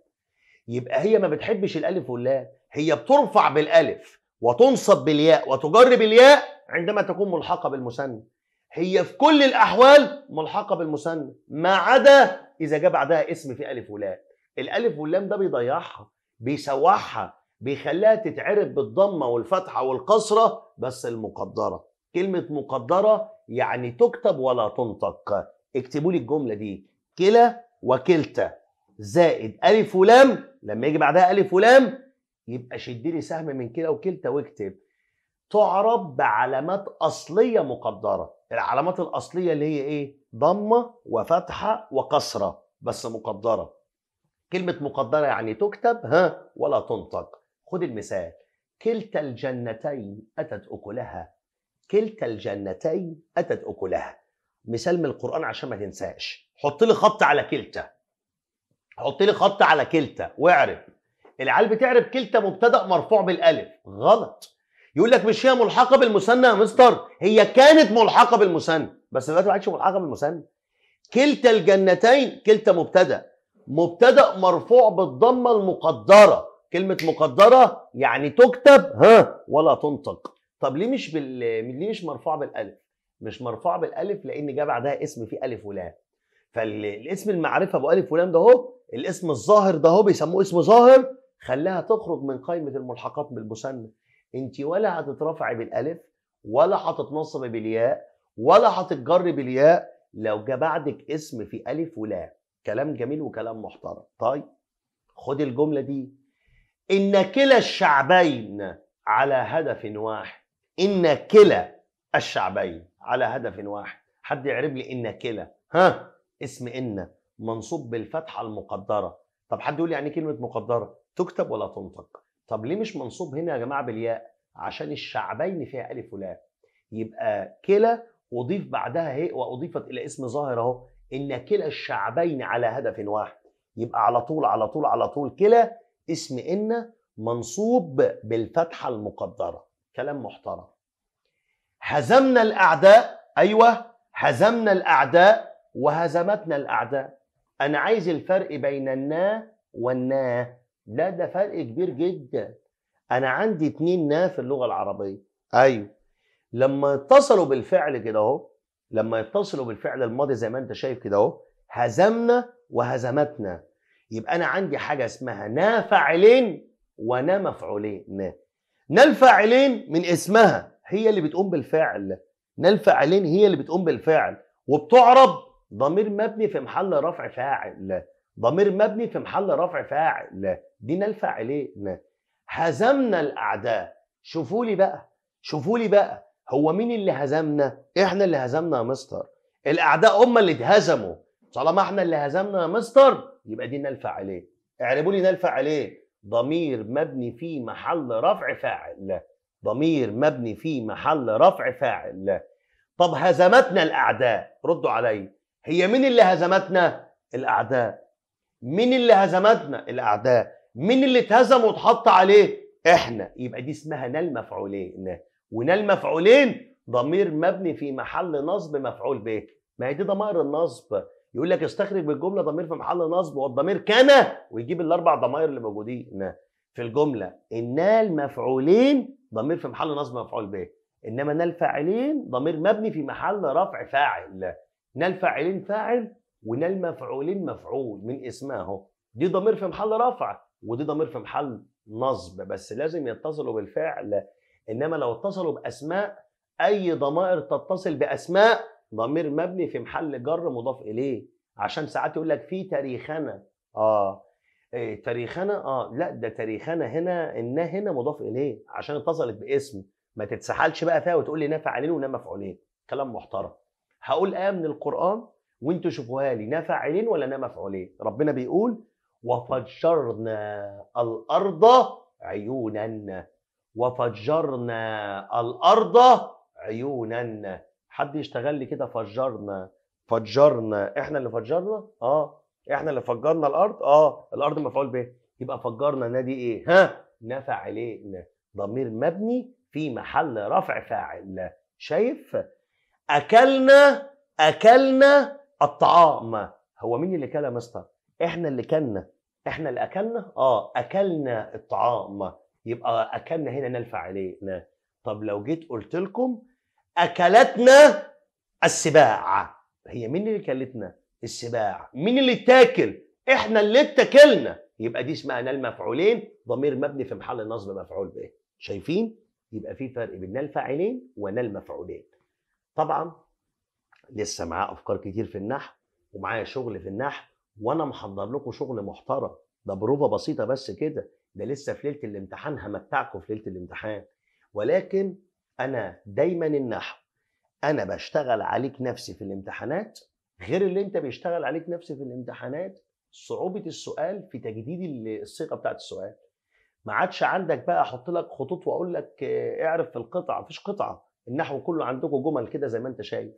يبقى هي ما بتحبش الالف واللام هي بترفع بالالف وتنصب بالياء وتجر بالياء عندما تكون ملحقه بالمثنى هي في كل الاحوال ملحقه بالمثنى ما عدا اذا جه بعدها اسم في الف ولام الالف واللام ده بيضيعها بيسوحها بيخليها تتعرف بالضمه والفتحه والكسره بس المقدره كلمه مقدره يعني تكتب ولا تنطق اكتبوا لي الجمله دي كلا وكلتا زائد الف ولام لما يجي بعدها الف ولام يبقى شد لي سهم من كلا وكلتا واكتب تعرب بعلامات اصليه مقدره العلامات الاصليه اللي هي ايه ضمه وفتحه وكسره بس مقدره كلمه مقدره يعني تكتب ها ولا تنطق خد المثال كلتا الجنتين اتت اكلها كلتا الجنتين أتت أكلها مثال من القرآن عشان ما تنساش حط لي خط على كلتا حط لي خط على كلتا واعرف العيال بتعرف كلتا مبتدأ مرفوع بالألف غلط يقول لك مش هي ملحقة بالمثنى يا مستر هي كانت ملحقة بالمثنى بس دلوقتي ما عادش ملحقة بالمثنى كلتا الجنتين كلتا مبتدأ مبتدأ مرفوع بالضمة المقدرة كلمة مقدرة يعني تكتب ها ولا تنطق طب ليه مش بال... ليه مش مرفوعه بالالف مش مرفوعه بالالف لان جه بعدها اسم فيه الف ولام فالاسم المعرفه بالف ولام ده اهو الاسم الظاهر ده اهو بيسموه اسم ظاهر خلاها تخرج من قائمه الملحقات بالمثنى انت ولا هتترفعي بالالف ولا هتتنصبي بالياء ولا هتتجري بالياء لو جه بعدك اسم فيه الف ولام كلام جميل وكلام محترم طيب خد الجمله دي ان كلا الشعبين على هدف واحد ان كلا الشعبين على هدف واحد حد يعرب لي ان كلا ها اسم ان منصوب بالفتحه المقدره طب حد يقول لي يعني كلمه مقدره تكتب ولا تنطق طب ليه مش منصوب هنا يا جماعه بالياء عشان الشعبين فيها الف ولام يبقى كلا اضيف بعدها هي واضيفت الى اسم ظاهر اهو ان كلا الشعبين على هدف واحد يبقى على طول على طول على طول كلا اسم ان منصوب بالفتحه المقدره كلام محترم هزمنا الأعداء أيوة هزمنا الأعداء وهزمتنا الأعداء أنا عايز الفرق بين النا والنا لا ده فرق كبير جدا أنا عندي اتنين نا في اللغة العربية أيوة لما يتصلوا بالفعل كده أهو لما يتصلوا بالفعل الماضي زي ما أنت شايف كده أهو هزمنا وهزمتنا يبقى أنا عندي حاجة اسمها نا فاعلين ونا مفعولين نا نالفاعلين من اسمها هي اللي بتقوم بالفعل نالفاعلين هي اللي بتقوم بالفعل وبتعرب ضمير مبني في محل رفع فاعل ضمير مبني في محل رفع فاعل دي نالفاعلين هزمنا الاعداء شوفوا لي بقى شوفوا لي بقى هو مين اللي هزمنا احنا اللي هزمنا يا مستر الاعداء هم اللي اتهزموا طالما احنا اللي هزمنا يا مستر يبقى دي نالفاعلين اعربوا لي نالفاعلين ضمير مبني في محل رفع فاعل ضمير مبني في محل رفع فاعل طب هزمتنا الاعداء ردوا علي هي مين اللي هزمتنا الاعداء مين اللي هزمتنا الاعداء مين اللي اتهزم واتحط عليه احنا يبقى دي اسمها نال مفعولين ونال مفعولين ضمير مبني في محل نصب مفعول به ما هي دي ضمائر النصب يقول لك استخرج من الجمله ضمير في محل نصب والضمير كان ويجيب الاربع ضمائر اللي موجودين في الجمله ان المفعولين ضمير في محل نصب مفعول به انما ان الفاعلين ضمير مبني في محل رفع فاعل ان الفاعلين فاعل وان المفعولين مفعول من اسمها اهو دي ضمير في محل رفع ودي ضمير في محل نصب بس لازم يتصلوا بالفعل انما لو اتصلوا باسماء اي ضمائر تتصل باسماء ضمير مبني في محل جر مضاف اليه عشان ساعات يقول لك في تاريخنا اه إيه تاريخنا اه لا ده تاريخنا هنا انها هنا مضاف اليه عشان اتصلت باسم ما تتسحلش بقى فيها وتقول لي نا ولا ونا مفعولين كلام محترم هقول ايه من القران وانتوا شوفوها لي نافع فاعلين ولا نا مفعولين ربنا بيقول وفجرنا الارض عيونا وفجرنا الارض عيونا حد يشتغل لي كده فجرنا فجرنا احنا اللي فجرنا اه احنا اللي فجرنا الارض اه الارض مفعول به يبقى فجرنا نادي ايه ها نفع علينا ضمير مبني في محل رفع فاعل شايف اكلنا اكلنا الطعام هو مين اللي كلا مستر احنا اللي كلنا احنا اللي اكلنا اه اكلنا الطعام يبقى اكلنا هنا نلفع علينا طب لو جيت قلت لكم اكلتنا السباع هي مين اللي كلتنا السباع مين اللي اتاكل احنا اللي اتاكلنا يبقى دي اسمها نال مفعولين ضمير مبني في محل نصب مفعول به شايفين يبقى في فرق بين نال فاعلين ونال مفعولين طبعا لسه معاه افكار كتير في النحو ومعايا شغل في النحو وانا محضر لكم شغل محترم ده بروفه بسيطه بس كده ده لسه في ليله الامتحان همتعكم في ليله الامتحان ولكن انا دايما النحو انا بشتغل عليك نفسي في الامتحانات غير اللي انت بيشتغل عليك نفسي في الامتحانات صعوبه السؤال في تجديد الصيغه بتاعه السؤال ما عادش عندك بقى احط لك خطوط واقول لك آه، اعرف في القطعه مفيش قطعه النحو كله عندكم جمل كده زي ما انت شايف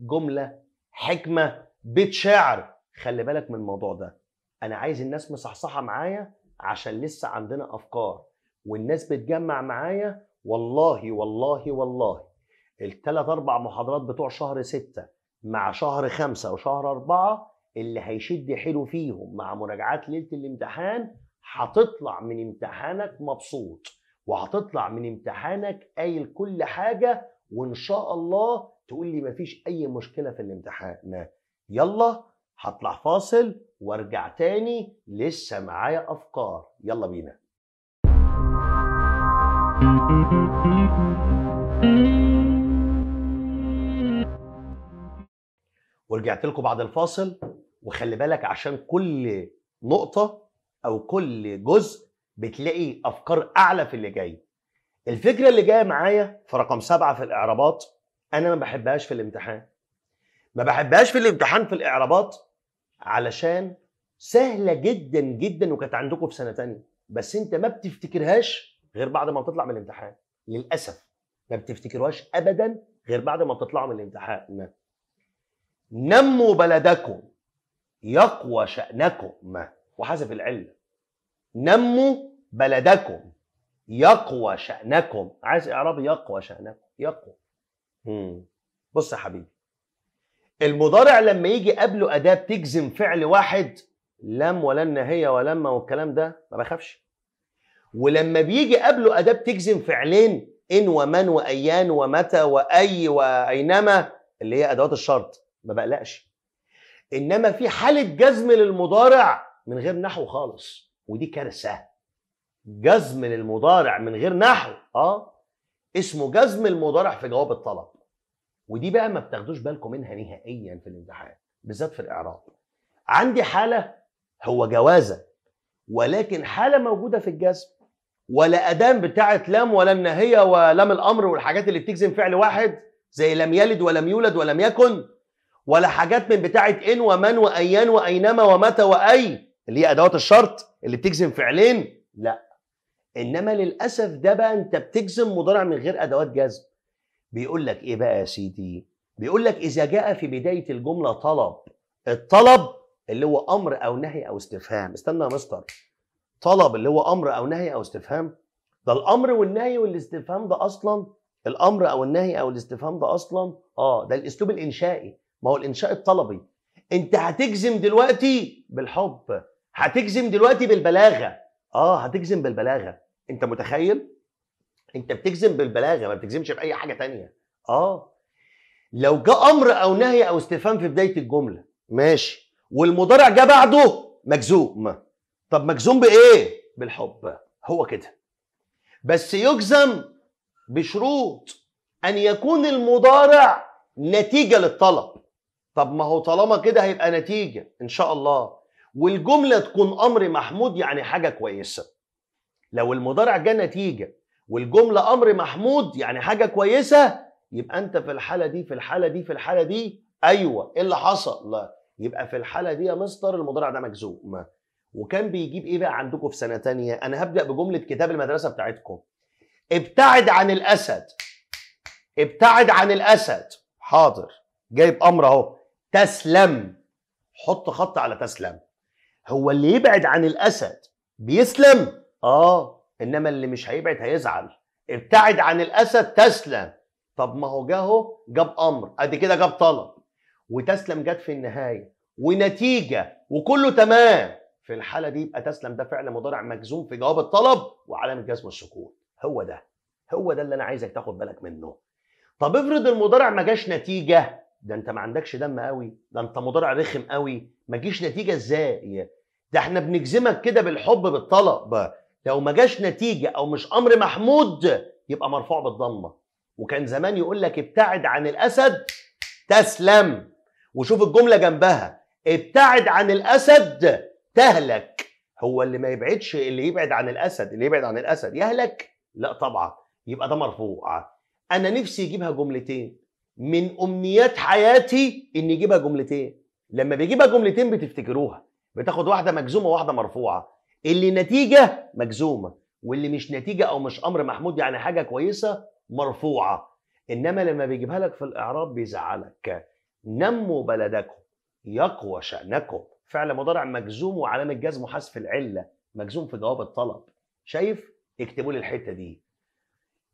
جمله حكمه بيت شعر خلي بالك من الموضوع ده انا عايز الناس مصحصحه معايا عشان لسه عندنا افكار والناس بتجمع معايا والله والله والله الثلاث اربع محاضرات بتوع شهر ستة مع شهر خمسة وشهر أربعة اللي هيشد حيله فيهم مع مراجعات ليلة الامتحان هتطلع من امتحانك مبسوط وهتطلع من امتحانك قايل كل حاجة وإن شاء الله تقول لي مفيش أي مشكلة في الامتحان يلا هطلع فاصل وارجع تاني لسه معايا أفكار يلا بينا ورجعت لكم بعد الفاصل وخلي بالك عشان كل نقطة أو كل جزء بتلاقي أفكار أعلى في اللي جاي الفكرة اللي جاية معايا في رقم سبعة في الإعرابات أنا ما بحبهاش في الامتحان ما بحبهاش في الامتحان في الإعرابات علشان سهلة جدا جدا وكانت عندكم في سنة تانية بس أنت ما بتفتكرهاش غير بعد ما بتطلع من الامتحان للاسف ما بتفتكروهاش ابدا غير بعد ما بتطلعوا من الامتحان نموا بلدكم يقوى شأنكم ما وحذف العلة نموا بلدكم يقوى شأنكم عايز إعراب يقوى شأنكم يقوى مم. بص يا حبيبي المضارع لما يجي قبله أداة بتجزم فعل واحد لم ولن هي ولما والكلام ده ما بخافش ولما بيجي قبله أداة بتجزم فعلين إن ومن وأيان ومتى وأي وأينما اللي هي أدوات الشرط ما بقلقش إنما في حالة جزم للمضارع من غير نحو خالص ودي كارثة جزم للمضارع من غير نحو اه اسمه جزم المضارع في جواب الطلب ودي بقى ما بتاخدوش بالكم منها نهائيا في الامتحان بالذات في الاعراب عندي حاله هو جوازه ولكن حاله موجوده في الجزم ولا ادام بتاعت لم ولا الناهيه ولم الامر والحاجات اللي بتجزم فعل واحد زي لم يلد ولم يولد ولم يكن ولا حاجات من بتاعت ان ومن وايان واينما ومتى واي اللي هي ادوات الشرط اللي بتجزم فعلين لا انما للاسف ده بقى انت بتجزم مضارع من غير ادوات جزم بيقول لك ايه بقى يا سيدي بيقول لك اذا جاء في بدايه الجمله طلب الطلب اللي هو امر او نهي او استفهام استنى يا مستر طلب اللي هو امر او نهي او استفهام ده الامر والنهي والاستفهام ده اصلا الامر او النهي او الاستفهام ده اصلا اه ده الاسلوب الانشائي ما هو الانشاء الطلبي انت هتجزم دلوقتي بالحب هتجزم دلوقتي بالبلاغه اه هتجزم بالبلاغه انت متخيل انت بتجزم بالبلاغه ما بتجزمش باي حاجه تانية اه لو جاء امر او نهي او استفهام في بدايه الجمله ماشي والمضارع جه بعده مجزوم طب مجزوم بايه بالحب هو كده بس يجزم بشروط ان يكون المضارع نتيجه للطلب طب ما هو طالما كده هيبقى نتيجه ان شاء الله والجمله تكون امر محمود يعني حاجه كويسه لو المضارع جه نتيجه والجمله امر محمود يعني حاجه كويسه يبقى انت في الحاله دي في الحاله دي في الحاله دي ايوه ايه اللي حصل لا. يبقى في الحاله دي يا مستر المضارع ده مجزوم وكان بيجيب ايه بقى عندكم في سنه تانية انا هبدا بجمله كتاب المدرسه بتاعتكم ابتعد عن الاسد ابتعد عن الاسد حاضر جايب امر اهو تسلم حط خط على تسلم هو اللي يبعد عن الاسد بيسلم اه انما اللي مش هيبعد هيزعل ابتعد عن الاسد تسلم طب ما هو جه جاب امر ادي كده جاب طلب وتسلم جت في النهايه ونتيجه وكله تمام في الحاله دي يبقى تسلم ده فعل مضارع مجزوم في جواب الطلب وعلامه جزم السكون هو ده هو ده اللي انا عايزك تاخد بالك منه طب افرض المضارع ما جاش نتيجه ده انت ما عندكش دم قوي ده انت مضارع رخم قوي ما جيش نتيجه ازاي ده احنا بنجزمك كده بالحب بالطلب لو ما جاش نتيجه او مش امر محمود يبقى مرفوع بالضمه وكان زمان يقول لك ابتعد عن الاسد تسلم وشوف الجمله جنبها ابتعد عن الاسد تهلك هو اللي ما يبعدش اللي يبعد عن الاسد اللي يبعد عن الاسد يهلك لا طبعا يبقى ده مرفوع انا نفسي يجيبها جملتين من امنيات حياتي ان يجيبها جملتين لما بيجيبها جملتين بتفتكروها بتاخد واحده مجزومه وواحده مرفوعه اللي نتيجه مجزومه واللي مش نتيجه او مش امر محمود يعني حاجه كويسه مرفوعه انما لما بيجيبها لك في الاعراب بيزعلك نموا بلدكم يقوى شانكم فعل مضارع مجزوم وعلامه جزمه حذف العله مجزوم في جواب الطلب شايف اكتبوا لي الحته دي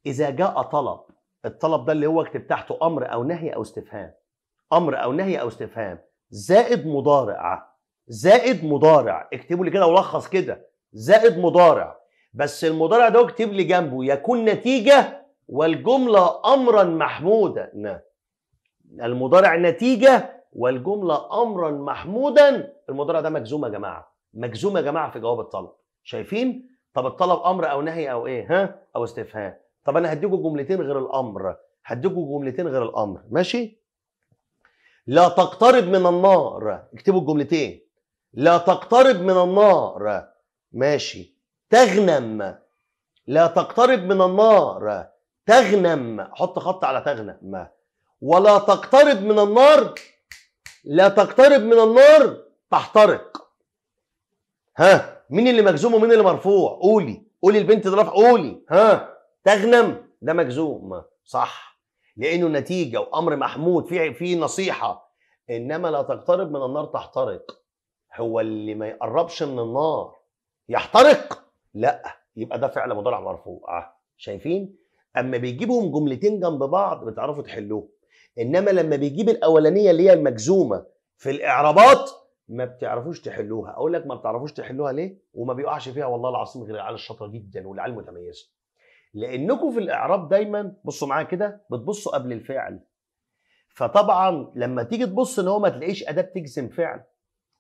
اذا جاء طلب الطلب ده اللي هو اكتب تحته امر او نهي او استفهام امر او نهي او استفهام زائد مضارع زائد مضارع اكتبوا لي كده ولخص كده زائد مضارع بس المضارع ده اكتب لي جنبه يكون نتيجه والجمله امرا محمودا المضارع نتيجه والجملة أمرا محمودا المضارع ده مجزوم يا جماعة مجزوم يا جماعة في جواب الطلب شايفين؟ طب الطلب أمر أو نهي أو إيه ها؟ أو استفهام طب أنا هديكوا جملتين غير الأمر هديكوا جملتين غير الأمر ماشي؟ لا تقترب من النار اكتبوا الجملتين لا تقترب من النار ماشي تغنم لا تقترب من النار تغنم حط خط على تغنم ولا تقترب من النار لا تقترب من النار تحترق ها مين اللي مجزوم ومين اللي مرفوع قولي قولي البنت دي رفع قولي ها تغنم ده مجزوم صح لانه نتيجه وامر محمود في في نصيحه انما لا تقترب من النار تحترق هو اللي ما يقربش من النار يحترق لا يبقى ده فعل مضارع مرفوع آه. شايفين اما بيجيبهم جملتين جنب بعض بتعرفوا تحلوه انما لما بيجيب الاولانيه اللي هي المجزومه في الاعرابات ما بتعرفوش تحلوها اقول لك ما بتعرفوش تحلوها ليه وما بيقعش فيها والله العظيم غير العيال الشاطره جدا والعيال المتميزه لانكم في الاعراب دايما بصوا معايا كده بتبصوا قبل الفعل فطبعا لما تيجي تبص ان هو ما تلاقيش اداه تجزم فعل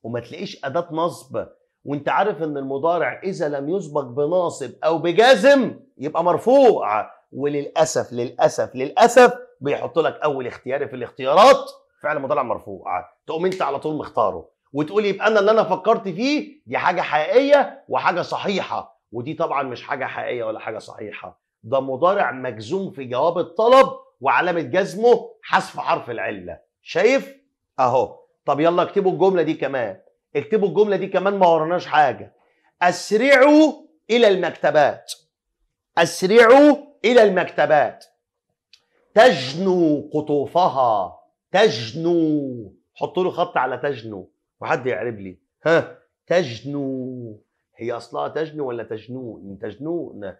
وما تلاقيش اداه نصب وانت عارف ان المضارع اذا لم يسبق بناصب او بجازم يبقى مرفوع وللاسف للاسف للاسف بيحط لك اول اختياري في الاختيارات فعل مضارع مرفوع تقوم انت على طول مختاره وتقول يبقى انا اللي انا فكرت فيه دي حاجه حقيقيه وحاجه صحيحه ودي طبعا مش حاجه حقيقيه ولا حاجه صحيحه ده مضارع مجزوم في جواب الطلب وعلامه جزمه حذف حرف العله شايف اهو طب يلا اكتبوا الجمله دي كمان اكتبوا الجمله دي كمان ما وراناش حاجه اسرعوا الى المكتبات اسرعوا الى المكتبات تجنو قطوفها تجنو حط له خط على تجنو وحد يعرب لي ها تجنو هي اصلها تجنو ولا تجنون تجنون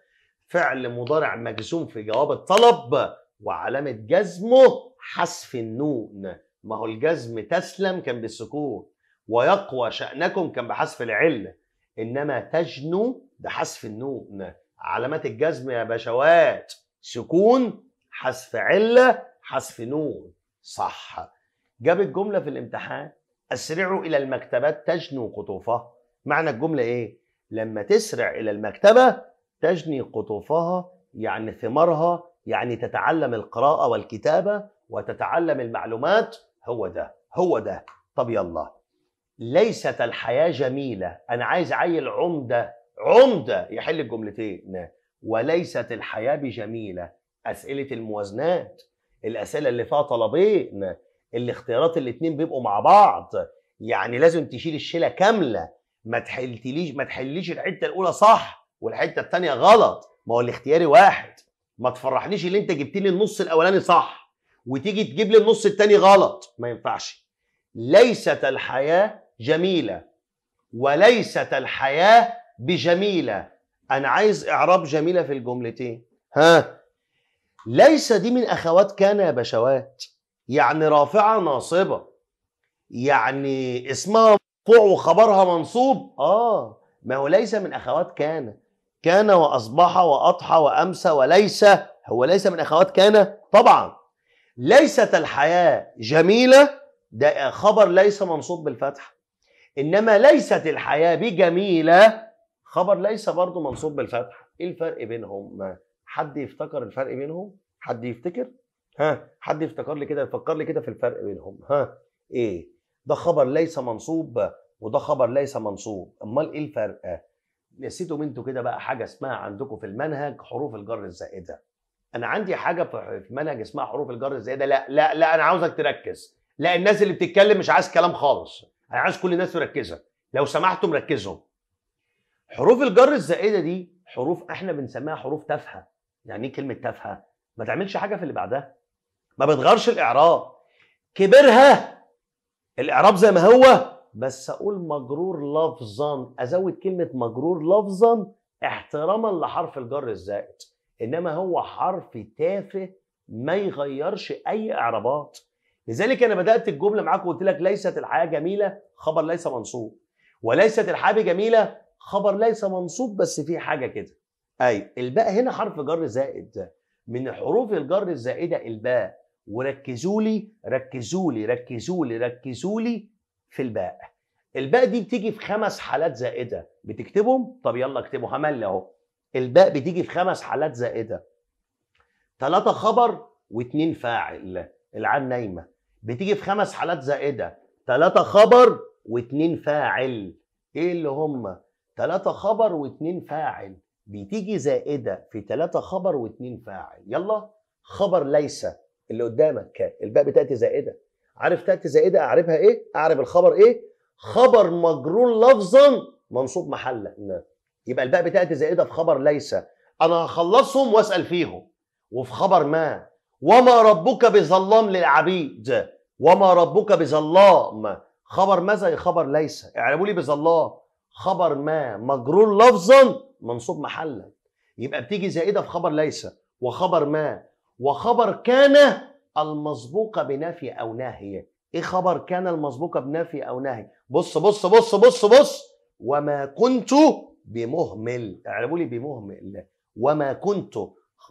فعل مضارع مجزوم في جواب الطلب وعلامة جزمه حذف النون ما هو الجزم تسلم كان بالسكون ويقوى شأنكم كان بحذف العلة إنما تجنو ده حذف النون علامات الجزم يا بشوات سكون حذف عله حذف نون صح جاب الجمله في الامتحان اسرعوا الى المكتبات تجنوا قطوفها معنى الجمله ايه لما تسرع الى المكتبه تجني قطوفها يعني ثمارها يعني تتعلم القراءه والكتابه وتتعلم المعلومات هو ده هو ده طب يلا ليست الحياه جميله انا عايز عيل عمده عمده يحل الجملتين وليست الحياه بجميله اسئله الموازنات الاسئله اللي فيها طلبين الاختيارات الاتنين بيبقوا مع بعض يعني لازم تشيل الشيله كامله ما تحلتليش ما تحليش الحته الاولى صح والحته الثانيه غلط ما هو الاختياري واحد ما تفرحنيش اللي انت جبت لي النص الاولاني صح وتيجي تجيب لي النص الثاني غلط ما ينفعش ليست الحياه جميله وليست الحياه بجميله انا عايز اعراب جميله في الجملتين ها ليس دي من أخوات كان يا بشوات يعني رافعة ناصبة يعني اسمها مرفوع وخبرها منصوب آه ما هو ليس من أخوات كان كان وأصبح وأضحى وأمسى وليس هو ليس من أخوات كان طبعا ليست الحياة جميلة ده خبر ليس منصوب بالفتحة إنما ليست الحياة بجميلة خبر ليس برضه منصوب بالفتحة إيه الفرق بينهم؟ حد يفتكر الفرق بينهم حد يفتكر ها حد يفتكر لي كده يفكر لي كده في الفرق بينهم ها ايه ده خبر ليس منصوب وده خبر ليس منصوب امال ايه الفرق نسيتوا انتوا كده بقى حاجه اسمها عندكم في المنهج حروف الجر الزائده انا عندي حاجه في منهج اسمها حروف الجر الزائده لا لا لا انا عاوزك تركز لا الناس اللي بتتكلم مش عايز كلام خالص انا عايز كل الناس تركزها لو سمحتم ركزوا حروف الجر الزائده دي حروف احنا بنسميها حروف تافهه يعني ايه كلمه تافهه ما تعملش حاجه في اللي بعدها ما بتغيرش الاعراب كبرها الاعراب زي ما هو بس اقول مجرور لفظا ازود كلمه مجرور لفظا احتراما لحرف الجر الزائد انما هو حرف تافه ما يغيرش اي اعرابات لذلك انا بدات الجمله معاك وقلت لك ليست الحياه جميله خبر ليس منصوب وليست الحياه جميله خبر ليس منصوب بس في حاجه كده اي الباء هنا حرف جر زائد من حروف الجر الزائده الباء وركزوا لي ركزوا لي ركزوا لي ركزوا لي في الباء الباء دي بتيجي في خمس حالات زائده بتكتبهم طب يلا اكتبوا همل اهو الباء بتيجي في خمس حالات زائده ثلاثه خبر واثنين فاعل العين نايمه بتيجي في خمس حالات زائده ثلاثه خبر واثنين فاعل ايه اللي هم ثلاثه خبر واثنين فاعل بتيجي زائده في ثلاثه خبر واثنين فاعل يلا خبر ليس اللي قدامك الباء بتاتي زائده عارف تاتي زائده اعربها ايه اعرب الخبر ايه خبر مجرور لفظا منصوب محلا يبقى الباء بتاتي زائده في خبر ليس انا هخلصهم واسال فيهم وفي خبر ما وما ربك بظلام للعبيد وما ربك بظلام خبر ما زي خبر ليس اعربوا لي بظلام خبر ما مجرور لفظا منصوب محلا يبقى بتيجي زائده في خبر ليس وخبر ما وخبر كان المسبوقه بنفي او نهي ايه خبر كان المسبوقه بنفي او نهي بص بص بص بص بص وما كنت بمهمل اعربوا لي بمهمل وما كنت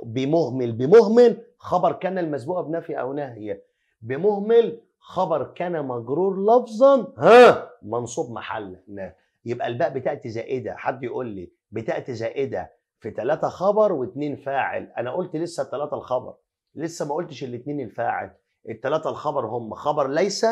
بمهمل بمهمل خبر كان المسبوقه بنفي او نهي بمهمل خبر كان مجرور لفظا ها منصوب محل يبقى الباء بتاعتي زائده حد يقول لي بتأتي زائدة في ثلاثة خبر واثنين فاعل أنا قلت لسه الثلاثة الخبر لسه ما قلتش الاثنين الفاعل الثلاثة الخبر هم خبر ليس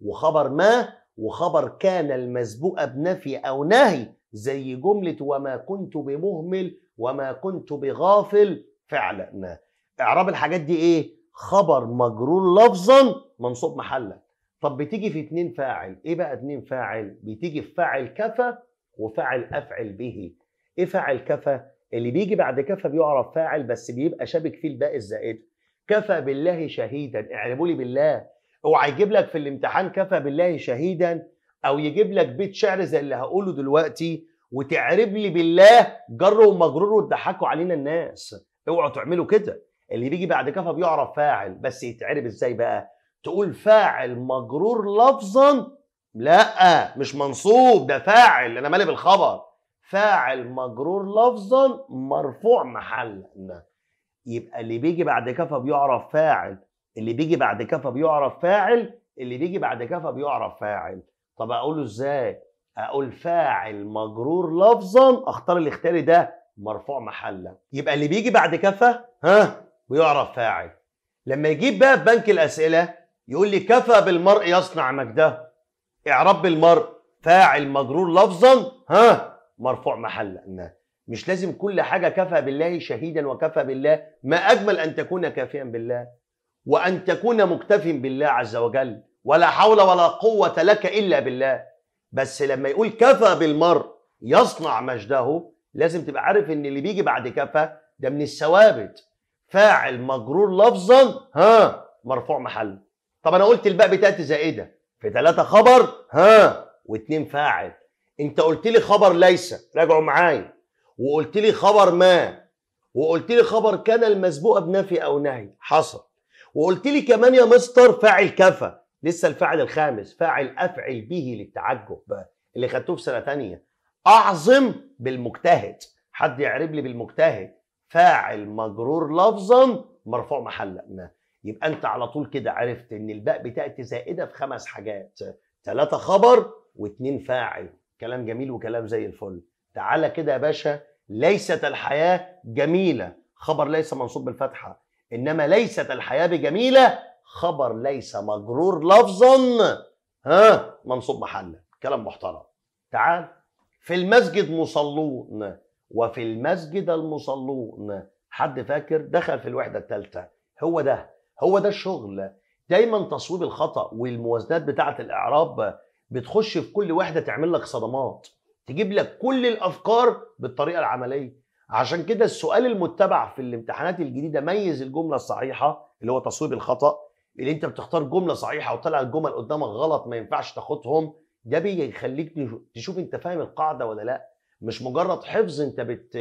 وخبر ما وخبر كان المسبوق بنفي أو نهي زي جملة وما كنت بمهمل وما كنت بغافل فعلا ما إعراب الحاجات دي إيه؟ خبر مجرور لفظا منصوب محلا طب بتيجي في اتنين فاعل ايه بقى اتنين فاعل بتيجي في فاعل كفى وفاعل افعل به ايه فاعل كفى اللي بيجي بعد كفى بيعرف فاعل بس بيبقى شابك فيه الباء الزائد كفى بالله شهيدا اعربوا لي بالله اوعى يجيب لك في الامتحان كفى بالله شهيدا او يجيب لك بيت شعر زي اللي هقوله دلوقتي وتعرب لي بالله جر ومجرور وتضحكوا علينا الناس اوعوا تعملوا كده اللي بيجي بعد كفى بيعرف فاعل بس يتعرب ازاي بقى تقول فاعل مجرور لفظا لا مش منصوب ده فاعل انا مالي بالخبر فاعل مجرور لفظا مرفوع محلا يبقى اللي بيجي بعد كفى بيعرف فاعل اللي بيجي بعد كفى بيعرف فاعل اللي بيجي بعد كفى بيعرف فاعل طب اقوله ازاي اقول فاعل مجرور لفظا اختار اختاري ده مرفوع محلا يبقى اللي بيجي بعد كفى ها بيعرف فاعل لما يجيب بقى في بنك الاسئله يقول لي كفى بالمرء يصنع مجده اعراب بالمرء فاعل مجرور لفظا ها مرفوع محله مش لازم كل حاجة كفى بالله شهيدا وكفى بالله ما أجمل أن تكون كافيا بالله وأن تكون مكتفيا بالله عز وجل ولا حول ولا قوة لك إلا بالله بس لما يقول كفى بالمرء يصنع مجده لازم تبقى عارف ان اللي بيجي بعد كفى ده من الثوابت فاعل مجرور لفظا ها مرفوع محل طب انا قلت الباء بتاتي زائده في ثلاثه خبر ها واثنين فاعل انت قلت لي خبر ليس راجعوا معايا وقلت لي خبر ما وقلت لي خبر كان المسبوقه بنفي او نهي حصل وقلت لي كمان يا مستر فاعل كفى لسه الفاعل الخامس فاعل افعل به للتعجب بقى اللي خدتوه في سنه ثانيه اعظم بالمجتهد حد يعرب لي بالمجتهد فاعل مجرور لفظا مرفوع محل يبقى انت على طول كده عرفت ان الباء بتاعتي زائده في خمس حاجات ثلاثه خبر واثنين فاعل كلام جميل وكلام زي الفل تعالى كده يا باشا ليست الحياة جميلة خبر ليس منصوب بالفتحة إنما ليست الحياة بجميلة خبر ليس مجرور لفظا ها منصوب محلا كلام محترم تعال في المسجد مصلون وفي المسجد المصلون حد فاكر دخل في الوحدة الثالثة هو ده هو ده الشغل دايما تصويب الخطأ والموازنات بتاعة الإعراب بتخش في كل واحده تعمل لك صدمات تجيب لك كل الافكار بالطريقه العمليه عشان كده السؤال المتبع في الامتحانات الجديده ميز الجمله الصحيحه اللي هو تصويب الخطا اللي انت بتختار جمله صحيحه وطلع الجمل قدامك غلط ما ينفعش تاخدهم ده بيخليك تشوف انت فاهم القاعده ولا لا مش مجرد حفظ انت بت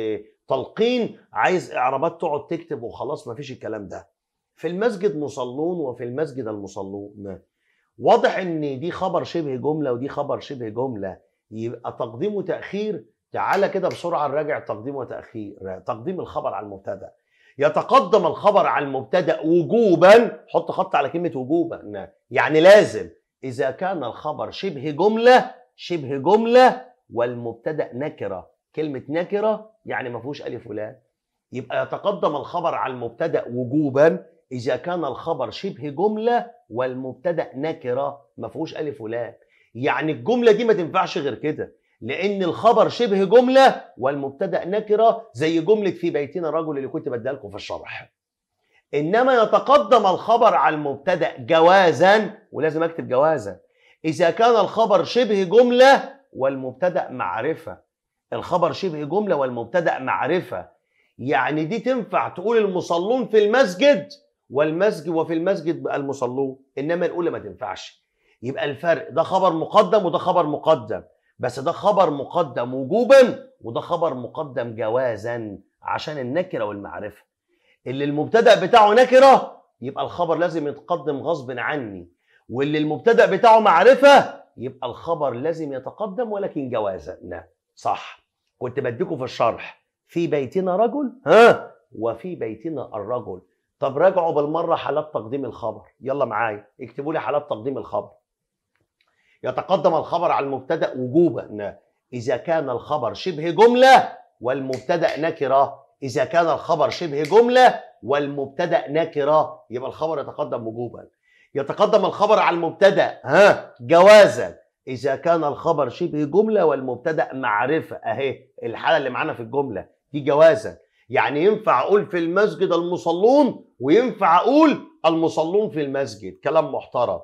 تلقين عايز اعرابات تقعد تكتب وخلاص ما فيش الكلام ده في المسجد مصلون وفي المسجد المصلون واضح ان دي خبر شبه جمله ودي خبر شبه جمله يبقى تقديم وتاخير تعالى كده بسرعه نراجع تقديم وتاخير تقديم الخبر على المبتدا يتقدم الخبر على المبتدا وجوبا حط خط على كلمه وجوبا يعني لازم اذا كان الخبر شبه جمله شبه جمله والمبتدا نكره كلمه نكره يعني ما فيهوش الف ولا يبقى يتقدم الخبر على المبتدا وجوبا إذا كان الخبر شبه جملة والمبتدأ نكرة ما فيهوش ألف ولام يعني الجملة دي ما تنفعش غير كده لأن الخبر شبه جملة والمبتدأ نكرة زي جملة في بيتنا الرجل اللي كنت بديها لكم في الشرح إنما يتقدم الخبر على المبتدأ جوازا ولازم أكتب جوازا إذا كان الخبر شبه جملة والمبتدأ معرفة الخبر شبه جملة والمبتدأ معرفة يعني دي تنفع تقول المصلون في المسجد والمسجد وفي المسجد المصلون انما الاولى ما تنفعش يبقى الفرق ده خبر مقدم وده خبر مقدم بس ده خبر مقدم وجوبا وده خبر مقدم جوازا عشان النكره والمعرفه اللي المبتدا بتاعه نكره يبقى الخبر لازم يتقدم غصب عني واللي المبتدا بتاعه معرفه يبقى الخبر لازم يتقدم ولكن جوازا لا صح كنت بديكم في الشرح في بيتنا رجل ها وفي بيتنا الرجل طب راجعوا بالمره حالات تقديم الخبر يلا معايا اكتبوا لي حالات تقديم الخبر يتقدم الخبر على المبتدا وجوبا اذا كان الخبر شبه جمله والمبتدا نكره اذا كان الخبر شبه جمله والمبتدا نكره يبقى الخبر يتقدم وجوبا يتقدم الخبر على المبتدا ها جوازا اذا كان الخبر شبه جمله والمبتدا معرفه اهي الحاله اللي معانا في الجمله دي جوازا يعني ينفع اقول في المسجد المصلون وينفع اقول المصلون في المسجد كلام محترم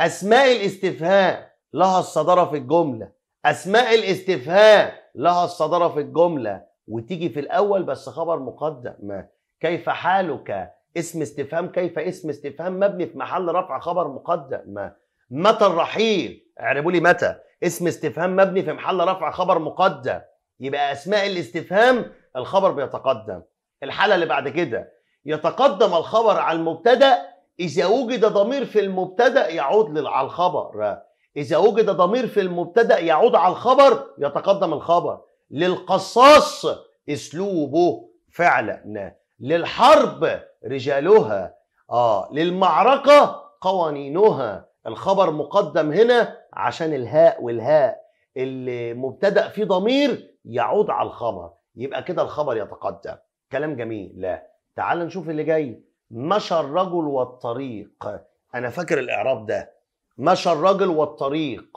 اسماء الاستفهام لها الصداره في الجمله اسماء الاستفهام لها الصداره في الجمله وتيجي في الاول بس خبر مقدم كيف حالك اسم استفهام كيف اسم استفهام مبني في محل رفع خبر مقدم متى الرحيل اعربوا لي متى اسم استفهام مبني في محل رفع خبر مقدم يبقى اسماء الاستفهام الخبر بيتقدم الحالة اللي بعد كده يتقدم الخبر على المبتدأ إذا وجد ضمير في المبتدأ يعود على الخبر إذا وجد ضمير في المبتدأ يعود على الخبر يتقدم الخبر للقصاص أسلوبه فعلا للحرب رجالها آه للمعركة قوانينها الخبر مقدم هنا عشان الهاء والهاء اللي مبتدأ فيه ضمير يعود على الخبر يبقى كده الخبر يتقدم كلام جميل لا تعال نشوف اللي جاي مشى الرجل والطريق انا فاكر الاعراب ده مشى الرجل والطريق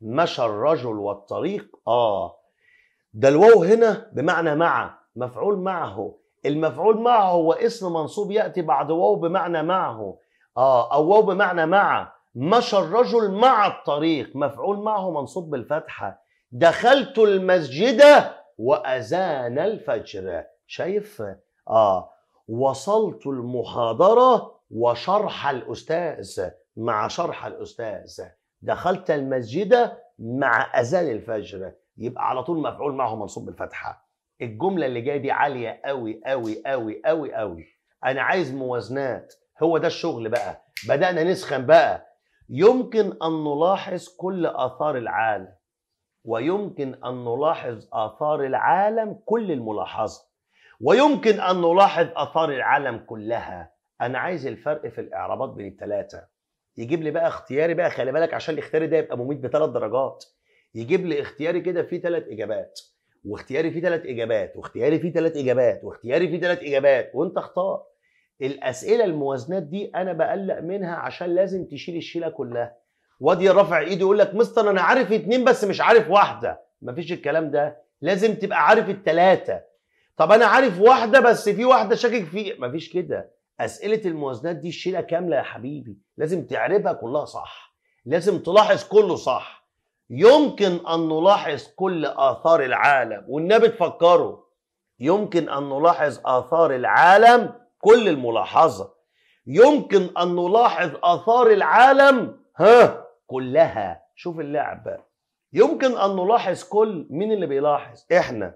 مشى الرجل والطريق اه ده الواو هنا بمعنى مع مفعول معه المفعول معه هو اسم منصوب ياتي بعد واو بمعنى معه اه او واو بمعنى مع مشى الرجل مع الطريق مفعول معه منصوب بالفتحه دخلت المسجد وأذان الفجر شايف آه وصلت المحاضرة وشرح الأستاذ مع شرح الأستاذ دخلت المسجد مع أذان الفجر يبقى على طول مفعول معه منصوب بالفتحة الجملة اللي جاية دي عالية قوي قوي قوي قوي قوي أنا عايز موازنات هو ده الشغل بقى بدأنا نسخن بقى يمكن أن نلاحظ كل آثار العالم ويمكن أن نلاحظ آثار العالم كل الملاحظة ويمكن أن نلاحظ آثار العالم كلها أنا عايز الفرق في الإعرابات بين الثلاثة يجيب لي بقى اختياري بقى خلي بالك عشان الاختياري ده يبقى مميت بثلاث درجات يجيب لي اختياري كده فيه ثلاث إجابات واختياري فيه ثلاث إجابات واختياري فيه ثلاث إجابات واختياري فيه ثلاث إجابات وأنت اختار الأسئلة الموازنات دي أنا بقلق منها عشان لازم تشيل الشيلة كلها وادي رافع ايده يقول لك مستر انا عارف اتنين بس مش عارف واحده مفيش الكلام ده لازم تبقى عارف التلاته طب انا عارف واحده بس في واحده شاكك في إيه؟ مفيش كده اسئله الموازنات دي شيله كامله يا حبيبي لازم تعرفها كلها صح لازم تلاحظ كله صح يمكن ان نلاحظ كل اثار العالم والنبي تفكره يمكن ان نلاحظ اثار العالم كل الملاحظه يمكن ان نلاحظ اثار العالم ها كلها شوف اللعب يمكن ان نلاحظ كل مين اللي بيلاحظ احنا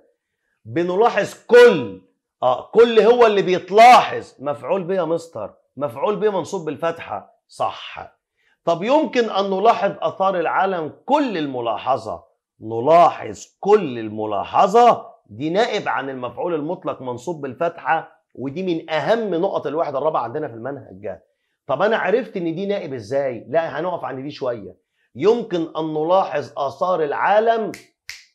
بنلاحظ كل اه كل هو اللي بيتلاحظ مفعول به يا مستر مفعول به منصوب بالفتحه صح طب يمكن ان نلاحظ اثار العالم كل الملاحظه نلاحظ كل الملاحظه دي نائب عن المفعول المطلق منصوب بالفتحه ودي من اهم نقط الوحده الرابعه عندنا في المنهج طب انا عرفت ان دي نائب ازاي لا هنقف عند دي شويه يمكن ان نلاحظ اثار العالم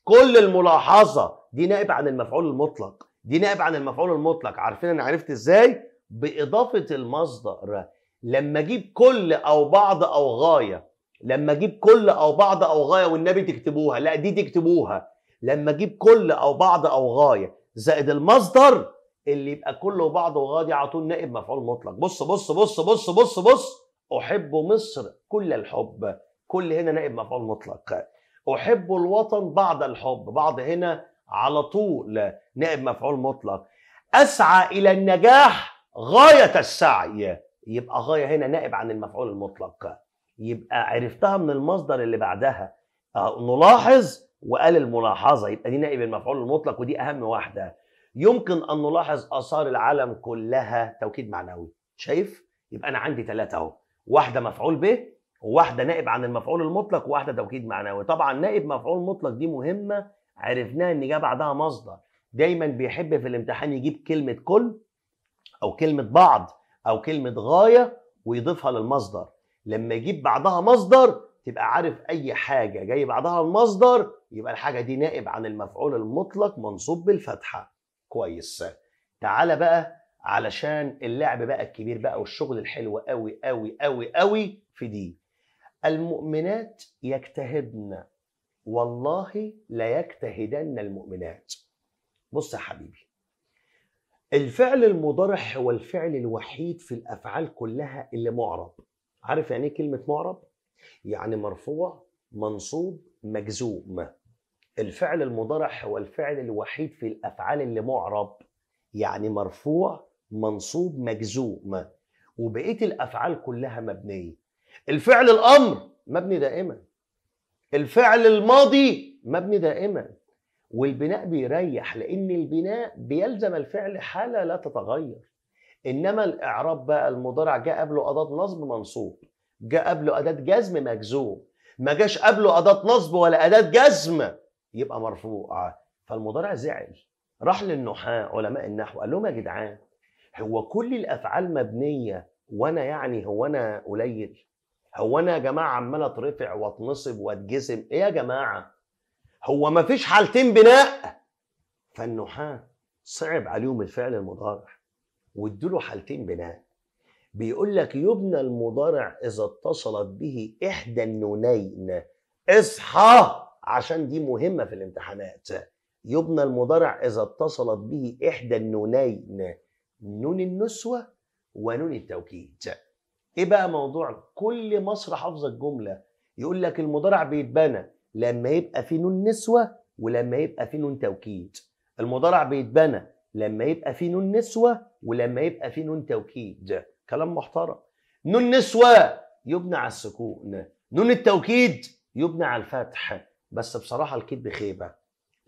كل الملاحظه دي نائب عن المفعول المطلق دي نائب عن المفعول المطلق عارفين انا عرفت ازاي باضافه المصدر لما اجيب كل او بعض او غايه لما اجيب كل او بعض او غايه والنبي تكتبوها لا دي تكتبوها لما اجيب كل او بعض او غايه زائد المصدر اللي يبقى كله بعضه غادي على طول نائب مفعول مطلق بص بص بص بص بص بص احب مصر كل الحب كل هنا نائب مفعول مطلق احب الوطن بعض الحب بعض هنا على طول نائب مفعول مطلق اسعى الى النجاح غايه السعي يبقى غايه هنا نائب عن المفعول المطلق يبقى عرفتها من المصدر اللي بعدها آه، نلاحظ وقال الملاحظه يبقى دي نائب المفعول المطلق ودي اهم واحده يمكن أن نلاحظ آثار العالم كلها توكيد معنوي شايف؟ يبقى أنا عندي ثلاثة أهو واحدة مفعول به وواحدة نائب عن المفعول المطلق وواحدة توكيد معنوي طبعا نائب مفعول مطلق دي مهمة عرفناها إن جه بعدها مصدر دايما بيحب في الامتحان يجيب كلمة كل أو كلمة بعض أو كلمة غاية ويضيفها للمصدر لما يجيب بعدها مصدر تبقى عارف اي حاجه جاي بعدها المصدر يبقى الحاجه دي نائب عن المفعول المطلق منصوب بالفتحه كويس تعالى بقى علشان اللعب بقى الكبير بقى والشغل الحلو قوي قوي قوي قوي في دي المؤمنات يجتهدن والله لا يجتهدن المؤمنات بص يا حبيبي الفعل المضارع هو الفعل الوحيد في الافعال كلها اللي معرب عارف يعني ايه كلمه معرب يعني مرفوع منصوب مجزوم الفعل المضارع هو الفعل الوحيد في الافعال اللي معرب يعني مرفوع منصوب مجزوم وبقيه الافعال كلها مبنيه الفعل الامر مبني دائما الفعل الماضي مبني دائما والبناء بيريح لان البناء بيلزم الفعل حاله لا تتغير انما الاعراب بقى المضارع جاء قبله اداه نصب منصوب جاء قبله اداه جزم مجزوم ما جاش قبله اداه نصب ولا اداه جزم يبقى مرفوع فالمضارع زعل راح للنحاة علماء النحو قال لهم يا جدعان هو كل الافعال مبنيه وانا يعني هو انا قليل هو انا يا جماعه عمال اترفع واتنصب واتجسم ايه يا جماعه هو ما فيش حالتين بناء فالنحاة صعب عليهم الفعل المضارع وادوا حالتين بناء بيقول لك يبنى المضارع اذا اتصلت به احدى النونين اصحى عشان دي مهمه في الامتحانات يبنى المضارع اذا اتصلت به احدى النونين نون النسوه ونون التوكيد ايه بقى موضوع كل مصر حافظه الجمله يقول لك المضارع بيتبنى لما يبقى فيه نون نسوه ولما يبقى فيه نون توكيد المضارع بيتبنى لما يبقى فيه نون نسوه ولما يبقى فيه نون توكيد كلام محترم نون نسوه يبنى على السكون نون التوكيد يبنى على الفتح بس بصراحه الكذب خيبه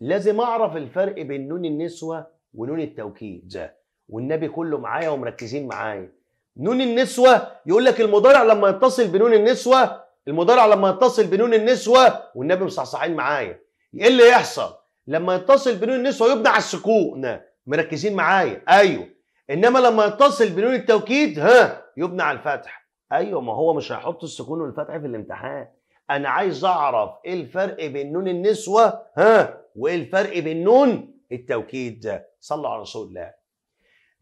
لازم اعرف الفرق بين نون النسوه ونون التوكيد والنبي كله معايا ومركزين معايا نون النسوه يقول لك المضارع لما يتصل بنون النسوه المضارع لما يتصل بنون النسوه والنبي مصحصحين معايا ايه اللي يحصل لما يتصل بنون النسوه يبنى على السكون مركزين معايا ايوه انما لما يتصل بنون التوكيد ها يبنى على الفتح ايوه ما هو مش هيحط السكون والفتح في الامتحان انا عايز اعرف ايه الفرق بين نون النسوه ها وايه الفرق بين نون التوكيد صلوا على رسول الله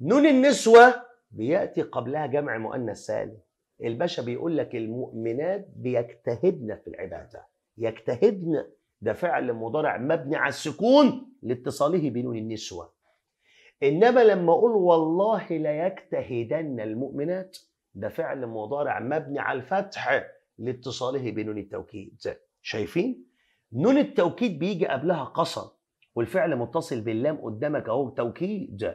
نون النسوه بياتي قبلها جمع مؤنث سالم الباشا بيقول لك المؤمنات بيجتهدن في العباده يجتهدن ده فعل مضارع مبني على السكون لاتصاله بنون النسوه انما لما اقول والله ليجتهدن المؤمنات ده فعل مضارع مبني على الفتح لاتصاله بنون التوكيد شايفين نون التوكيد بيجي قبلها قصر والفعل متصل باللام قدامك اهو توكيد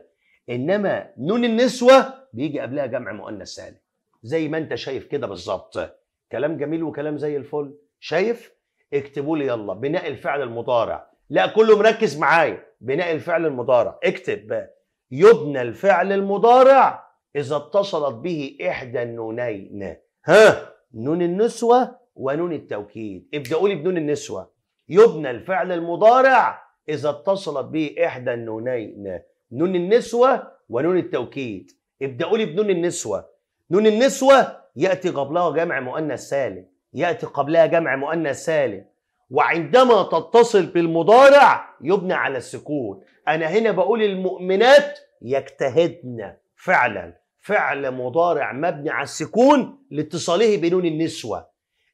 انما نون النسوه بيجي قبلها جمع مؤنث سالم زي ما انت شايف كده بالظبط كلام جميل وكلام زي الفل شايف اكتبوا لي يلا بناء الفعل المضارع لا كله مركز معايا بناء الفعل المضارع اكتب يبنى الفعل المضارع اذا اتصلت به احدى النونين ها نون النسوة ونون التوكيد ابدأوا لي بنون النسوة يبنى الفعل المضارع إذا اتصلت به إحدى النونين نون النسوة ونون التوكيد ابدأوا لي بنون النسوة نون النسوة يأتي قبلها جمع مؤنث سالم يأتي قبلها جمع مؤنث سالم وعندما تتصل بالمضارع يبنى على السكون أنا هنا بقول المؤمنات يجتهدن فعلا فعل مضارع مبني على السكون لاتصاله بنون النسوة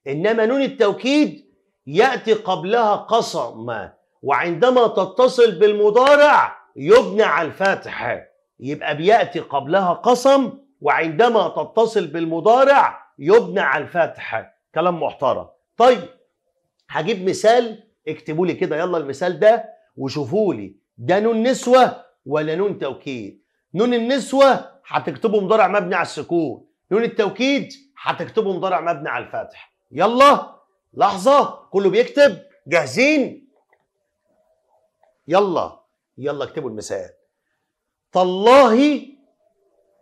إنما نون التوكيد يأتي قبلها قصم وعندما تتصل بالمضارع يبنى على الفتح يبقى بيأتي قبلها قصم وعندما تتصل بالمضارع يبنى على الفتح كلام محترم طيب هجيب مثال اكتبوا لي كده يلا المثال ده وشوفوا لي ده نون نسوة ولا نون توكيد نون النسوة هتكتبوا مضارع مبني على السكون نون التوكيد هتكتبوا مضارع مبني على الفتح يلا لحظة كله بيكتب جاهزين يلا يلا اكتبوا المثال تالله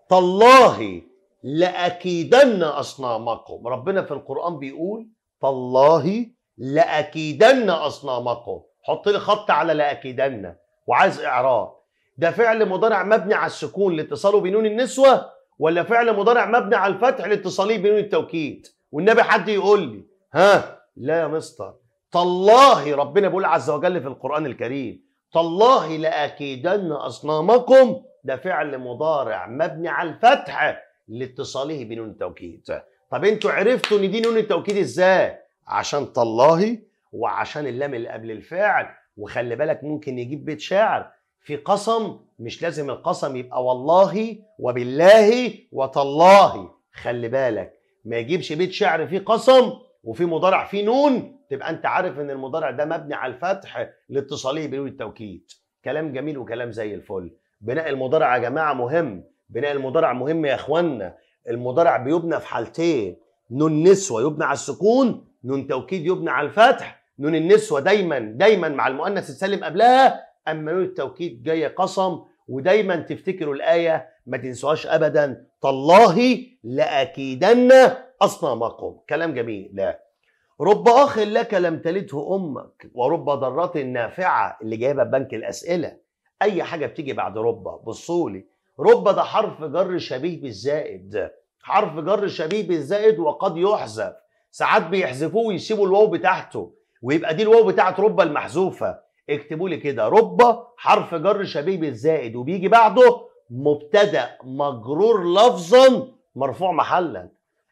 تالله لأكيدن أصنامكم ربنا في القرآن بيقول تالله لأكيدن أصنامكم حط لي خط على لأكيدن وعايز إعراب ده فعل مضارع مبني على السكون لاتصاله بنون النسوة ولا فعل مضارع مبني على الفتح لاتصاله بنون التوكيد والنبي حد يقول لي ها لا يا مستر تالله ربنا بيقول عز وجل في القرآن الكريم تالله لأكيدن أصنامكم ده فعل مضارع مبني على الفتح لاتصاله بنون التوكيد طب انتوا عرفتوا ان دي نون التوكيد ازاي عشان تالله وعشان اللام اللي قبل الفعل وخلي بالك ممكن يجيب بيت شعر في قسم مش لازم القسم يبقى والله وبالله وتالله خلي بالك ما يجيبش بيت شعر فيه قسم وفي مضارع فيه نون تبقى انت عارف ان المضارع ده مبني على الفتح لاتصاله بنون التوكيد كلام جميل وكلام زي الفل بناء المضارع يا جماعه مهم بناء المضارع مهم يا اخوانا المضارع بيبنى في حالتين نون نسوه يبنى على السكون نون توكيد يبنى على الفتح نون النسوه دايما دايما مع المؤنث السالم قبلها أما نون التوكيد جاية قسم ودايما تفتكروا الآية ما تنسوهاش أبدا تالله لأكيدن أصنامكم كلام جميل لا رب أخ لك لم تلده أمك ورب ضرة نافعة اللي جايبها بنك الأسئلة أي حاجة بتيجي بعد رب بصولي رب ده حرف جر شبيه بالزائد حرف جر شبيه بالزائد وقد يحذف ساعات بيحذفوه ويسيبوا الواو بتاعته ويبقى دي الواو بتاعت رب المحذوفة اكتبوا لي كده رب حرف جر شبيه بالزائد وبيجي بعده مبتدا مجرور لفظا مرفوع محلا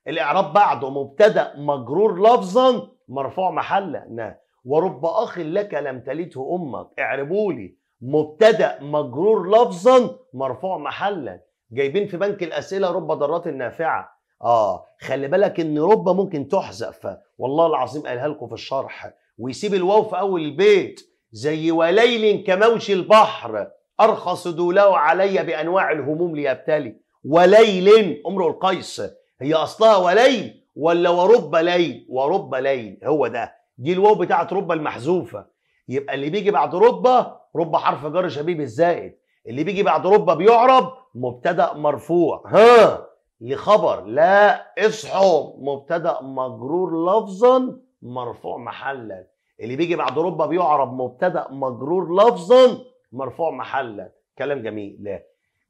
الاعراب بعده مبتدا مجرور لفظا مرفوع محلا ورب اخ لك لم تلده امك اعربوا لي مبتدا مجرور لفظا مرفوع محلا جايبين في بنك الاسئله رب ضارات نافعه اه خلي بالك ان رب ممكن تحذف والله العظيم قالها لكم في الشرح ويسيب الواو في اول البيت زي وليل كموج البحر أرخص دوله علي بأنواع الهموم ليبتلي وليل أمرؤ القيس هي أصلها وليل ولا ورب ليل ورب ليل هو ده دي الواو بتاعت رب المحذوفة يبقى اللي بيجي بعد رب رب حرف جر شبيب الزائد اللي بيجي بعد رب بيعرب مبتدأ مرفوع ها لخبر لا اصحوا مبتدأ مجرور لفظا مرفوع محلا اللي بيجي بعد رب بيعرب مبتدا مجرور لفظا مرفوع محلا كلام جميل لا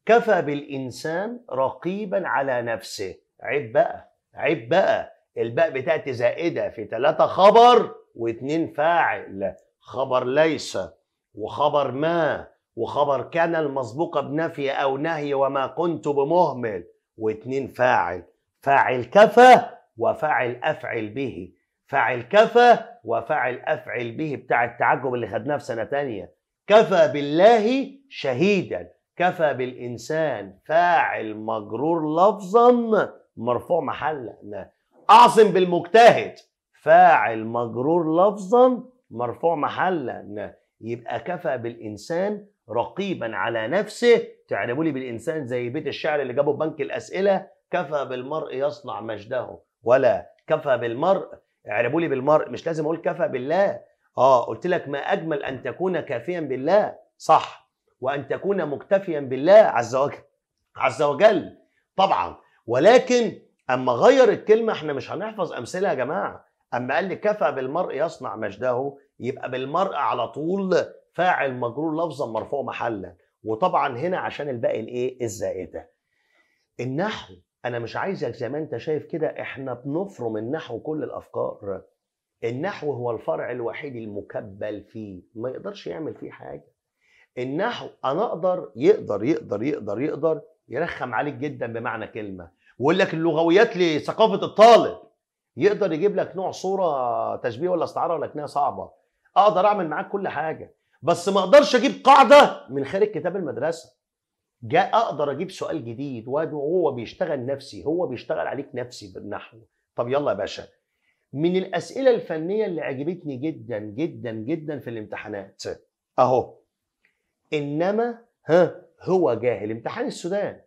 كفى بالانسان رقيبا على نفسه عيب بقى عيب بقى الباء بتاعتي زائده في ثلاثه خبر واثنين فاعل خبر ليس وخبر ما وخبر كان المسبوقه بنفي او نهي وما كنت بمهمل واثنين فاعل فاعل كفى وفاعل افعل به فعل كفى وفعل أفعل به بتاع التعجب اللي خدناه في سنة تانية كفى بالله شهيدا كفى بالإنسان فاعل مجرور لفظا مرفوع محلا أعصم بالمجتهد فاعل مجرور لفظا مرفوع محلا يبقى كفى بالإنسان رقيبا على نفسه تعرفوا لي بالإنسان زي بيت الشعر اللي جابه بنك الأسئلة كفى بالمرء يصنع مجده ولا كفى بالمرء اعربوا لي بالمرء مش لازم اقول كفى بالله اه قلت لك ما اجمل ان تكون كافيا بالله صح وان تكون مكتفيا بالله عز وجل عز وجل طبعا ولكن اما غير الكلمه احنا مش هنحفظ امثله يا جماعه اما قال لي كفى بالمرء يصنع مجده يبقى بالمرء على طول فاعل مجرور لفظا مرفوع محلا وطبعا هنا عشان الباقي الايه الزائده النحو انا مش عايزك زي ما انت شايف كده احنا بنفرم النحو كل الافكار النحو هو الفرع الوحيد المكبل فيه ما يقدرش يعمل فيه حاجه النحو انا اقدر يقدر يقدر يقدر يقدر يرخم عليك جدا بمعنى كلمه ويقول لك اللغويات لثقافه الطالب يقدر يجيب لك نوع صوره تشبيه ولا استعاره ولكنها صعبه اقدر اعمل معاك كل حاجه بس ما اقدرش اجيب قاعده من خارج كتاب المدرسه جاء اقدر اجيب سؤال جديد وهو بيشتغل نفسي هو بيشتغل عليك نفسي بالنحو طب يلا يا باشا من الاسئله الفنيه اللي عجبتني جدا جدا جدا في الامتحانات اهو انما ها هو جاهل امتحان السودان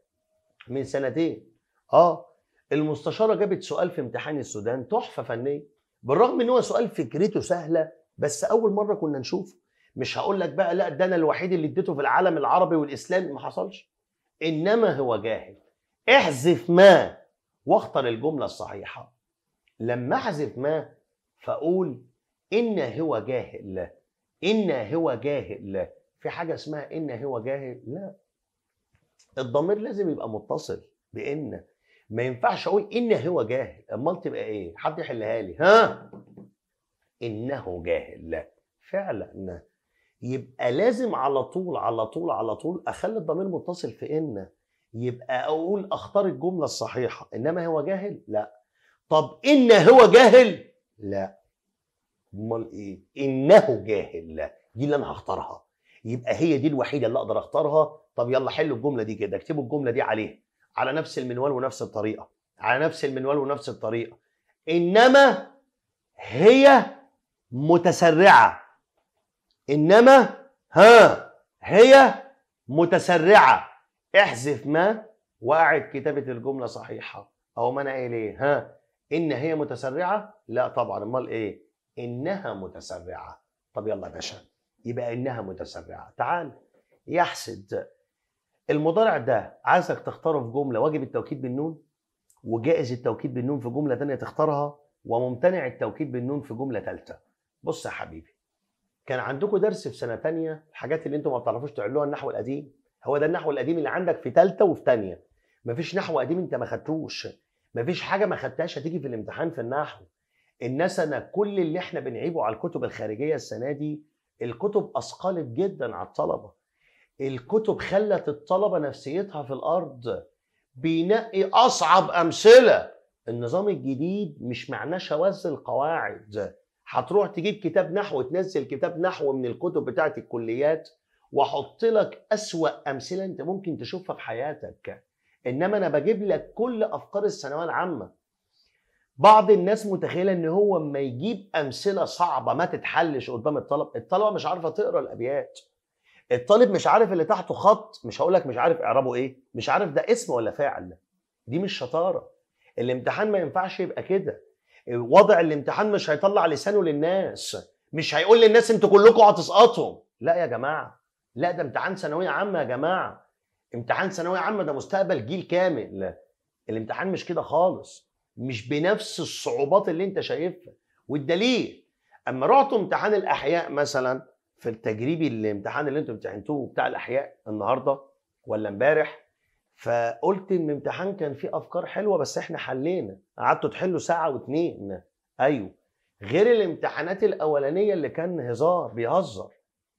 من سنتين اه المستشاره جابت سؤال في امتحان السودان تحفه فنيه بالرغم ان هو سؤال فكرته سهله بس اول مره كنا نشوفه مش هقول لك بقى لا ده انا الوحيد اللي اديته في العالم العربي والاسلامي ما حصلش انما هو جاهل احذف ما واختر الجمله الصحيحه لما احذف ما فاقول ان هو جاهل ان هو جاهل في حاجه اسمها ان هو جاهل لا الضمير لازم يبقى متصل بان ما ينفعش اقول ان هو جاهل امال تبقى ايه حد يحلها لي ها انه جاهل لا فعلا يبقى لازم على طول على طول على طول اخلي الضمير متصل في ان يبقى اقول اختار الجمله الصحيحه انما هو جاهل لا طب ان هو جاهل لا امال ايه انه جاهل لا دي اللي انا هختارها يبقى هي دي الوحيده اللي اقدر اختارها طب يلا حلوا الجمله دي كده اكتبوا الجمله دي عليها على نفس المنوال ونفس الطريقه على نفس المنوال ونفس الطريقه انما هي متسرعه انما ها هي متسرعه احذف ما واعد كتابه الجمله صحيحه اهو ما انا قايل ايه ها ان هي متسرعه لا طبعا امال ايه انها متسرعه طب يلا يا باشا يبقى انها متسرعه تعال يحسد المضارع ده عايزك تختاره في جمله واجب التوكيد بالنون وجائز التوكيد بالنون في جمله ثانيه تختارها وممتنع التوكيد بالنون في جمله ثالثه بص يا حبيبي كان عندكم درس في سنه تانية الحاجات اللي انتم ما بتعرفوش تعلوها النحو القديم هو ده النحو القديم اللي عندك في ثالثه وفي ثانيه مفيش نحو قديم انت ما خدتوش مفيش حاجه ما خدتهاش هتيجي في الامتحان في النحو الناس انا كل اللي احنا بنعيبه على الكتب الخارجيه السنه دي الكتب اثقلت جدا على الطلبه الكتب خلت الطلبه نفسيتها في الارض بينقي اصعب امثله النظام الجديد مش معناه شواذ القواعد هتروح تجيب كتاب نحو تنزل كتاب نحو من الكتب بتاعه الكليات واحط لك اسوا امثله انت ممكن تشوفها في حياتك انما انا بجيب لك كل افكار الثانويه العامه بعض الناس متخيله ان هو اما يجيب امثله صعبه ما تتحلش قدام الطلب الطلبه مش عارفه تقرا الابيات الطالب مش عارف اللي تحته خط مش هقول لك مش عارف اعرابه ايه مش عارف ده اسم ولا فاعل دي مش شطاره الامتحان ما ينفعش يبقى كده وضع الامتحان مش هيطلع لسانه للناس مش هيقول للناس انتوا كلكم هتسقطوا لا يا جماعه لا ده امتحان ثانويه عامه يا جماعه امتحان ثانويه عامه ده مستقبل جيل كامل الامتحان مش كده خالص مش بنفس الصعوبات اللي انت شايفها والدليل اما رحتوا امتحان الاحياء مثلا في التجريبي الامتحان اللي انتوا امتحنتوه بتاع الاحياء النهارده ولا امبارح فقلت ان امتحان كان فيه افكار حلوه بس احنا حلينا قعدتوا تحلوا ساعه واتنين ايوه غير الامتحانات الاولانيه اللي كان هزار بيهزر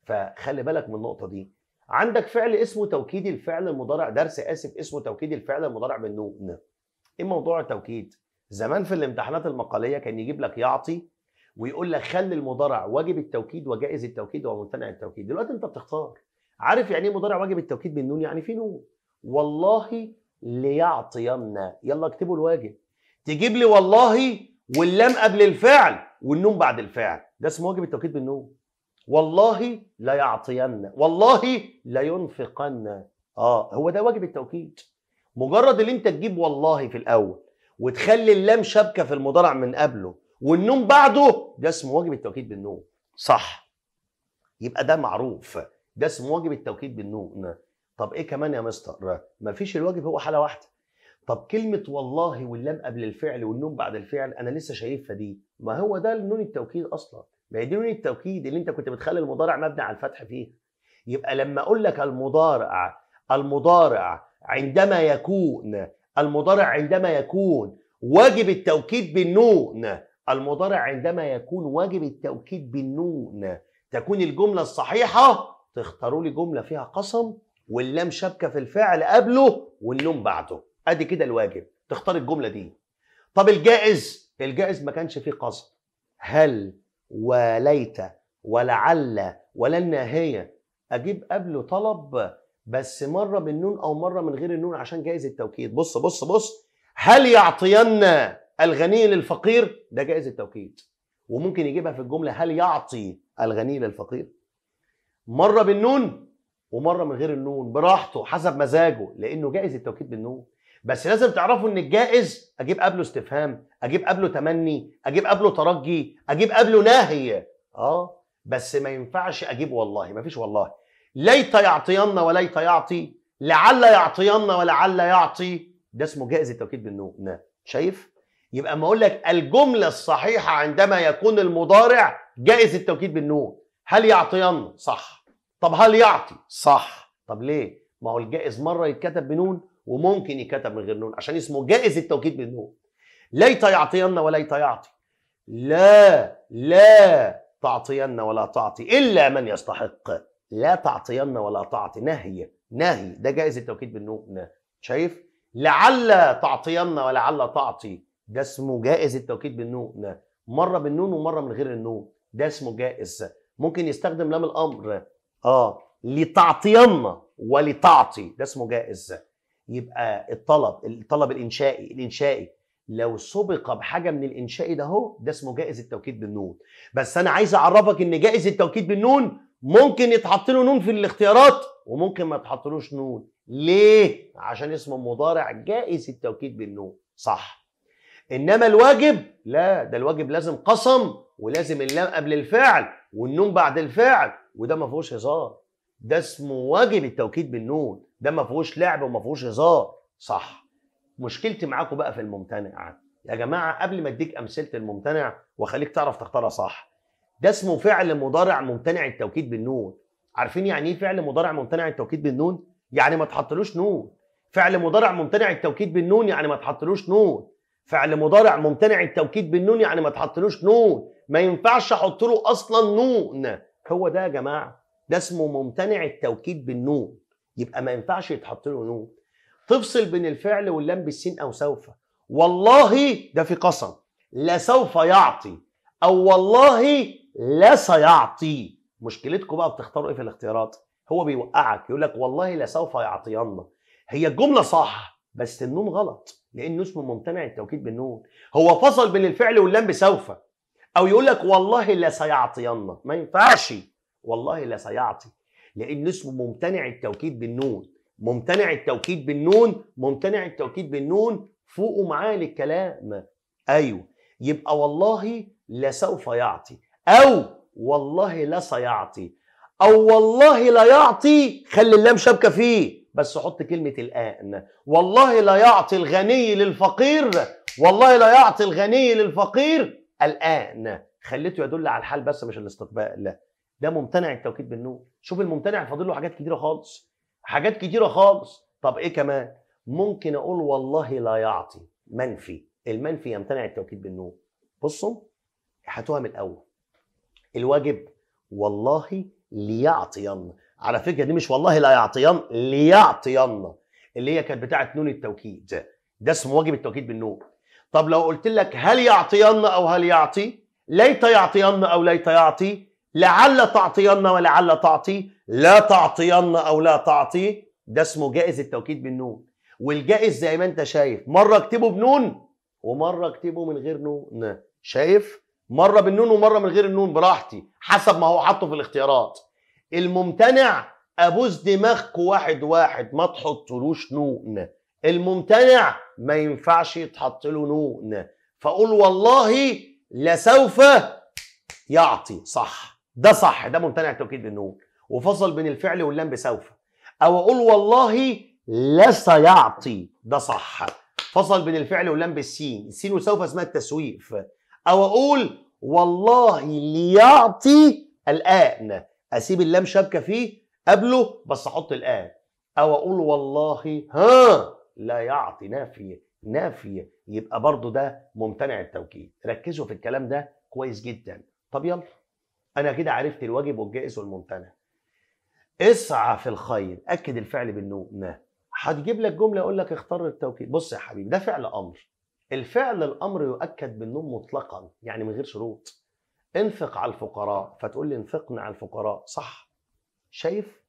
فخلي بالك من النقطه دي عندك فعل اسمه توكيد الفعل المضارع درس اسف اسمه توكيد الفعل المضارع بالنون ايه موضوع التوكيد زمان في الامتحانات المقاليه كان يجيب لك يعطي ويقول لك خلي المضارع واجب التوكيد وجائز التوكيد وممتنع التوكيد دلوقتي انت بتختار عارف يعني ايه مضارع واجب التوكيد بالنون يعني في نون والله ليعطينا يلا اكتبوا الواجب تجيب لي والله واللام قبل الفعل والنوم بعد الفعل ده اسمه واجب التوكيد بالنوم والله لا يعطينا والله لا ينفقنا اه هو ده واجب التوكيد مجرد اللي انت تجيب والله في الاول وتخلي اللام شبكه في المضارع من قبله والنوم بعده ده اسمه واجب التوكيد بالنوم صح يبقى ده معروف ده اسمه واجب التوكيد بالنوم طب ايه كمان يا مستر ما فيش الواجب هو حاله واحده طب كلمه والله واللام قبل الفعل والنون بعد الفعل انا لسه شايفها دي ما هو ده نون التوكيد اصلا ما هي دي نون التوكيد اللي انت كنت بتخلي المضارع مبني على الفتح فيها يبقى لما اقول لك المضارع المضارع عندما يكون المضارع عندما يكون واجب التوكيد بالنون المضارع عندما يكون واجب التوكيد بالنون تكون الجمله الصحيحه تختاروا لي جمله فيها قسم واللام شابكه في الفعل قبله والنون بعده ادي كده الواجب تختار الجمله دي طب الجائز الجائز ما كانش فيه قصد هل وليت ولعل ولا هي اجيب قبله طلب بس مره بالنون او مره من غير النون عشان جائز التوكيد بص بص بص هل يعطين الغني للفقير ده جائز التوكيد وممكن يجيبها في الجمله هل يعطي الغني للفقير مره بالنون ومره من غير النون براحته حسب مزاجه لانه جائز التوكيد بالنون بس لازم تعرفوا ان الجائز اجيب قبله استفهام اجيب قبله تمني اجيب قبله ترجي اجيب قبله نهي اه بس ما ينفعش اجيب والله ما فيش والله ليت يعطين وليت يعطي لعل يعطين ولعل يعطي ده اسمه جائز التوكيد بالنون شايف يبقى ما اقول لك الجمله الصحيحه عندما يكون المضارع جائز التوكيد بالنون هل يعطين صح طب هل يعطي صح طب ليه ما هو الجائز مره يتكتب بنون وممكن يتكتب من غير نون عشان اسمه جائز التوكيد بالنون ليت يعطين وليت يعطي لا لا تعطين ولا تعطي الا من يستحق لا تعطين ولا تعطي نهي نهي ده جائز التوكيد بالنون شايف لعل تعطين ولعل تعطي ده اسمه جائز التوكيد بالنون مره بالنون ومره من غير النون ده اسمه جائز ممكن يستخدم لام الامر اه لتعطينا ولتعطي ده اسمه جائز يبقى الطلب الطلب الانشائي الانشائي لو سبق بحاجه من الانشائي ده هو ده اسمه جائز التوكيد بالنون بس انا عايز اعرفك ان جائز التوكيد بالنون ممكن يتحط له نون في الاختيارات وممكن ما يتحطلوش نون ليه عشان اسمه مضارع جائز التوكيد بالنون صح انما الواجب لا ده الواجب لازم قسم ولازم اللام قبل الفعل والنون بعد الفعل وده ما فيهوش هزار ده اسمه واجب التوكيد بالنون ده ما فيهوش لعب وما فيهوش هزار صح مشكلتي معاكم بقى في الممتنع يا جماعه قبل ما اديك امثله الممتنع واخليك تعرف تختارها صح ده اسمه فعل مضارع ممتنع التوكيد بالنون عارفين يعني ايه فعل مضارع ممتنع التوكيد بالنون يعني ما تحطلوش نون فعل مضارع ممتنع التوكيد بالنون يعني ما تحطلوش نون فعل مضارع ممتنع التوكيد بالنون يعني ما تحطلوش نون ما ينفعش احط له اصلا نون هو ده يا جماعه ده اسمه ممتنع التوكيد بالنون يبقى ما ينفعش يتحط له نون تفصل بين الفعل واللام بالسين او سوف والله ده في قسم لسوف يعطي او والله لسيعطي مشكلتكم بقى بتختاروا ايه في الاختيارات هو بيوقعك يقول لك والله لسوف يعطينا هي الجمله صح بس النون غلط لانه اسمه ممتنع التوكيد بالنون هو فصل بين الفعل واللام بسوف او يقول لك والله لا سيعطينا ما ينفعش والله لا سيعطي لان اسمه ممتنع التوكيد بالنون ممتنع التوكيد بالنون ممتنع التوكيد بالنون فوقه معاه للكلام ايوه يبقى والله لسوف يعطي او والله لا سيعطي او والله لا يعطي خلي اللام شابكه فيه بس حط كلمه الان والله لا يعطي الغني للفقير والله لا يعطي الغني للفقير الآن خليته يدل على الحال بس مش الاستقبال لا ده ممتنع التوكيد بالنون شوف الممتنع فاضل له حاجات كتيرة خالص حاجات كتيرة خالص طب إيه كمان ممكن أقول والله لا يعطي منفي المنفي يمتنع التوكيد بالنون بصوا هاتوها من الأول الواجب والله ليعطين على فكره دي مش والله لا يعطين ليعطين اللي هي كانت بتاعه نون التوكيد ده اسمه واجب التوكيد بالنون طب لو قلت لك هل يعطين او هل يعطي ليت يعطين او ليت يعطي لعل تعطين ولعل تعطي لا تعطين او لا تعطي ده اسمه جائز التوكيد بالنون والجائز زي ما انت شايف مره اكتبه بنون ومره اكتبه من غير نون شايف مره بالنون ومره من غير النون براحتي حسب ما هو حاطه في الاختيارات الممتنع ابوس دماغك واحد واحد ما تحطلوش نون الممتنع ما ينفعش يتحط له نون فقول والله لسوف يعطي صح ده صح ده ممتنع التوكيد بالنون وفصل بين الفعل واللام بسوف او اقول والله لسيعطي ده صح فصل بين الفعل واللام بالسين السين وسوف اسمها التسويف او اقول والله ليعطي الان اسيب اللام شابكه فيه قبله بس احط الان او اقول والله ها لا يعطي نافي نافي يبقى برضه ده ممتنع التوكيد ركزوا في الكلام ده كويس جدا طب يلا أنا كده عرفت الواجب والجائز والممتنع اسعى في الخير أكد الفعل بالنون هتجيب لك جملة يقول لك اختار التوكيد بص يا حبيبي ده فعل أمر الفعل الأمر يؤكد بالنون مطلقا يعني من غير شروط انفق على الفقراء فتقول لي انفقنا على الفقراء صح شايف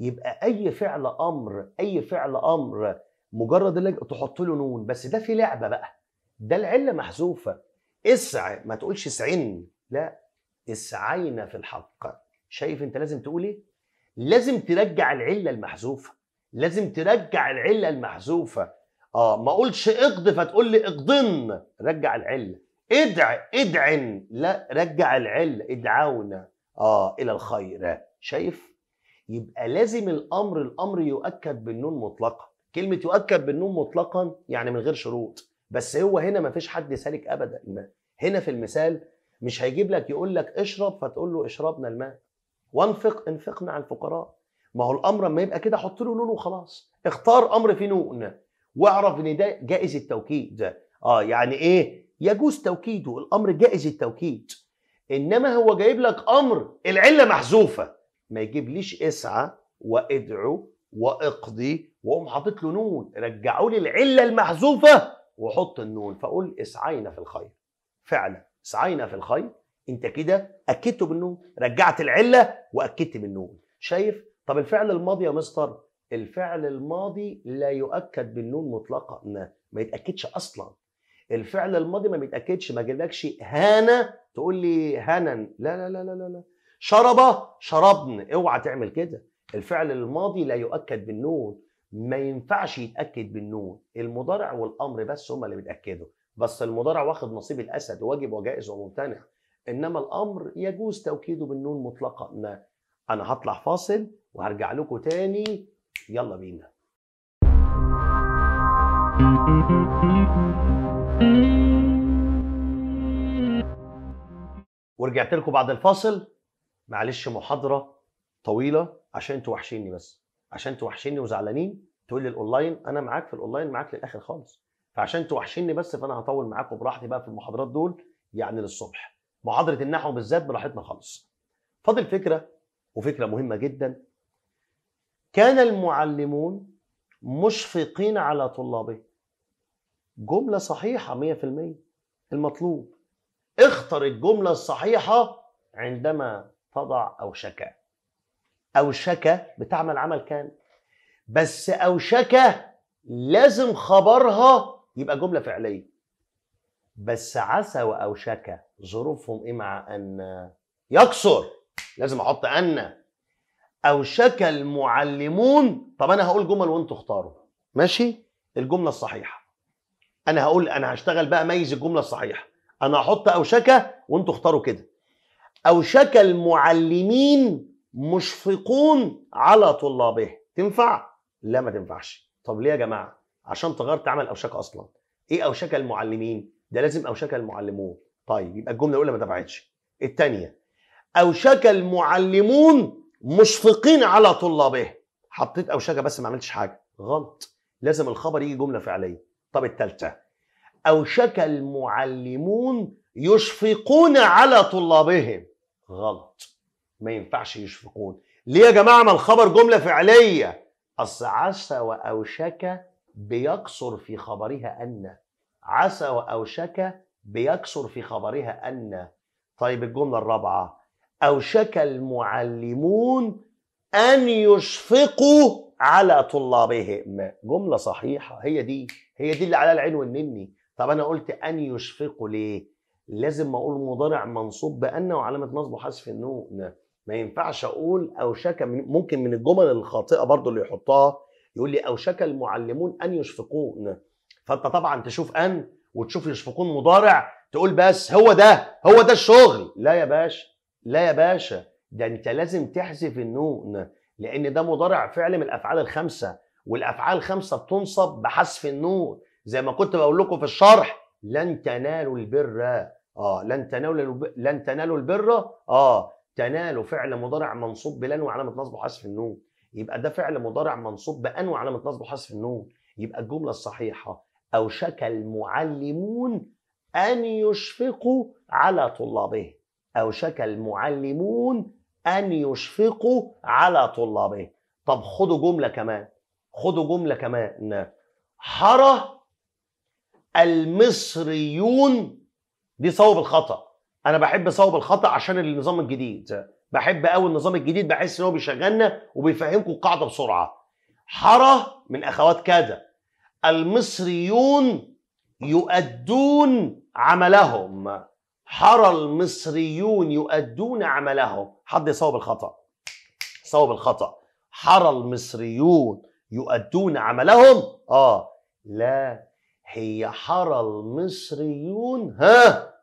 يبقى اي فعل امر اي فعل امر مجرد انك تحط له نون بس ده في لعبه بقى ده العله محذوفه اسع ما تقولش سعين لا اسعينا في الحق شايف انت لازم تقول ايه لازم ترجع العله المحذوفه لازم ترجع العله المحذوفه اه ما اقولش اقض فتقول لي اقضن رجع العله ادع ادعن لا رجع العله ادعونا اه الى الخير شايف يبقى لازم الامر الامر يؤكد بالنون مطلقه كلمه يؤكد بالنوم مطلقا يعني من غير شروط بس هو هنا ما فيش حد سالك ابدا الماء هنا في المثال مش هيجيب لك يقول لك اشرب فتقول له اشربنا الماء وانفق انفقنا على الفقراء ما هو الامر اما يبقى كده حط له نون وخلاص اختار امر فيه نون واعرف ان ده جائز التوكيد اه يعني ايه يجوز توكيده الامر جائز التوكيد انما هو جايب لك امر العله محذوفه ما يجيبليش اسعى وادعو واقضي واقوم حاطط له نون رجعوا لي العله المحذوفه وحط النون فاقول اسعينا في الخير فعلا اسعينا في الخير انت كده اكدته بالنون رجعت العله واكدت بالنون شايف طب الفعل الماضي يا مستر الفعل الماضي لا يؤكد بالنون مطلقا ما, ما يتاكدش اصلا الفعل الماضي ما بيتاكدش ما جالكش هانا تقول لي هانا لا لا لا لا لا شرب شربن اوعى تعمل كده الفعل الماضي لا يؤكد بالنون ما ينفعش يتاكد بالنون المضارع والامر بس هما اللي بيتاكدوا بس المضارع واخد نصيب الاسد واجب وجائز وممتنع انما الامر يجوز توكيده بالنون مطلقا ما انا هطلع فاصل وهرجع لكم تاني يلا بينا ورجعت لكم بعد الفاصل معلش محاضره طويله عشان انتوا وحشيني بس عشان انتوا وحشيني وزعلانين تقول لي الاونلاين انا معاك في الاونلاين معاك للاخر خالص فعشان انتوا وحشيني بس فانا هطول معاكم براحتي بقى في المحاضرات دول يعني للصبح محاضره النحو بالذات براحتنا خالص فاضل فكره وفكره مهمه جدا كان المعلمون مشفقين على طلابه جملة صحيحة 100% المطلوب اختر الجملة الصحيحة عندما تضع أو شكا أوشكة بتعمل عمل كان بس أوشكة لازم خبرها يبقى جملة فعلية بس عسى وأوشكة ظروفهم إيه مع أن يكسر لازم أحط أن أوشك المعلمون طب أنا هقول جمل وأنتوا اختاروا ماشي الجملة الصحيحة أنا هقول أنا هشتغل بقى ميز الجملة الصحيحة أنا هحط أوشكة وأنتوا اختاروا كده أوشك المعلمين مشفقون على طلابه تنفع لا ما تنفعش طب ليه يا جماعه عشان تغير تعمل اوشك اصلا ايه اوشك المعلمين ده لازم اوشك المعلمون طيب يبقى الجمله الاولى ما تبعتش الثانيه اوشك المعلمون مشفقين على طلابه حطيت اوشكه بس ما عملتش حاجه غلط لازم الخبر يجي جمله فعليه طب الثالثه اوشك المعلمون يشفقون على طلابهم غلط ما ينفعش يشفقون ليه يا جماعة ما الخبر جملة فعلية أصل عسى وأوشك بيكسر في خبرها أن عسى وأوشك بيكسر في خبرها أن طيب الجملة الرابعة أوشك المعلمون أن يشفقوا على طلابهم جملة صحيحة هي دي هي دي اللي على العين والنني طب أنا قلت أن يشفقوا ليه لازم أقول مضارع منصوب بأن وعلامة نصبه حذف النون ما ينفعش اقول اوشك من ممكن من الجمل الخاطئه برضو اللي يحطها يقول لي اوشك المعلمون ان يشفقون فانت طبعا تشوف ان وتشوف يشفقون مضارع تقول بس هو ده هو ده الشغل لا يا باشا لا يا باشا ده انت لازم تحذف النون لان ده مضارع فعل من الافعال الخمسه والافعال الخمسه بتنصب بحذف النون زي ما كنت بقول لكم في الشرح لن تنالوا البر اه لن تنالوا لن تنالوا البر اه تنال فعل مضارع منصوب بلان وعلامه نصبه حذف النون يبقى ده فعل مضارع منصوب بان وعلامه نصبه حذف النون يبقى الجمله الصحيحه اوشك المعلمون ان يشفقوا على طلابه اوشك المعلمون ان يشفقوا على طلابه طب خدوا جمله كمان خدوا جمله كمان حرى المصريون دي صوب الخطأ انا بحب صوب الخطا عشان النظام الجديد بحب قوي النظام الجديد بحس ان هو بيشغلنا وبيفهمكم القاعده بسرعه حرة من اخوات كذا المصريون يؤدون عملهم حرى المصريون يؤدون عملهم حد يصوب الخطا صوب الخطا حرى المصريون يؤدون عملهم اه لا هي حرى المصريون ها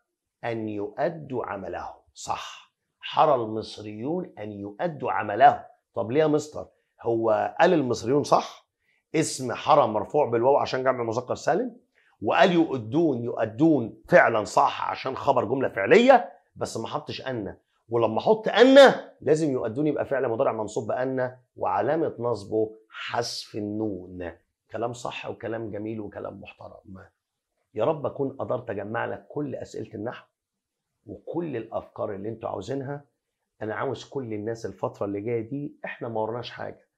أن يؤدوا عملهم صح حرى المصريون أن يؤدوا عملهم طب ليه يا مستر هو قال المصريون صح اسم حرى مرفوع بالواو عشان جمع مذكر سالم وقال يؤدون يؤدون فعلا صح عشان خبر جمله فعليه بس ما حطش ان ولما احط ان لازم يؤدون يبقى فعل مضارع منصوب بان وعلامه نصبه حذف النون كلام صح وكلام جميل وكلام محترم يا رب اكون قدرت اجمع لك كل اسئله النحو وكل الافكار اللي انتوا عاوزينها انا عاوز كل الناس الفتره اللي جايه دي احنا ما ورناش حاجه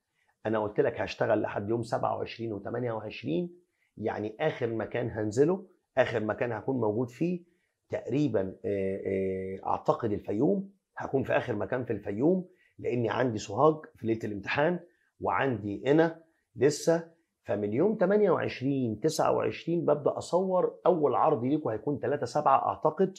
انا قلت لك هشتغل لحد يوم 27 و28 يعني اخر مكان هنزله اخر مكان هكون موجود فيه تقريبا آه، آه، اعتقد الفيوم هكون في اخر مكان في الفيوم لاني عندي سوهاج في ليله الامتحان وعندي انا لسه فمن يوم 28 29 ببدا اصور اول عرض ليكم هيكون 3 7 اعتقد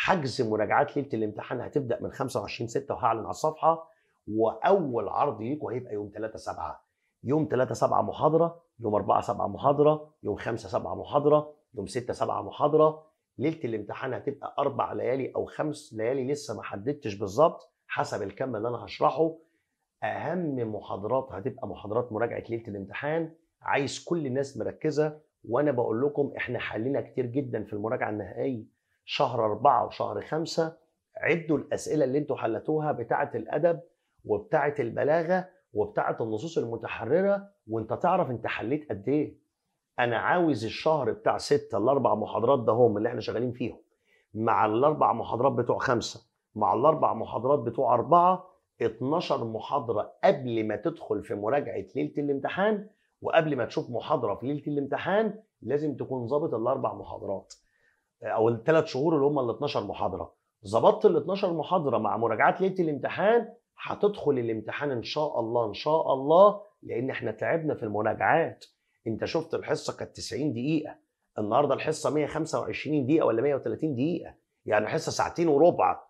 حجز مراجعات ليله الامتحان هتبدا من 25 6 وهعلن على الصفحه واول عرض ليكم هيبقى يوم 3 7 يوم 3 7 محاضره يوم 4 7 محاضره يوم 5 7 محاضره يوم 6 7 محاضره ليله الامتحان هتبقى اربع ليالي او خمس ليالي لسه ما حددتش بالظبط حسب الكم اللي انا هشرحه اهم محاضرات هتبقى محاضرات مراجعه ليله الامتحان عايز كل الناس مركزه وانا بقول لكم احنا حلينا كتير جدا في المراجعه النهائيه شهر أربعة وشهر خمسة عدوا الأسئلة اللي انتوا حلتوها بتاعة الأدب وبتاعة البلاغة وبتاعة النصوص المتحررة وانت تعرف انت حليت قد ايه انا عاوز الشهر بتاع ستة الاربع محاضرات ده هم اللي احنا شغالين فيهم مع الاربع محاضرات بتوع خمسة مع الاربع محاضرات بتوع اربعة 12 محاضرة قبل ما تدخل في مراجعة ليلة الامتحان وقبل ما تشوف محاضرة في ليلة الامتحان لازم تكون ظابط الاربع محاضرات او الثلاث شهور اللي هم ال 12 محاضره ظبطت ال 12 محاضره مع مراجعات ليله الامتحان هتدخل الامتحان ان شاء الله ان شاء الله لان احنا تعبنا في المراجعات انت شفت الحصه كانت 90 دقيقه النهارده الحصه 125 دقيقه ولا 130 دقيقه يعني حصه ساعتين وربع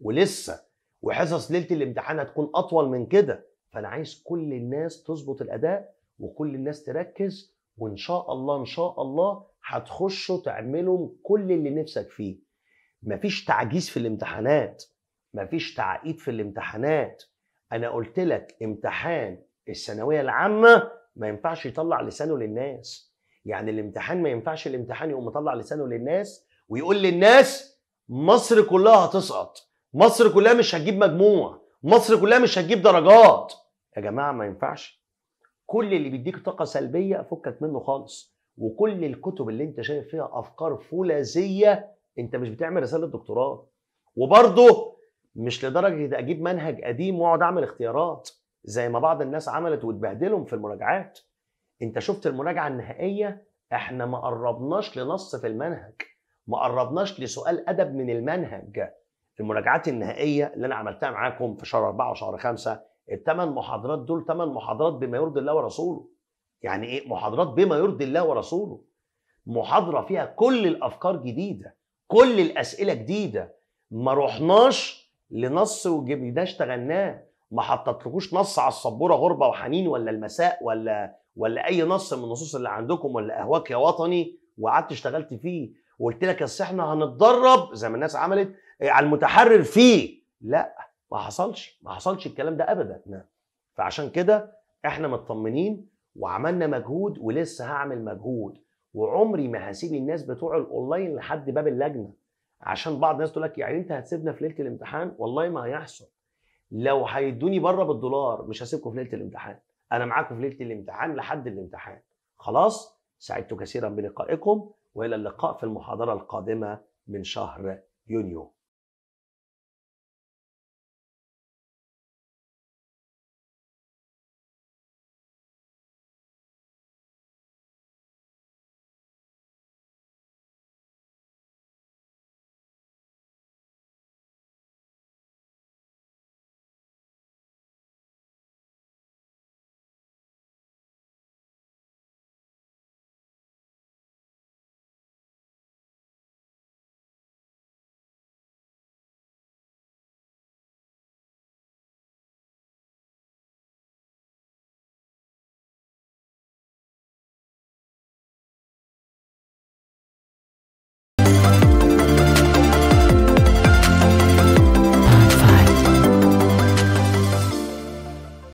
ولسه وحصص ليله الامتحان هتكون اطول من كده فانا عايز كل الناس تظبط الاداء وكل الناس تركز وان شاء الله ان شاء الله هتخشوا تعملوا كل اللي نفسك فيه مفيش تعجيز في الامتحانات مفيش تعقيد في الامتحانات انا قلت لك امتحان الثانويه العامه ما ينفعش يطلع لسانه للناس يعني الامتحان ما ينفعش الامتحان يقوم مطلع لسانه للناس ويقول للناس مصر كلها هتسقط مصر كلها مش هتجيب مجموع مصر كلها مش هتجيب درجات يا جماعه ما ينفعش كل اللي بيديك طاقه سلبيه فكك منه خالص وكل الكتب اللي انت شايف فيها افكار فولاذيه انت مش بتعمل رساله دكتوراه وبرضه مش لدرجه اجيب منهج قديم واقعد اعمل اختيارات زي ما بعض الناس عملت وتبهدلهم في المراجعات انت شفت المراجعه النهائيه احنا ما قربناش لنص في المنهج ما قربناش لسؤال ادب من المنهج المراجعات النهائيه اللي انا عملتها معاكم في شهر 4 وشهر 5 الثمان محاضرات دول ثمان محاضرات بما يرضي الله ورسوله يعني ايه محاضرات بما يرضي الله ورسوله محاضره فيها كل الافكار جديده كل الاسئله جديده ما رحناش لنص وجبناه اشتغلناه ما حطتلكوش نص على السبوره غربه وحنين ولا المساء ولا ولا اي نص من النصوص اللي عندكم ولا اهواك يا وطني وقعدت اشتغلت فيه وقلت لك اصل احنا هنتدرب زي ما الناس عملت إيه، على المتحرر فيه لا ما حصلش ما حصلش الكلام ده ابدا نعم. فعشان كده احنا مطمنين وعملنا مجهود ولسه هعمل مجهود وعمري ما هسيب الناس بتوع الاونلاين لحد باب اللجنه عشان بعض الناس تقول لك يعني انت هتسيبنا في ليله الامتحان والله ما هيحصل لو هيدوني بره بالدولار مش هسيبكم في ليله الامتحان انا معاكم في ليله الامتحان لحد الامتحان خلاص سعدت كثيرا بلقائكم والى اللقاء في المحاضره القادمه من شهر يونيو